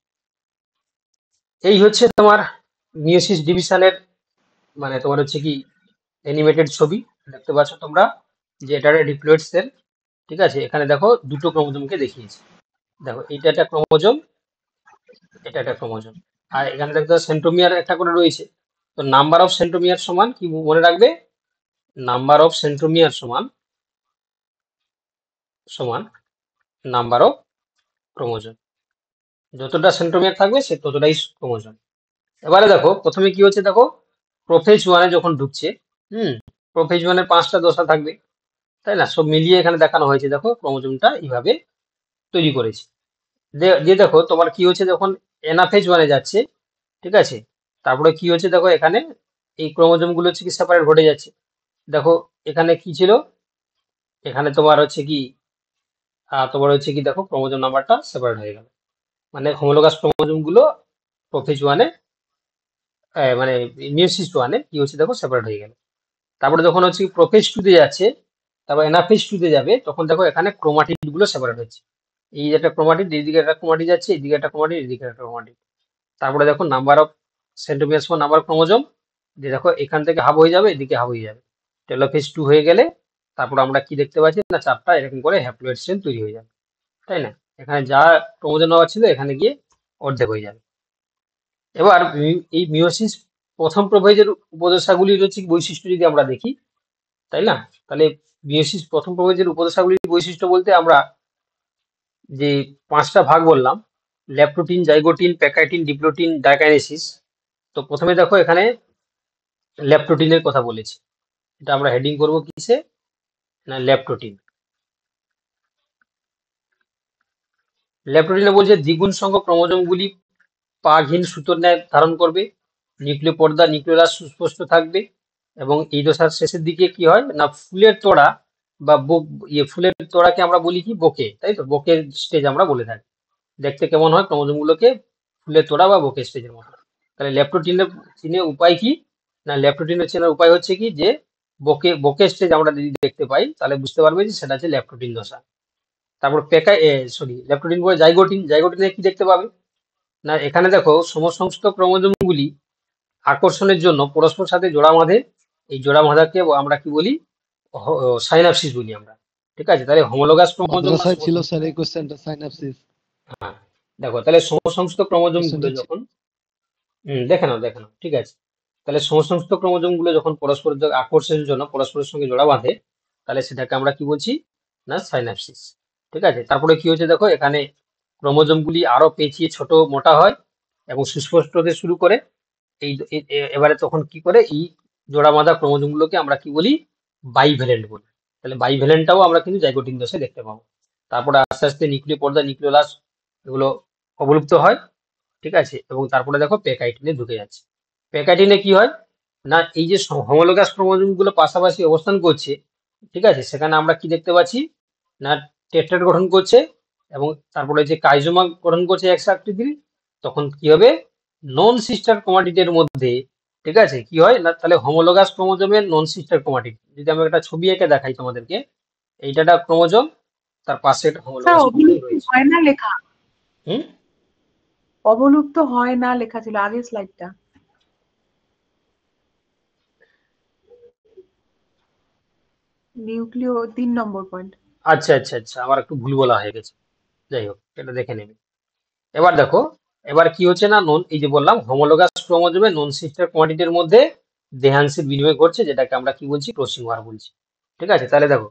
A: এই হচ্ছে তোমার মিউসিস ডিভিশনের মানে তোমার হচ্ছে কি অ্যানিমেটেড ছবি দেখতে পাচ্ছ তোমরা যে একটা ডিপ্লয়েড সেল ঠিক আছে এখানে দেখো দুটো ক্রোমোজোমকে দেখিয়েছি দেখো এটা একটা ক্রোমোজোম এটা একটা ক্রোমোজোম আর এখানে দেখতে সেন্ট্রোমিয়ার একটা করে রয়েছে তো নাম্বার অফ সেন্ট্রোমিয়ার সমান কি মনে রাখবে নাম্বার অফ সেন্ট্রোমিয়ার সমান সমান নাম্বার অফ ক্রোমোজোম যতটা সেন্ট্রোমিয়ার থাকবে সে ততটাই ক্রোমোজোম এবারে দেখো প্রথমে কি হচ্ছে দেখো প্রোফেজ ওয়ানে যখন ঢুকছে হুম প্রোফেজ ওয়ানে পাঁচটা দশা থাকবে তাই না সব মিলিয়ে এখানে দেখানো হয়েছে দেখো ক্রোমোজোমটা এইভাবে তৈরি করেছে দিয়ে দেখো তোমার কি হচ্ছে যখন এনাফেজ ওয়ানে যাচ্ছে ঠিক আছে তারপরে কি হচ্ছে দেখো এখানে এই ক্রোমোজোমগুলো হচ্ছে কি সেপারেট ঘটে যাচ্ছে দেখো এখানে কি ছিল এখানে তোমার হচ্ছে কি তোমার হচ্ছে কি দেখো ক্রমজম নাম্বারটা সেপারেট হয়ে গেল মানে হোমোলোগাস ক্রোমোজোমগুলো প্রোফেজ ওয়ানে মানে মিউসিস ওয়ানে কি হচ্ছে দেখো সেপারেট হয়ে গেল তারপরে যখন হচ্ছে প্রোফেজ টুতে যাচ্ছে তারপর এনাফেজ টুতে যাবে তখন দেখো এখানে ক্রোমাটিড গুলো সেপারেট হচ্ছে এই একটা ক্রোমাটিড এইদিকে একটা ক্রোমাটি যাচ্ছে এইদিকে একটা ক্রোমাটিড এইদিকে একটা ক্রোমাটি তারপরে দেখো number of centromeres for number chromosome যে দেখো এখান থেকে হাফ হয়ে যাবে এদিকে হাফ হয়ে যাবে টেলোফেস টু হয়ে গেলে তারপর আমরা কি দেখতে পাচ্ছি না চাপটা এরকম করে হ্যাপ্লয়েড স্ট্রেন তৈরি হয়ে যাবে তাই না এখানে যা ক্রোমোজম হওয়া ছিল এখানে গিয়ে অর্ধেক হয়ে যাবে এবার এই মিওসিস প্রথম প্রভেজের উপদেশাগুলির হচ্ছে বৈশিষ্ট্য যদি আমরা দেখি তাই না তাহলে মিওসিস প্রথম প্রভেজের উপদেশাগুলির বৈশিষ্ট্য বলতে আমরা যে পাঁচটা ভাগ বললাম leptotene zygotene pachytene diplotene diakinesis তো প্রথমে দেখো এখানে ল্যাপ্রোটিনের কথা বলেছি এটা আমরা হেডিং করব কিসে না ল্যাপ্রোটিন ল্যাপ্রোটিনে বলছে দ্বিগুণ সংখ্যক ক্রোমোজোমগুলি পাঘীন সুতোর ন্যায় ধারণ করবে নিউক্লিয় পর্দা নিউক্লিয়াস সুস্পষ্ট থাকবে এবং এই দশার শেষের দিকে কি হয় না ফুলের তোড়া বা বুক ইয়ে ফুলের তোড়াকে আমরা বলি কি বোকে তাই তো বোকের স্টেজ আমরা বলে থাকি দেখতে কেমন হয় ক্রমজমগুলোকে ফুলের তোড়া বা বোকে স্টেজের মতো তাহলে ল্যাপটোটিনের চিনে উপায় কি না ল্যাপটোটিনের চেনার উপায় হচ্ছে কি যে বোকে বোকে স্টেজ আমরা যদি দেখতে পাই তাহলে বুঝতে পারবে যে সেটা হচ্ছে ল্যাপটোটিন দশা তারপর পেকা সরি ল্যাপটোটিন বলে জাইগোটিন জাইগোটিনে কি দেখতে পাবে না এখানে দেখো সমসংস্থ গুলি আকর্ষণের জন্য পরস্পর সাথে জোড়া বাঁধে এই জোড়া বাঁধাকে আমরা কি বলি সাইনাপসিস বলি আমরা ঠিক আছে তাহলে হোমোলোগাস ক্রোমোজোম ছিল
C: স্যার এই কোশ্চেনটা সাইনাপসিস
A: হ্যাঁ দেখো তাহলে সমসংস্থ ক্রোমোজোম গুলো যখন হুম দেখে নাও দেখে নাও ঠিক আছে
C: তাহলে সমসংস্থ
A: ক্রোমোজোম গুলো যখন পরস্পর আকর্ষণের জন্য পরস্পরের সঙ্গে জোড়া বাঁধে তাহলে সেটাকে আমরা কি বলছি না সাইনাপসিস ঠিক আছে তারপরে কি হয়েছে দেখো এখানে ক্রোমোজোমগুলি আরও পেঁচিয়ে ছোট মোটা হয় এবং সুস্পষ্ট হতে শুরু করে এই এবারে তখন কি করে এই জোড়া বাঁধা ক্রোমোজোমগুলোকে আমরা কি বলি বাইভ্যালেন্ট বলি তাহলে বাইভ্যালেন্টটাও আমরা কিন্তু জাইগোটিন দশে দেখতে পাবো তারপরে আস্তে আস্তে নিউক্লিয় পর্দা নিউক্লিওলাস এগুলো অবলুপ্ত হয় ঠিক আছে এবং তারপরে দেখো প্যাকাইটিনে ঢুকে যাচ্ছে প্যাকাইটিনে কি হয় না এই যে হোমোলোগাস ক্রোমোজোমগুলো পাশাপাশি অবস্থান করছে ঠিক আছে সেখানে আমরা কি দেখতে পাচ্ছি না টেট্রেট গঠন করছে এবং তারপরে যে কাইজমা গঠন করছে একশো আকৃতির তখন কি হবে নন সিস্টার এর মধ্যে ঠিক আছে কি হয় না তাহলে হোমোলোগাস ক্রোমোজোমের নন সিস্টার ক্রোমাটিড যদি আমি একটা ছবি এঁকে দেখাই তোমাদেরকে এইটাটা একটা ক্রোমোজোম তার পাশে এটা হোমোলোগাস
B: হয় না লেখা হুম অবলুপ্ত হয় না লেখা ছিল আগের স্লাইডটা নিউক্লিও তিন নম্বর পয়েন্ট
A: আচ্ছা আচ্ছা আচ্ছা আমার একটু ভুল বলা হয়ে গেছে যাই হোক এটা দেখে নেবে এবার দেখো এবার কি হচ্ছে না নন এই যে বললাম হোমোলোগাস ক্রোমোজোমে নন সিস্টার কোয়ান্টিটির মধ্যে দেহাংশের বিনিময় ঘটছে যেটাকে আমরা কি বলছি ক্রসিং ওয়ার বলছি ঠিক আছে তাহলে দেখো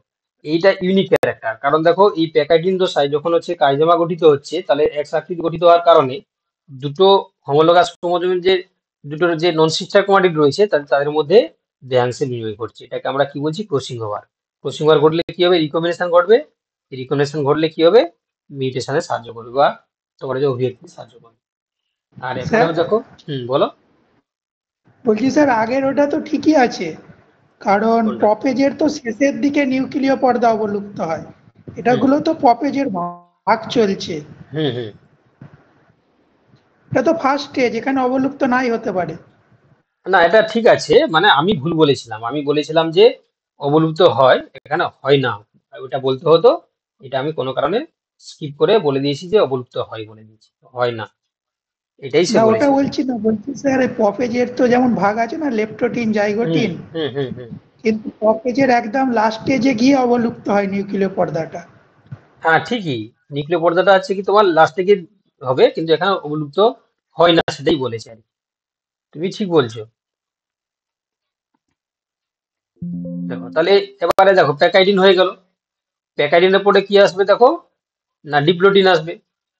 A: এইটা ইউনিক ক্যারেক্টার কারণ দেখো এই প্যাকাটিন দোষাই যখন হচ্ছে কাইজামা গঠিত হচ্ছে তাহলে একসাকৃতি গঠিত হওয়ার কারণে দুটো হোমোলোগাস ক্রোমোজোমের যে দুটোর যে নন সিস্টার কোয়ান্টিটি রয়েছে তাদের মধ্যে দেহাংশের বিনিময় ঘটছে এটাকে আমরা কি বলছি ক্রসিং ওয়ার ক্রসিং ওয়ার ঘটলে কি হবে রিকম্বিনেশন ঘটবে রিকম্বিনেশন ঘটলে কি হবে মিটের সাথে সাহায্য করবে বা তোমার যে অভিব্যক্তি সাহায্য করবে আর এখানে দেখো হুম বলো
B: বলছি স্যার আগের ওটা তো ঠিকই আছে কারণ পপেজের তো শেষের দিকে নিউক্লিয় পর্দা অবলুপ্ত হয় এটা গুলো তো পপেজের ভাগ চলছে হুম হুম এটা তো ফার্স্ট স্টেজ এখানে অবলুপ্ত নাই হতে পারে
A: না এটা ঠিক আছে মানে আমি ভুল বলেছিলাম আমি বলেছিলাম যে অবলুপ্ত হয় এখানে হয় না ওটা বলতে হতো এটা আমি কোনো কারণে স্কিপ করে বলে দিয়েছি যে অবলুপ্ত হয় বলে দিয়েছি হয় না এটাই না ওটা
B: বলছি না বলছি স্যার পপেজের তো যেমন ভাগ আছে না লেপ্টোটিন জাইগোটিন কিন্তু পপেজের একদম লাস্টে যে গিয়ে অবলুপ্ত হয় নিউক্লিয়
A: পর্দাটা হ্যাঁ ঠিকই নিউক্লিয় পর্দাটা আছে কি তোমার লাস্টে গিয়ে হবে কিন্তু এখানে অবলুপ্ত হয় না সেটাই বলেছে আর তুমি ঠিক বলছো দেখো তাহলে এবারে দেখো প্যাকাইডিন হয়ে গেল প্যাকাইডিনের পরে কি আসবে দেখো না ডিপ্লোটিন আসবে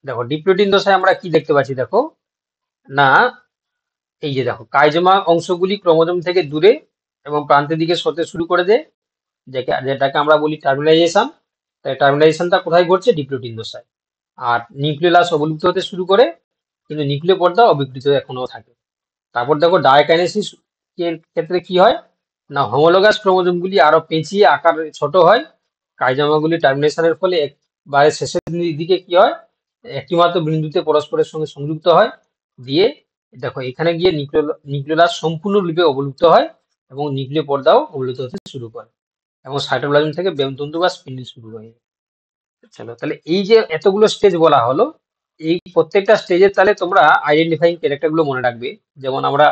A: দেখো ডিপ্লোটিন দশায় আমরা কি দেখতে পাচ্ছি দেখো না এই যে দেখো কাইজমা অংশগুলি ক্রোমোজম থেকে দূরে এবং প্রান্তের দিকে সরতে শুরু করে দেয় যেটাকে আমরা বলি টার্মিনাইজেশন তাই টার্মিনাইজেশনটা কোথায় ঘটছে ডিপ্লোটিন দশায় আর নিউক্লিয়াস অবলুপ্ত হতে শুরু করে কিন্তু নিউক্লিয় পর্দা অবিকৃত এখনও থাকে তারপর দেখো ডায়াকাইনেসিস এর ক্ষেত্রে কি হয় না হোমোলোগাস ক্রোমোজমগুলি আরও পেঁচিয়ে আকার ছোট হয় কাইজমাগুলি টার্মিনেশনের ফলে বাইরের শেষের দিকে কি হয় একটি মাত্র বিন্দুতে পরস্পরের সঙ্গে সংযুক্ত হয় দিয়ে দেখো এখানে গিয়ে নিউক্লিয়াস সম্পূর্ণ রূপে অবলুপ্ত হয় এবং নিউক্লিয় পর্দাও অবলুপ্ত হতে শুরু করে এবং সাইটোপ্লাজম থেকে বেমতন্তু বা স্পিন্ডিল শুরু হয়ে চলো তাহলে এই যে এতগুলো স্টেজ বলা হলো এই প্রত্যেকটা স্টেজের তাহলে তোমরা আইডেন্টিফাইং ক্যারেক্টারগুলো মনে রাখবে যেমন আমরা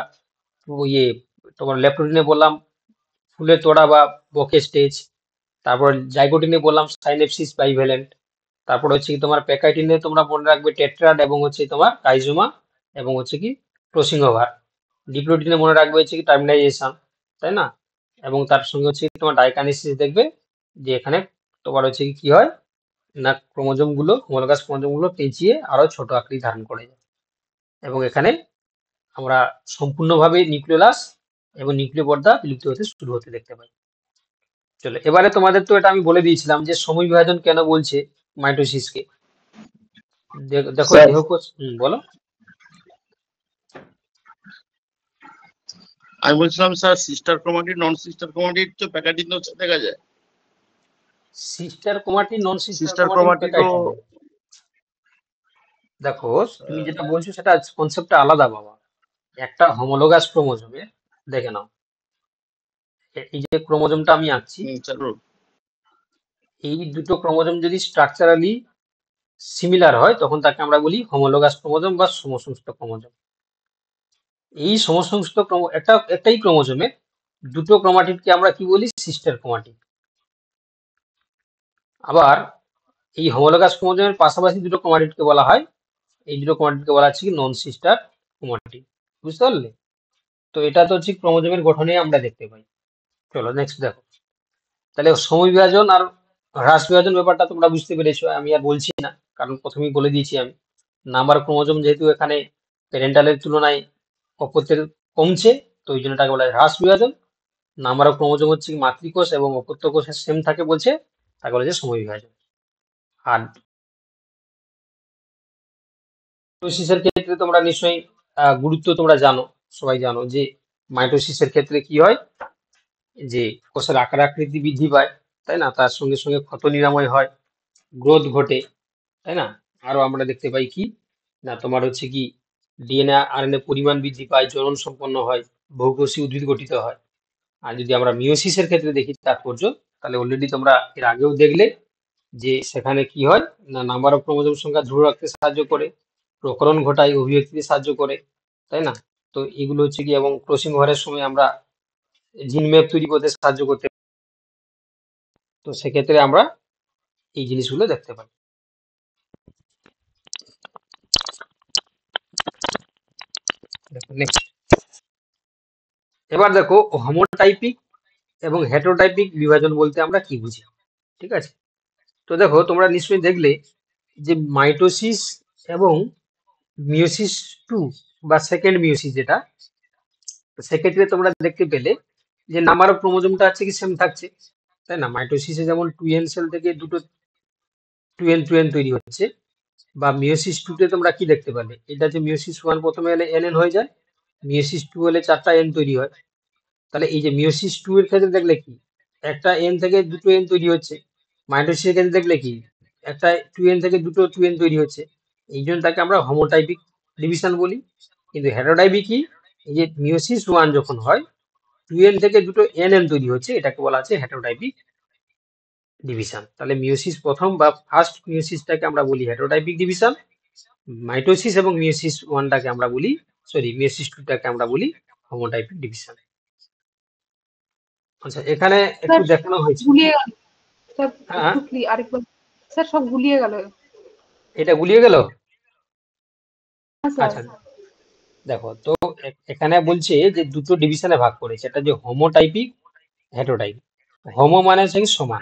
A: ইয়ে তোমার ল্যাপটোটিনে বললাম ফুলের তোড়া বা বকে স্টেজ তারপর জাইগোটিনে বললাম সাইনেপসিস বাইভ্যালেন্ট তারপর হচ্ছে কি তোমার প্যাকাইটিনে তোমরা মনে রাখবে টেট্রাড এবং হচ্ছে তোমার কাইজুমা এবং হচ্ছে কি ক্রসিং ওভার ডিপ্লোটিনে মনে রাখবে হচ্ছে কি টার্মিনাইজেশন তাই না এবং তার সঙ্গে হচ্ছে তোমার ডাইকানিসিস দেখবে যে এখানে তোমার হচ্ছে কি কি হয় না ক্রোমোজোমগুলো হোমোলগাস ক্রোমোজোমগুলো পেঁচিয়ে আরও ছোট আকৃতি ধারণ করে যায় এবং এখানে আমরা সম্পূর্ণভাবে নিউক্লিয়াস এবং নিউক্লিয় পর্দা বিলুপ্ত হতে শুরু হতে দেখতে পাই চলো এবারে তোমাদের তো এটা আমি বলে দিয়েছিলাম যে সময় বিভাজন কেন বলছে माइटोसिस के दे, देखो देह বলো আমি বলছিলাম sir sister chromatid non sister chromatid তো প্যাকাটিন তো দেখা যায় sister chromatid non sister chromatid তো দেখো তুমি যেটা বলছো সেটা কনসেপ্টটা আলাদা বাবা একটা হোমোলোগাস ক্রোমোজোমে দেখে নাও এই যে ক্রোমোজোমটা আমি আঁকছি এই দুটো ক্রোমোজোম যদি স্ট্রাকচারালি সিমিলার হয় তখন তাকে আমরা বলি হোমোলোগাস ক্রোমোজম বা সমসংস্থ ক্রোমোজম এই সমসংস্থ ক্রম একটা একটাই ক্রোমোজমে দুটো ক্রোমাটিডকে আমরা কি বলি সিস্টার ক্রোমাটিড আবার এই হোমোলোগাস ক্রোমোজমের পাশাপাশি দুটো ক্রোমাটিডকে বলা হয় এই দুটো ক্রোমাটিডকে বলা হচ্ছে কি নন সিস্টার ক্রোমাটিড বুঝতে পারলে তো এটা তো হচ্ছে ক্রোমোজমের গঠনে আমরা দেখতে পাই চলো নেক্সট দেখো তাহলে সমবিভাজন আর হ্রাস বিভাজন ব্যাপারটা তোমরা বুঝতে পেরেছো আমি আর বলছি না কারণ প্রথমেই বলে দিয়েছি আমি নাম্বার ক্রোমোজম যেহেতু এখানে প্যারেন্টালের তুলনায় অপত্যের কমছে তো ওই জন্য তাকে বলা হয় হ্রাস বিভাজন নাম্বার ক্রোমোজম হচ্ছে মাতৃকোষ এবং অপত্য কোষের সেম থাকে বলছে তাকে বলেছে সময় বিভাজন আর মাইটোসিসের ক্ষেত্রে তোমরা নিশ্চয়ই গুরুত্ব তোমরা জানো সবাই জানো যে মাইটোসিসের ক্ষেত্রে কি হয় যে কোষের আকার আকৃতি বৃদ্ধি পায় তাই না তার সঙ্গে সঙ্গে ক্ষত নিরাময় হয় গ্রোথ ঘটে তাই না আরও আমরা দেখতে পাই কি না তোমার হচ্ছে কি ডিএনএ আরএনএ পরিমাণ বৃদ্ধি পায় জনন সম্পন্ন হয় বহুকোষী উদ্ভিদ গঠিত হয় আর যদি আমরা মিওসিসের ক্ষেত্রে দেখি তাৎপর্য তাহলে অলরেডি তোমরা এর আগেও দেখলে যে সেখানে কি হয় না নাম্বার অফ ক্রোমোজোম সংখ্যা দৃঢ় রাখতে সাহায্য করে প্রকরণ ঘটায় অভিব্যক্তিতে সাহায্য করে তাই না তো এগুলো হচ্ছে কি এবং ক্রসিং ঘরের সময় আমরা জিন তৈরি করতে সাহায্য করতে তো সেক্ষেত্রে আমরা এই জিনিসগুলো দেখতে পাই এবার দেখো হোমোটাইপিক এবং হেটোটাইপিক বিভাজন বলতে আমরা কি বুঝি ঠিক আছে তো দেখো তোমরা নিশ্চয়ই দেখলে যে মাইটোসিস এবং মিওসিস টু বা সেকেন্ড মিওসিস যেটা সেক্ষেত্রে তোমরা দেখতে পেলে যে নাম্বার অফ আছে কি সেম থাকছে তাই না মাইটোসিসে যেমন টু এন সেল থেকে দুটো টু এন টু এন তৈরি হচ্ছে বা মিওসিস টুতে তোমরা কি দেখতে পাবে এটা যে মিওসিস ওয়ান প্রথমে এলে এন এন হয়ে যায় মিওসিস টু হলে চারটা এন তৈরি হয় তাহলে এই যে মিওসিস টু এর ক্ষেত্রে দেখলে কি একটা এন থেকে দুটো এন তৈরি হচ্ছে মাইটোসিসের ক্ষেত্রে দেখলে কি একটা টু এন থেকে দুটো টু এন তৈরি হচ্ছে এই জন্য তাকে আমরা হোমোটাইপিক ডিভিশন বলি কিন্তু হ্যারোডাইবি কি এই যে মিওসিস ওয়ান যখন হয় টুয়েল থেকে দুটো এন এন তৈরি হচ্ছে এটাকে বলা আছে হ্যাটোডাইপিক ডিভিশন তাহলে মিউসিস প্রথম বা ফার্স্ট মিউসিসটাকে আমরা বলি হ্যাটোডাইপিক ডিভিশন মাইটোসিস এবং মিউসিস ওয়ানটাকে আমরা বলি সরি মিউসিস টুটাকে আমরা বলি হোমোটাইপিক ডিভিশন আচ্ছা এখানে একটু
C: দেখানো হয়েছে গুলিয়ে গেল স্যার হ্যাঁ?
B: স্যার সব গুলিয়ে গেল
A: এটা গুলিয়ে গেল হ্যাঁ, আচ্ছা দেখো তো এখানে বলছে যে দুটো ডিভিশনে ভাগ করেছে এটা যে হোমোটাইপিক হেটোটাইপিক হোমো মানে হচ্ছে কি সমান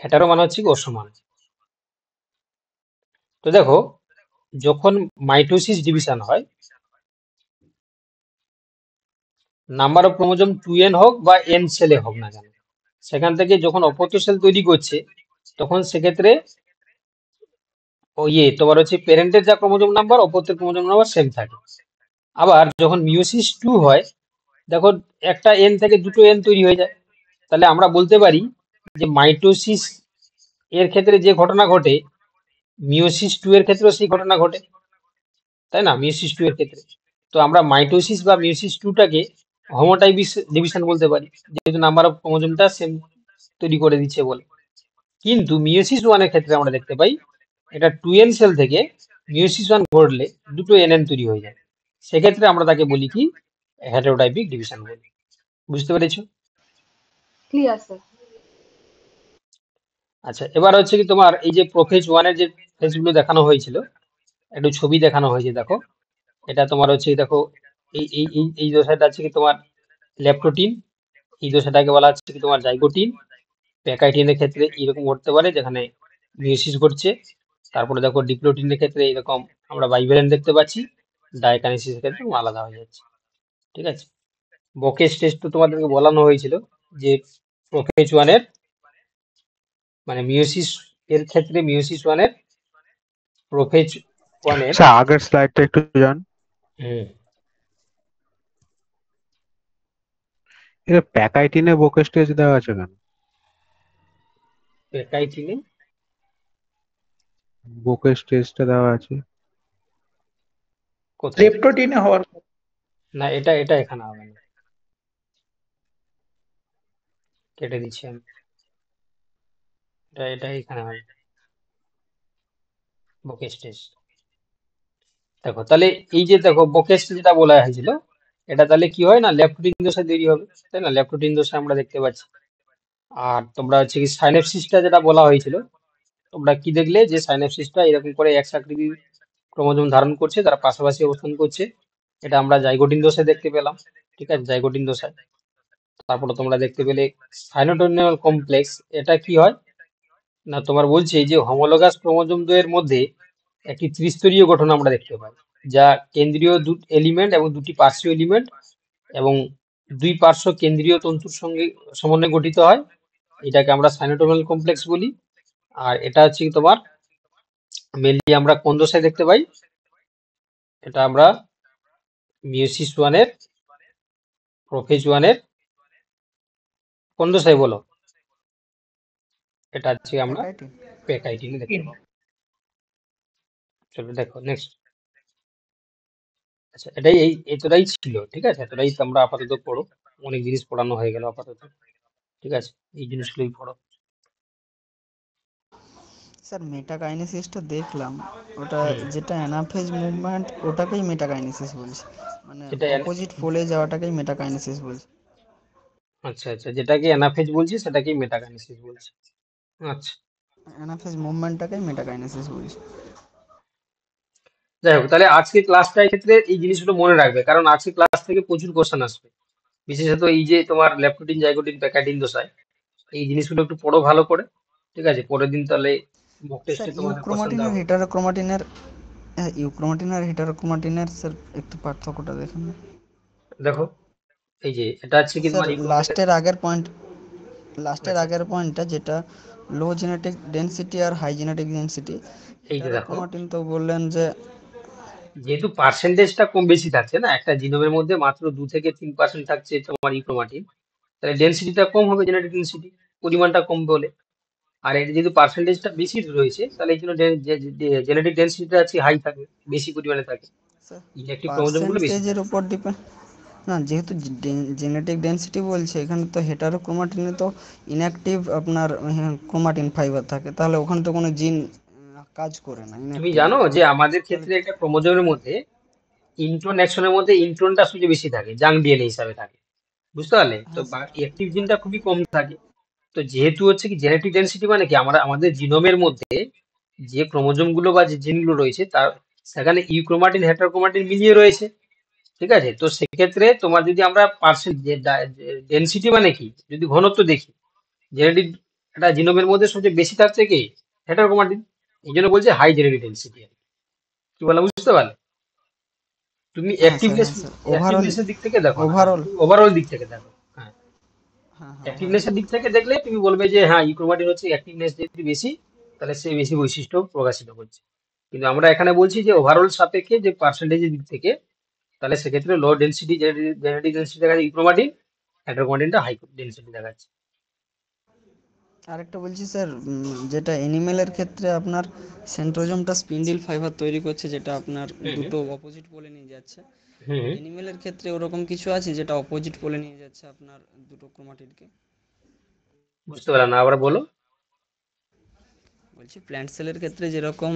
A: হেটারো মানে হচ্ছে কি অসমান তো দেখো যখন মাইটোসিস ডিভিশন হয় number of chromosome two N হোক বা এন সেলে হোক না কেন সেখান থেকে যখন অপত্য সেল তৈরি করছে তখন সেক্ষেত্রে ও ইয়ে তোমার হচ্ছে প্যারেন্টের যা ক্রোমোজোম নাম্বার অপরের ক্রোমোজোম নাম্বার সেম থাকে আবার যখন মিউসিস টু হয় দেখো একটা এন থেকে দুটো এন তৈরি হয়ে যায় তাহলে আমরা বলতে পারি যে মাইটোসিস এর ক্ষেত্রে যে ঘটনা ঘটে মিউসিস টু এর ক্ষেত্রেও সেই ঘটনা ঘটে তাই না মিউসিস টু এর ক্ষেত্রে তো আমরা মাইটোসিস বা মিওসিস টুটাকে হোমোটাইবিস ডিভিশন বলতে পারি যেহেতু নাম্বার অফ ক্রোমোজোমটা সেম তৈরি করে দিচ্ছে বলে কিন্তু মিউসিস ওয়ানের ক্ষেত্রে আমরা দেখতে পাই এটা টু এন সেল থেকে মিউসিস ওয়ান ঘটলে দুটো এন এন তৈরি হয়ে যায় সেক্ষেত্রে আমরা তাকে বলি কি হ্যাটোটাইপিক ডিভিশন বলি বুঝতে পেরেছো ক্লিয়ার স্যার আচ্ছা এবার হচ্ছে কি তোমার এই যে প্রোফেজ ওয়ানের যে ফেজগুলো দেখানো হয়েছিল একটু ছবি দেখানো হয়েছে দেখো এটা তোমার হচ্ছে দেখো এই এই এই দশাটা আছে কি তোমার ল্যাপটোটিন এই দশাটাকে বলা হচ্ছে কি তোমার জাইগোটিন প্যাকাইটিনের ক্ষেত্রে এরকম ঘটতে পারে যেখানে মিউসিস ঘটছে তারপরে দেখো ডিপ্লোটিনের ক্ষেত্রে এরকম আমরা বাইভ্যালেন্ট দেখতে পাচ্ছি এর ক্ষেত্রে আলাদা হয়ে যাচ্ছে ঠিক আছে বকেশ টেস্ট তো তোমাদেরকে বলানো হয়েছিল যে প্রোফেজ ওয়ানের মানে মিউসিস এর ক্ষেত্রে মিউসিস ওয়ানের প্রোফেজ ওয়ানের আচ্ছা
B: আগের স্লাইডটা একটু জান হুম এটা প্যাকাইটিনে বকেশ টেস্ট দেওয়া আছে কেন প্যাকাইটিনে বুকের স্টেজটা দেওয়া আছে
D: কোথায় লেপটোটিনে হওয়ার না এটা এটা
A: এখানে হবে না কেটে দিচ্ছি আমি এটা এটা এখানে হবে বুকে স্টেজ দেখো তাহলে এই যে দেখো বুকে যেটা বলা হয়েছিল এটা তাহলে কি হয় না ল্যাপটোটিন দোষে দেরি হবে তাই না ল্যাপটোটিন দোষে আমরা দেখতে পাচ্ছি আর তোমরা হচ্ছে কি সাইনেপসিসটা যেটা বলা হয়েছিল তোমরা কি দেখলে যে সাইনাপসিসটা এরকম করে এক আকৃতির ক্রমজম ধারণ করছে তারা পাশাপাশি অবস্থান করছে এটা আমরা জাইগোটিন দোষে দেখতে পেলাম ঠিক আছে জাইগোটিন দোষায় তারপরে তোমরা দেখতে পেলে সাইনোটোনিয়াল কমপ্লেক্স এটা কি হয় না তোমার বলছে যে হোমোলোগাস ক্রমজম দ্বয়ের মধ্যে একটি ত্রিস্তরীয় গঠন আমরা দেখতে পাই যা কেন্দ্রীয় দু এলিমেন্ট এবং দুটি পার্শ্বীয় এলিমেন্ট এবং দুই পার্শ্ব কেন্দ্রীয় তন্তুর সঙ্গে সমন্বয়ে গঠিত হয় এটাকে আমরা সাইনোটোমাল কমপ্লেক্স বলি আর এটা হচ্ছে কি তোমার মেনলি আমরা কোন দশায় দেখতে পাই এটা আমরা মিউসিস ওয়ানের প্রফেজ ওয়ানের কোন দশায় বলো এটা হচ্ছে আমরা পেকাইটিনে দেখতে পাবো চলো দেখো নেক্সট আচ্ছা এটাই এই এতটাই ছিল ঠিক আছে এতটাই আমরা আপাতত পড়ো অনেক জিনিস পড়ানো হয়ে গেল আপাতত ঠিক আছে এই জিনিসগুলোই পড়ো
D: স্যার মেটাকাইনেসিসটা দেখলাম ওটা যেটা অ্যানাফেজ মুভমেন্ট ওটাকেই মেটাকাইনেসিস বলছে মানে অপোজিট পোলে যাওয়াটাকেই মেটাকাইনেসিস বলছে
A: আচ্ছা আচ্ছা যেটাকে অ্যানাফেজ বলছি সেটাকেই মেটাকাইনেসিস বলছে
D: আচ্ছা অ্যানাফেজ মুভমেন্টটাকেই মেটাকাইনেসিস বলছে যাই হোক
A: তাহলে আজকে ক্লাসটার ক্ষেত্রে এই জিনিসগুলো মনে রাখবে কারণ আজকে ক্লাস থেকে প্রচুর কোশ্চেন আসবে বিশেষত এই যে তোমার ল্যাপটোটিন জাইগোটিন প্যাকাটিন দোষায় এই জিনিসগুলো একটু পড়ো ভালো করে ঠিক আছে পরের দিন তাহলে
D: ক্রোমাটিন ইউক্রোমাটিন আর এর স্যার একটু পার্থক্যটা
A: দেখো এই যে এটা কি
D: আগের পয়েন্ট আচ্ছা। আগের পয়েন্টটা যেটা লো জেনেটিক ডেনসিটি আর হাই জেনেটিক ডেনসিটি এই যে দেখো তো বললেন যে
A: যেহেতু পার্সেন্টেজটা কম বেশি থাকছে না একটা জিনোমের মধ্যে মাত্র দু থেকে তিন পার্সেন্ট থাকছে তোমার ইউক্রোমাটিন তাহলে ডেনসিটিটা কম হবে জেনেটিক ডেনসিটি পরিমাণটা কম বলে আর এটা যেহেতু পার্সেন্টেজটা বেশি রয়েছে তাহলে এই জন্য জেনেটিক ডেনসিটিটা আছে হাই থাকে বেশি পরিমাণে থাকে ইলেকট্রিক গুলো বেশি
D: এর উপর ডিপেন্ড না যেহেতু জেনেটিক ডেনসিটি বলছে এখানে তো হেটারো ক্রোমাটিনে তো ইনঅ্যাকটিভ আপনার ক্রোমাটিন হ্যাঁ, ফাইবার থাকে তাহলে ওখানে তো কোনো জিন কাজ করে না তুমি জানো যে আমাদের ক্ষেত্রে একটা ক্রোমোজোমের
A: মধ্যে ইন্ট্রন অ্যাকশনের মধ্যে ইন্ট্রনটা সবচেয়ে বেশি থাকে জাং ডিএনএ হিসাবে থাকে বুঝতে পারলে হ্যাঁ, তো অ্যাকটিভ জিনটা খুবই কম থাকে তো যেহেতু হচ্ছে কি জেনেটিক ডেন্সিটি মানে কি আমরা আমাদের জিনোমের মধ্যে যে ক্রোমোজোম গুলো বা যে জিনগুলো রয়েছে তার সেখানে ইউক্রোমাটিন হেটারক্রোমাটিন মিলিয়ে রয়েছে ঠিক আছে তো সেক্ষেত্রে তোমার যদি আমরা পার্সেন্ট ডেন্সিটি মানে কি যদি ঘনত্ব দেখি জেনেটিক একটা জিনোমের মধ্যে সবচেয়ে বেশি থাকছে কি হেটারক্রোমাটিন এই জন্য বলছে হাই জেনেটিক ডেন্সিটি কি বলা বুঝতে পারলে তুমি অ্যাক্টিভনেস অ্যাক্টিভনেসের দিক থেকে দেখো ওভারঅল ওভারঅল দিক থেকে দেখো অ্যাক্টিভনেসের হ্যাঁ, দিক থেকে দেখলে তুমি বলবে যে হ্যাঁ ইক্রোমাটিন হচ্ছে অ্যাক্টিভনেস যদি বেশি তাহলে সে বেশি বৈশিষ্ট্য প্রকাশিত করছে কিন্তু আমরা এখানে বলছি যে ওভারঅল সাপেক্ষে যে পার্সেন্টেজের দিক থেকে তাহলে সেক্ষেত্রে লো ডেন্সিটি জেনেটিক ডেন্সিটি দেখা যায় ইক্রোমাটিন অ্যান্ড্রোমাটিনটা হাই ডেন্সিটি দেখা যাচ্ছে
D: আরেকটা বলছি স্যার যেটা অ্যানিমেলের ক্ষেত্রে আপনার সেন্ট্রোজমটা স্পিন্ডিল ফাইবার তৈরি করছে যেটা আপনার দুটো অপোজিট বলে নিয়ে যাচ্ছে অ্যানিমেলের ক্ষেত্রে ওরকম কিছু আছে যেটা অপোজিট পোলে নিয়ে যাচ্ছে আপনার দুটো ক্রোমাটিডকে বুঝতে পারলাম না আবার বলো বলছি প্ল্যান্ট সেলের ক্ষেত্রে যেরকম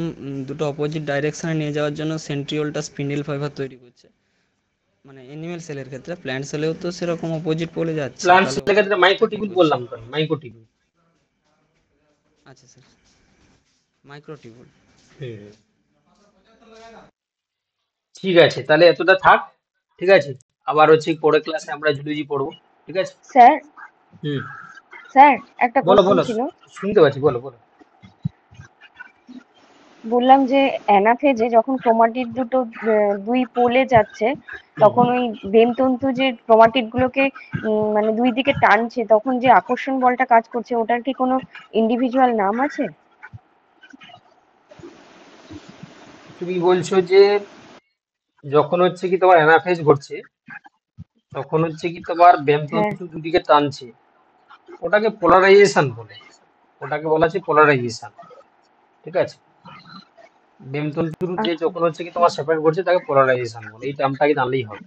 D: দুটো অপোজিট ডাইরেকশনে নিয়ে যাওয়ার জন্য সেন্ট্রিওলটা স্পিন্ডেল ফাইবার তৈরি করছে মানে অ্যানিমেল সেলের ক্ষেত্রে প্ল্যান্ট সেলেও তো সেরকম অপোজিট পোলে যাচ্ছে প্ল্যান্ট সেলের
A: ক্ষেত্রে মাইক্রোটিবিউল বললাম তো মাইক্রোটিবিউল আচ্ছা স্যার মাইক্রোটিবিউল হ্যাঁ ঠিক আছে তাহলে এতটা থাক ঠিক আছে আবার হচ্ছে পরে ক্লাসে আমরা জুলজি পড়ব
D: ঠিক আছে স্যার হুম স্যার একটা বলো বলো
A: শুনতে পাচ্ছি বলো বলো
D: বললাম যে অ্যানাফেজে যখন ক্রোমাটিড দুটো দুই পোলে যাচ্ছে তখন ওই বেমতন্তু যে ক্রোমাটিড গুলোকে মানে দুই দিকে টানছে তখন যে আকর্ষণ বলটা কাজ করছে ওটার কি কোনো ইন্ডিভিজুয়াল নাম আছে
A: তুমি বলছো যে যখন হচ্ছে কি তোমার অ্যানাফেজ ঘটছে তখন হচ্ছে কি তোমার ব্যামতন্তু হ্যাঁ। দুদিকে টানছে ওটাকে পোলারাইজেশন বলে ওটাকে বলা হচ্ছে পোলারাইজেশন ঠিক আছে ব্যামতন্তুর যে আচ্ছা। যখন হচ্ছে কি তোমার সেপারেট করছে তাকে পোলারাইজেশন বলে এই জানলেই হবে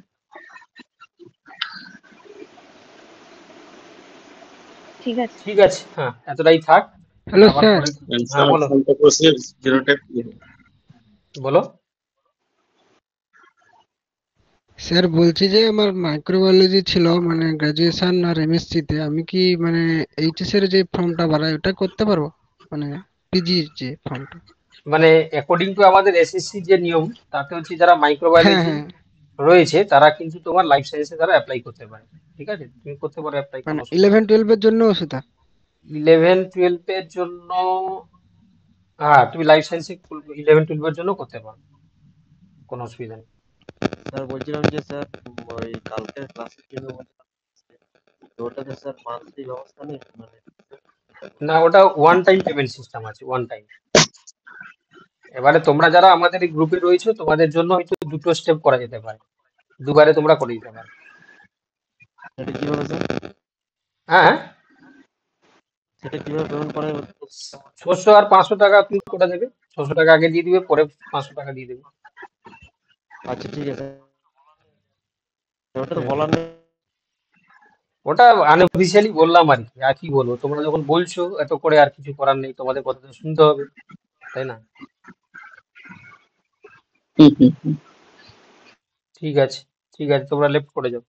A: ঠিক আছে হ্যাঁ এতটাই থাক হ্যালো স্যার হ্যাঁ, বলো
B: স্যার বলছি যে আমার মাইক্রোবায়োলজি ছিল মানে গ্র্যাজুয়েশন আর তে আমি কি মানে এইচএস এর যে ফর্মটা বাড়াই ওটা করতে পারবো
D: মানে পিজি যে ফর্মটা
A: মানে অ্যাকর্ডিং টু আমাদের এসএসসি যে নিয়ম তাতে হচ্ছে যারা মাইক্রোবায়োলজি হ্যাঁ, হ্যাঁ। রয়েছে তারা কিন্তু তোমার লাইফ সায়েন্সে তারা অ্যাপ্লাই করতে পারে ঠিক আছে তুমি করতে পারো অ্যাপ্লাই মানে
B: 11 12 এর জন্য সেটা
A: 11 12 এর জন্য হ্যাঁ তুমি লাইফ সায়েন্সে 11 12 এর জন্য করতে পারো কোনো অসুবিধা নেই স্যার বলছিলাম যে স্যার ওই কালকের ক্লাসের জন্য তো ওটাতে স্যার মান্থলি ব্যবস্থা নেই মানে না ওটা ওয়ান টাইম পেমেন্ট সিস্টেম আছে ওয়ান টাইম এবারে তোমরা যারা আমাদের এই গ্রুপে রয়েছো তোমাদের জন্য হয়তো দুটো স্টেপ করা যেতে পারে দুবারে তোমরা করে দিতে পারো সেটা কিভাবে স্যার হ্যাঁ, হ্যাঁ? সেটা কিভাবে পেমেন্ট করা যাবে ছশো আর পাঁচশো টাকা তুমি কোটা দেবে ছশো টাকা আগে দিয়ে দিবে পরে পাঁচশো টাকা দিয়ে দেবে আচ্ছা ঠিক আছে ওটা তো হ্যাঁ। বলার নেই ওটা আনঅফিসিয়ালি বললাম আর কি আর কি বলবো তোমরা যখন বলছো এত করে আর কিছু করার নেই তোমাদের কথা তো শুনতে হবে তাই না ঠিক আছে ঠিক আছে তোমরা লেফট করে যাও